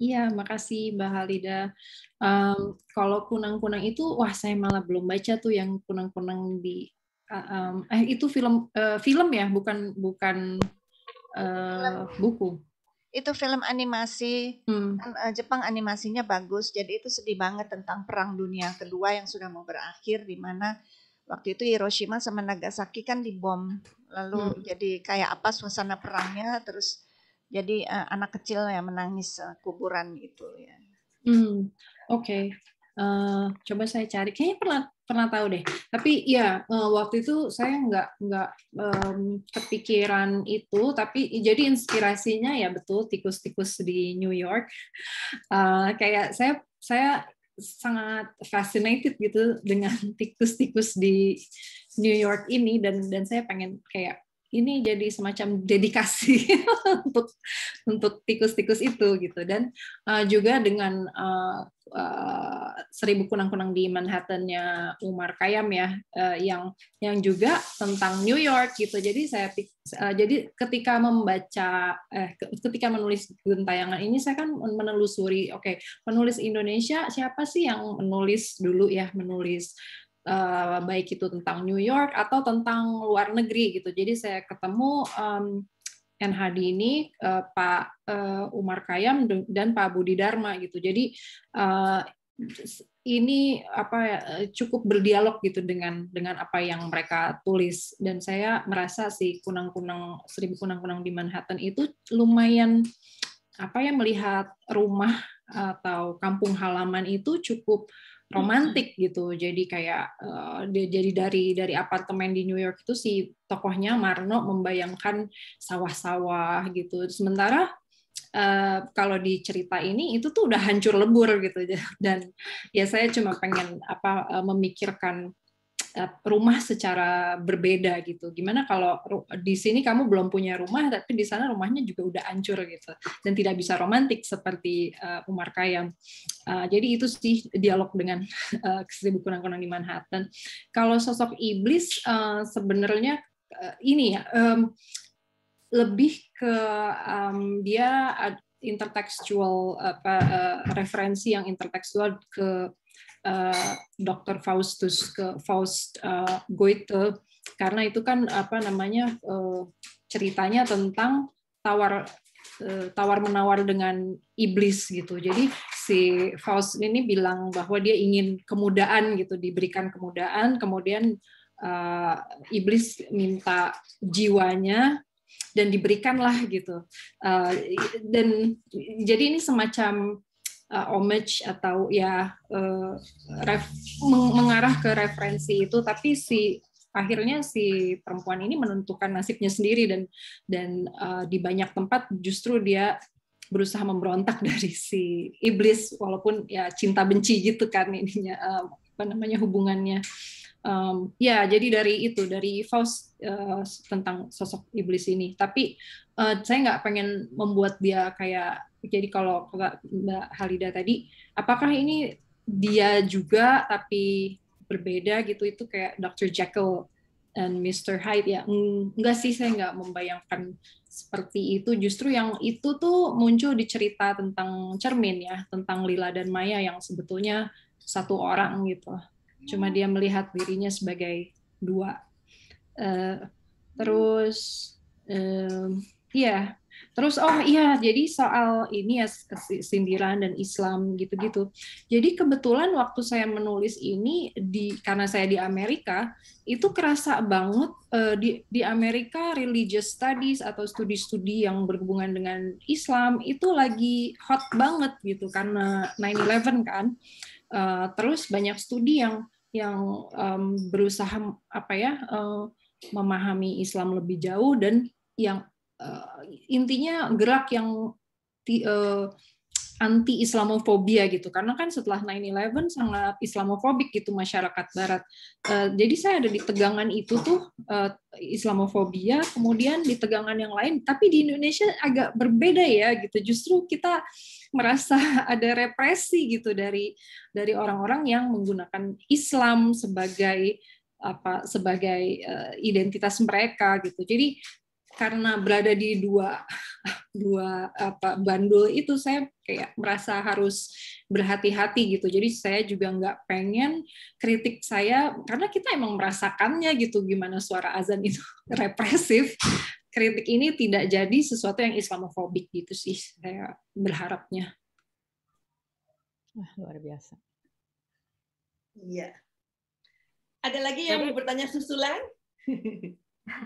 Iya, makasih Mbak Halida. Um, kalau kunang-kunang itu, wah saya malah belum baca tuh yang kunang-kunang di uh, um, eh itu film uh, film ya, bukan bukan uh, buku. Itu film animasi hmm. uh, Jepang animasinya bagus. Jadi itu sedih banget tentang perang dunia kedua yang sudah mau berakhir di mana waktu itu Hiroshima sama Nagasaki kan dibom. Lalu hmm. jadi kayak apa suasana perangnya terus jadi uh, anak kecil yang menangis uh, kuburan itu ya. Hmm, oke. Okay. Uh, eh, coba saya cari. Kayaknya pernah pernah tahu deh. Tapi ya uh, waktu itu saya nggak nggak um, kepikiran itu. Tapi jadi inspirasinya ya betul tikus-tikus di New York. Uh, kayak saya saya sangat fascinated gitu dengan tikus-tikus di New York ini dan dan saya pengen kayak ini jadi semacam dedikasi <laughs> untuk untuk tikus-tikus itu gitu dan uh, juga dengan uh, uh, seribu kunang-kunang di Manhattannya Umar Kayam ya uh, yang yang juga tentang New York gitu jadi saya uh, jadi ketika membaca eh ketika menulis gentayangan ini saya kan menelusuri oke okay, penulis Indonesia siapa sih yang menulis dulu ya menulis Eh, baik itu tentang New York atau tentang luar negeri gitu. Jadi saya ketemu um, NHD ini uh, Pak uh, Umar Kayam dan Pak Budi Dharma gitu. Jadi uh, ini apa cukup berdialog gitu dengan dengan apa yang mereka tulis dan saya merasa si kunang-kunang seribu kunang-kunang di Manhattan itu lumayan apa ya melihat rumah atau kampung halaman itu cukup romantik gitu. Jadi kayak eh, jadi dari dari apartemen di New York itu si tokohnya Marno membayangkan sawah-sawah gitu. Sementara uh, kalau di cerita ini itu tuh udah hancur lebur gitu <laughs> dan ya saya cuma pengen apa uh, memikirkan Eh, rumah secara berbeda gitu. Gimana kalau di sini kamu belum punya rumah tapi di sana rumahnya juga udah hancur gitu dan tidak bisa romantis seperti uh, Umar Kayam. Eh, jadi itu sih dialog dengan uh, seribu di Manhattan. Kalau sosok iblis uh, sebenarnya ini ya lebih ke um, dia intertekstual uh, referensi yang intertekstual ke Eh, Dr. Faustus ke Faust eh, Goethe karena itu kan apa namanya eh, ceritanya tentang tawar tawar menawar dengan iblis gitu. Jadi si Faust ini bilang bahwa dia ingin kemudaan gitu, diberikan kemudaan, kemudian uh, iblis minta jiwanya dan diberikanlah gitu. Uh, dan jadi ini semacam uh, homage atau ya uh, ref, hmm. mengarah ke referensi itu tapi si akhirnya si perempuan ini menentukan nasibnya sendiri dan dan uh, di banyak tempat justru dia berusaha memberontak <laughs> dari si iblis walaupun ya cinta benci gitu kan ininya uh, apa namanya hubungannya um, ya jadi dari itu dari Faust uh, tentang sosok iblis ini tapi uh, saya nggak pengen membuat dia kayak jadi kalau Mbak Halida tadi, apakah ini dia juga tapi berbeda gitu itu kayak Dr. Jekyll and Mr. Hyde ya enggak sih saya nggak membayangkan seperti itu justru yang itu tuh muncul di cerita tentang cermin ya tentang Lila dan Maya yang sebetulnya satu orang gitu cuma dia melihat dirinya sebagai dua uh, terus iya ya yeah. Terus oh iya jadi soal ini ya kesindiran dan Islam gitu-gitu. Jadi kebetulan waktu saya menulis ini di karena saya di Amerika itu kerasa banget uh, di di Amerika religious studies atau studi-studi yang berhubungan dengan Islam itu lagi hot banget gitu karena 9/11 kan. Uh, terus banyak studi yang yang um, berusaha apa ya uh, memahami Islam lebih jauh dan yang uh, intinya gerak yang uh, eh, anti Islamofobia gitu karena kan setelah 9/11 sangat Islamofobik gitu masyarakat Barat uh, jadi saya ada di tegangan itu tuh uh, Islamofobia kemudian di tegangan yang lain tapi di Indonesia agak berbeda ya gitu justru kita merasa <laughs> ada represi gitu dari dari orang-orang yang menggunakan Islam sebagai apa sebagai uh, identitas mereka gitu jadi karena berada di dua <laughs> dua apa bandul itu saya kayak merasa harus berhati-hati gitu. Jadi saya juga nggak pengen kritik saya karena kita emang merasakannya gitu gimana suara azan itu <laughs> represif. Kritik ini tidak jadi sesuatu yang islamofobik gitu sih saya berharapnya. Wah, luar biasa. Iya. Ada lagi yang mau bertanya susulan? <laughs>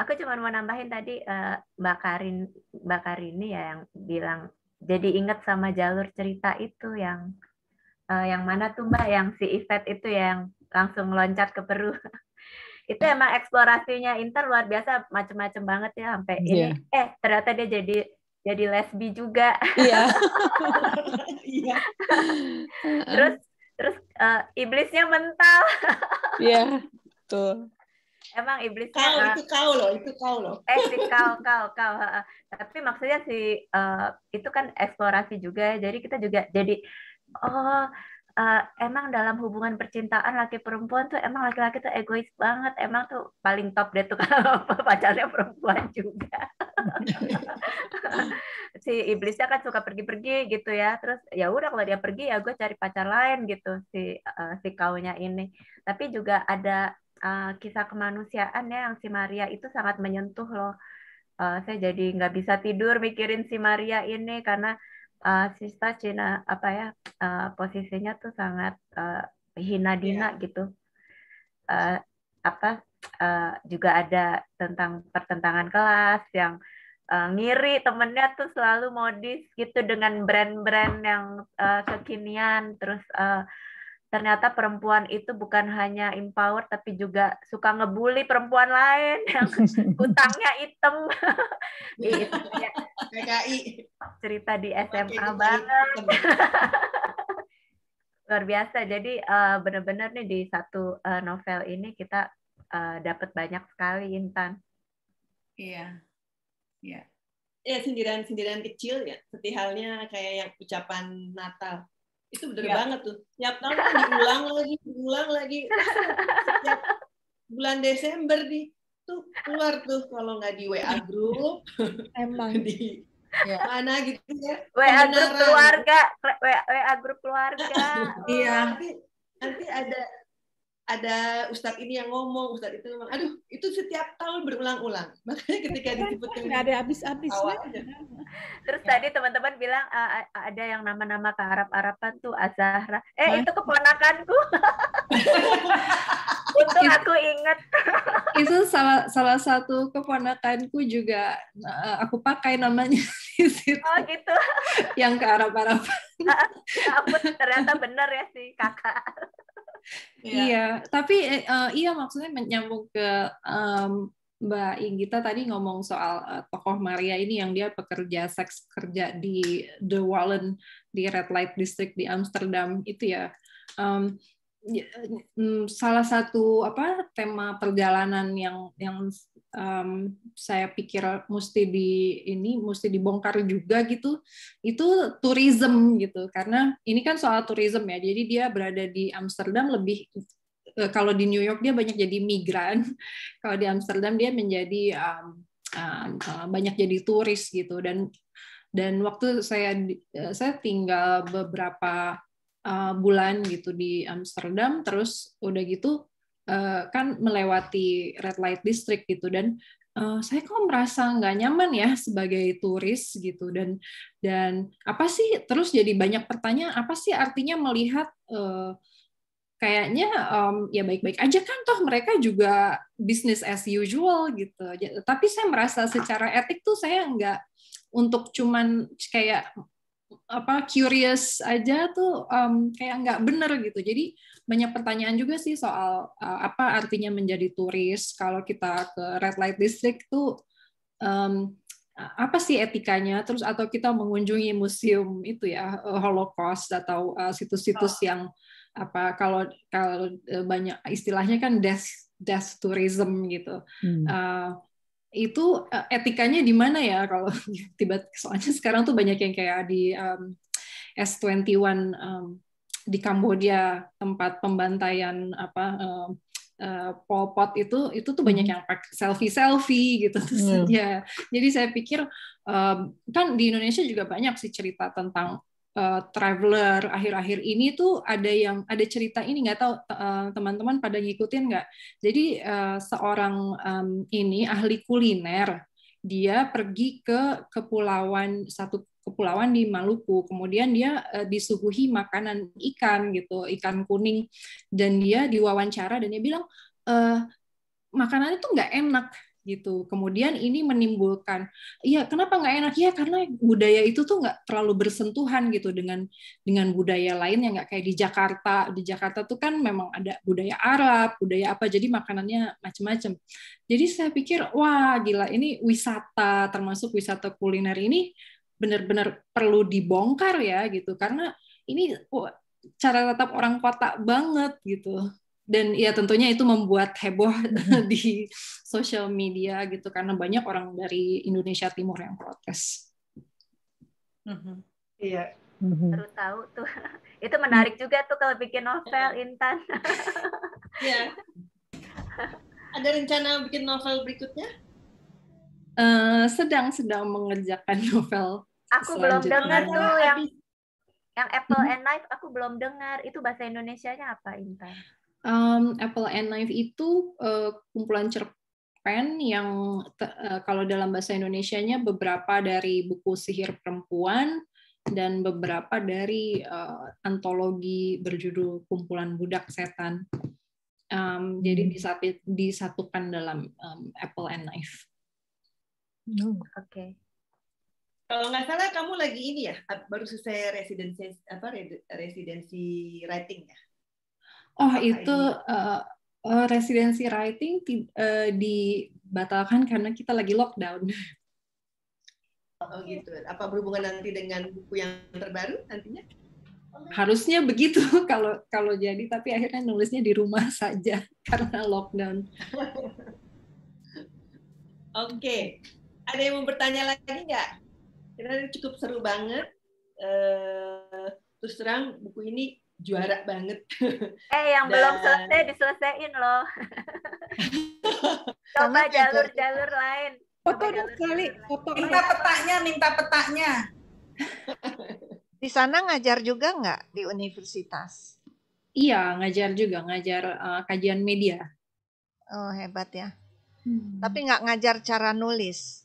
Aku cuma mau nambahin tadi uh, Mbak Karin Mbak Karini ya yang bilang jadi ingat sama jalur cerita itu yang uh, yang mana tuh Mbak yang si Ivet itu yang langsung loncat ke Peru. <laughs> itu emang eksplorasinya Inter luar biasa macem-macem banget ya sampai yeah. ini eh ternyata dia jadi jadi lesbi juga. Iya. <laughs> Yeah. terus terus uh, iblisnya mental. Iya. yeah, betul. Emang iblis kau uh, itu kau loh, itu kau loh. Eh si kau kau kau. tapi maksudnya si uh, itu kan eksplorasi juga. Jadi kita juga jadi oh uh, emang dalam hubungan percintaan laki perempuan tuh emang laki-laki tuh egois banget. Emang tuh paling top deh tuh <laughs> kalau pacarnya perempuan juga. <laughs> si iblisnya kan suka pergi-pergi gitu ya terus ya udah kalau dia pergi ya gue cari pacar lain gitu si uh, si kaunya ini tapi juga ada uh, kisah kemanusiaan ya yang si Maria itu sangat menyentuh loh. Uh, saya jadi nggak bisa tidur mikirin si Maria ini karena uh, sista Cina apa ya uh, posisinya tuh sangat uh, hina dina yeah. gitu. Uh, apa uh, juga ada tentang pertentangan kelas yang uh, ngiri temennya tuh selalu modis gitu dengan brand-brand yang uh, kekinian terus uh, ternyata perempuan itu bukan hanya empower tapi juga suka ngebully perempuan lain <laughs> yang utangnya hitam <laughs> iya. itu PKI cerita di SMA Oke, banget <laughs> luar biasa jadi uh, benar-benar nih di satu uh, novel ini kita uh, eh, dapat banyak sekali Intan iya iya ya sindiran-sindiran kecil ya seperti halnya kayak yang ucapan Natal itu bener ya. banget tuh tiap tahun diulang lagi diulang lagi bulan Desember di tuh keluar tuh kalau nggak di WA grup emang <laughs> di ya. mana gitu ya WA grup keluarga WA, WA grup keluarga <laughs> iya nanti, nanti ada ada ustadz ini yang ngomong, ustadz itu ngomong, aduh itu setiap tahun berulang-ulang. <laughs> Makanya ketika kan disebut kan yang ada habis-habisnya. Terus tadi teman-teman bilang ada yang nama-nama ke Arab-Araban tuh Azahra. Eh itu keponakanku. <laughs> Untuk aku inget. <laughs> itu salah salah satu keponakanku juga eh, aku pakai namanya di situ. Oh gitu. yang ke Arab-Araban. ternyata benar ya si kakak yeah. iya tapi uh, iya maksudnya menyambung ke um, Mbak Inggita tadi ngomong soal uh, tokoh Maria ini yang dia pekerja seks kerja di The Wallen di Red Light District di Amsterdam itu ya um, salah satu apa tema perjalanan yang yang um, saya pikir mesti di ini mesti dibongkar juga gitu itu tourism gitu karena ini kan soal tourism ya jadi dia berada di Amsterdam lebih eh, kalau di New York dia banyak jadi migran <laughs> kalau di Amsterdam dia menjadi um, um, banyak jadi turis gitu dan dan waktu saya eh, saya tinggal beberapa uh, bulan gitu di Amsterdam terus udah gitu Eh, kan melewati red light district gitu dan uh, saya kok merasa nggak nyaman ya sebagai turis gitu dan dan apa sih terus jadi banyak pertanyaan apa sih artinya melihat uh, kayaknya um, ya baik-baik aja kan toh mereka juga bisnis as usual gitu tapi saya merasa secara etik tuh saya nggak untuk cuman kayak apa curious aja tuh um, kayak nggak bener gitu jadi banyak pertanyaan juga sih soal uh, apa artinya menjadi turis kalau kita ke red light district tuh um, apa sih etikanya terus atau kita mengunjungi museum itu ya eh, Holocaust atau eh, situs-situs uh, oh. yang apa kalau kalau banyak istilahnya kan death death tourism gitu hmm. uh, itu etikanya di mana ya kalau <laughs> tiba soalnya sekarang tuh banyak yang kayak di um, S21 um, di Kamboja tempat pembantaian apa uh, uh, Pol Pot itu itu tuh banyak hmm. yang pakai selfie selfie gitu <laughs> terus hmm. ya jadi saya pikir uh, kan di Indonesia juga banyak sih cerita tentang uh, traveler akhir-akhir ini tuh ada yang ada cerita ini nggak tahu teman-teman uh, pada ngikutin nggak jadi uh, seorang um, ini ahli kuliner dia pergi ke kepulauan satu kepulauan di Maluku. Kemudian dia uh, disuguhi makanan ikan gitu, ikan kuning, dan dia diwawancara dan dia bilang e, makanannya itu nggak enak gitu. Kemudian ini menimbulkan, ya kenapa nggak enak ya karena budaya itu tuh nggak terlalu bersentuhan gitu dengan dengan budaya lain yang nggak kayak di Jakarta. Di Jakarta tuh kan memang ada budaya Arab, budaya apa, jadi makanannya macam-macam. Jadi saya pikir wah gila ini wisata termasuk wisata kuliner ini benar-benar perlu dibongkar ya gitu karena ini cara tetap orang kota banget gitu dan ya tentunya itu membuat heboh mm-hmm. <laughs> di sosial media gitu karena banyak orang dari Indonesia Timur yang protes. Mm-hmm. Iya. Mm-hmm. Baru tahu tuh. <laughs> Itu menarik juga tuh kalau bikin novel iya. Intan. <laughs> Iya. Ada rencana bikin novel berikutnya? Eh, sedang-sedang mengerjakan novel aku belum dengar tuh yang yang apple mm-hmm. and knife aku belum dengar itu bahasa Indonesia-nya apa Intan? Um, apple and knife itu uh, kumpulan cerpen yang uh, kalau dalam bahasa Indonesia-nya beberapa dari buku sihir perempuan dan beberapa dari uh, antologi berjudul kumpulan budak setan. Um, hmm. Jadi disatukan dalam um, apple and knife. Hmm. Oke. Okay. Kalau nggak salah kamu lagi ini ya, baru selesai residensi apa residensi writing ya? Oh apa itu uh, uh, residensi writing uh, dibatalkan karena kita lagi lockdown. Oh, oh gitu. Apa berhubungan nanti dengan buku yang terbaru nantinya? Harusnya begitu <laughs> kalau kalau jadi, tapi akhirnya nulisnya di rumah <laughs> saja karena lockdown. <laughs> Oke, okay. ada yang mau bertanya lagi nggak? karena cukup seru banget. Uh, terus terang buku ini juara banget. <laughs> Eh yang Dan... belum selesai diselesaikan loh. <laughs> Coba jalur-jalur lain. Foto dong sekali. Foto minta petanya, minta petanya. di sana ngajar juga nggak di universitas? Iya ngajar juga, ngajar uh, kajian media. Oh hebat ya. Hmm. Tapi nggak ngajar cara nulis.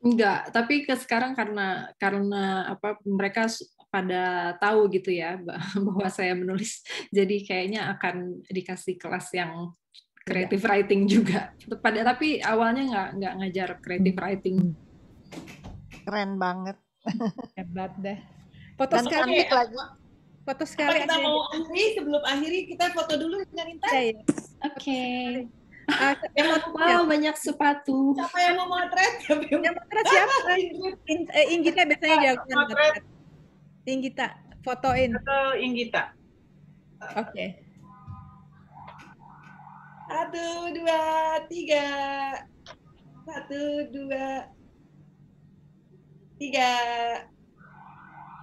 Enggak, tapi ke sekarang karena karena apa mereka pada tahu gitu ya <laughs> bahwa saya menulis. Jadi kayaknya akan dikasih kelas yang creative Tidak. writing juga. Pada tapi awalnya nggak nggak ngajar creative hmm. writing. Keren banget. Hebat deh. Foto Dan sekali ya. lagi. Foto sekali. kita mau akhiri sebelum akhiri kita foto dulu dengan Intan. Iya. Oke. Okay. Uh, yang wow, banyak sepatu. Siapa yang mau motret? <laughs> yang, <laughs> eh, yang motret siapa? In, uh, Inggita biasanya akan motret. Inggita, fotoin. Atau Inggita. Oke. Okay. Satu, dua, tiga. Satu, dua, tiga.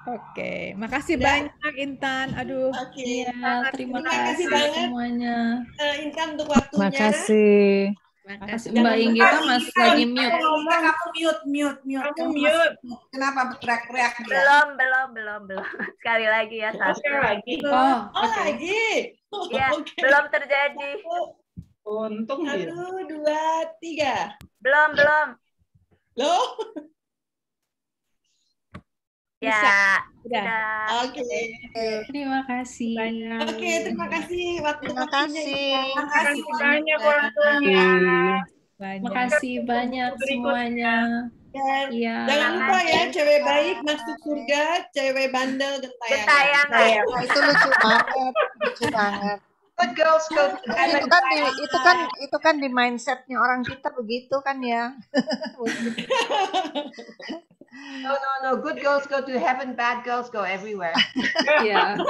Oke, makasih ya. banyak Intan. Aduh, okay. ya, terima, terima kasih, kasih banyak semuanya. Uh, Intan untuk waktunya. Makasih. Makasih Mbak kan masih lagi mute. Ngomong aku mute, mute, mute. Kamu mute. Kenapa teriak-teriak? Belum, belum, belum, belum. <laughs> Sekali lagi ya satu. Sekali lagi. Oh, oh okay. lagi. Ya, <laughs> okay. belum terjadi. Untung Satu, dua, tiga. Belum, belum. Loh? Ya, Bisa. Oke. Okay. Terima kasih. Oke, okay, terima kasih waktu Terima kasih. Terima kasih banyak waktunya. Terima kasih banyak semuanya. ya. jangan lupa ya, cewek baik masuk surga, cewek bandel gentayangan. Gentayangan. itu lucu banget, lucu banget. Good girls Itu kan di, itu kan itu kan di mindsetnya orang kita begitu kan ya. <laughs> no, no, no. Good girls go to heaven. Bad girls go everywhere. <laughs> yeah. <laughs>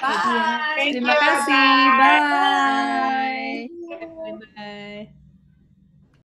Bye. Terima kasih. Bye. Bye. Bye. Bye.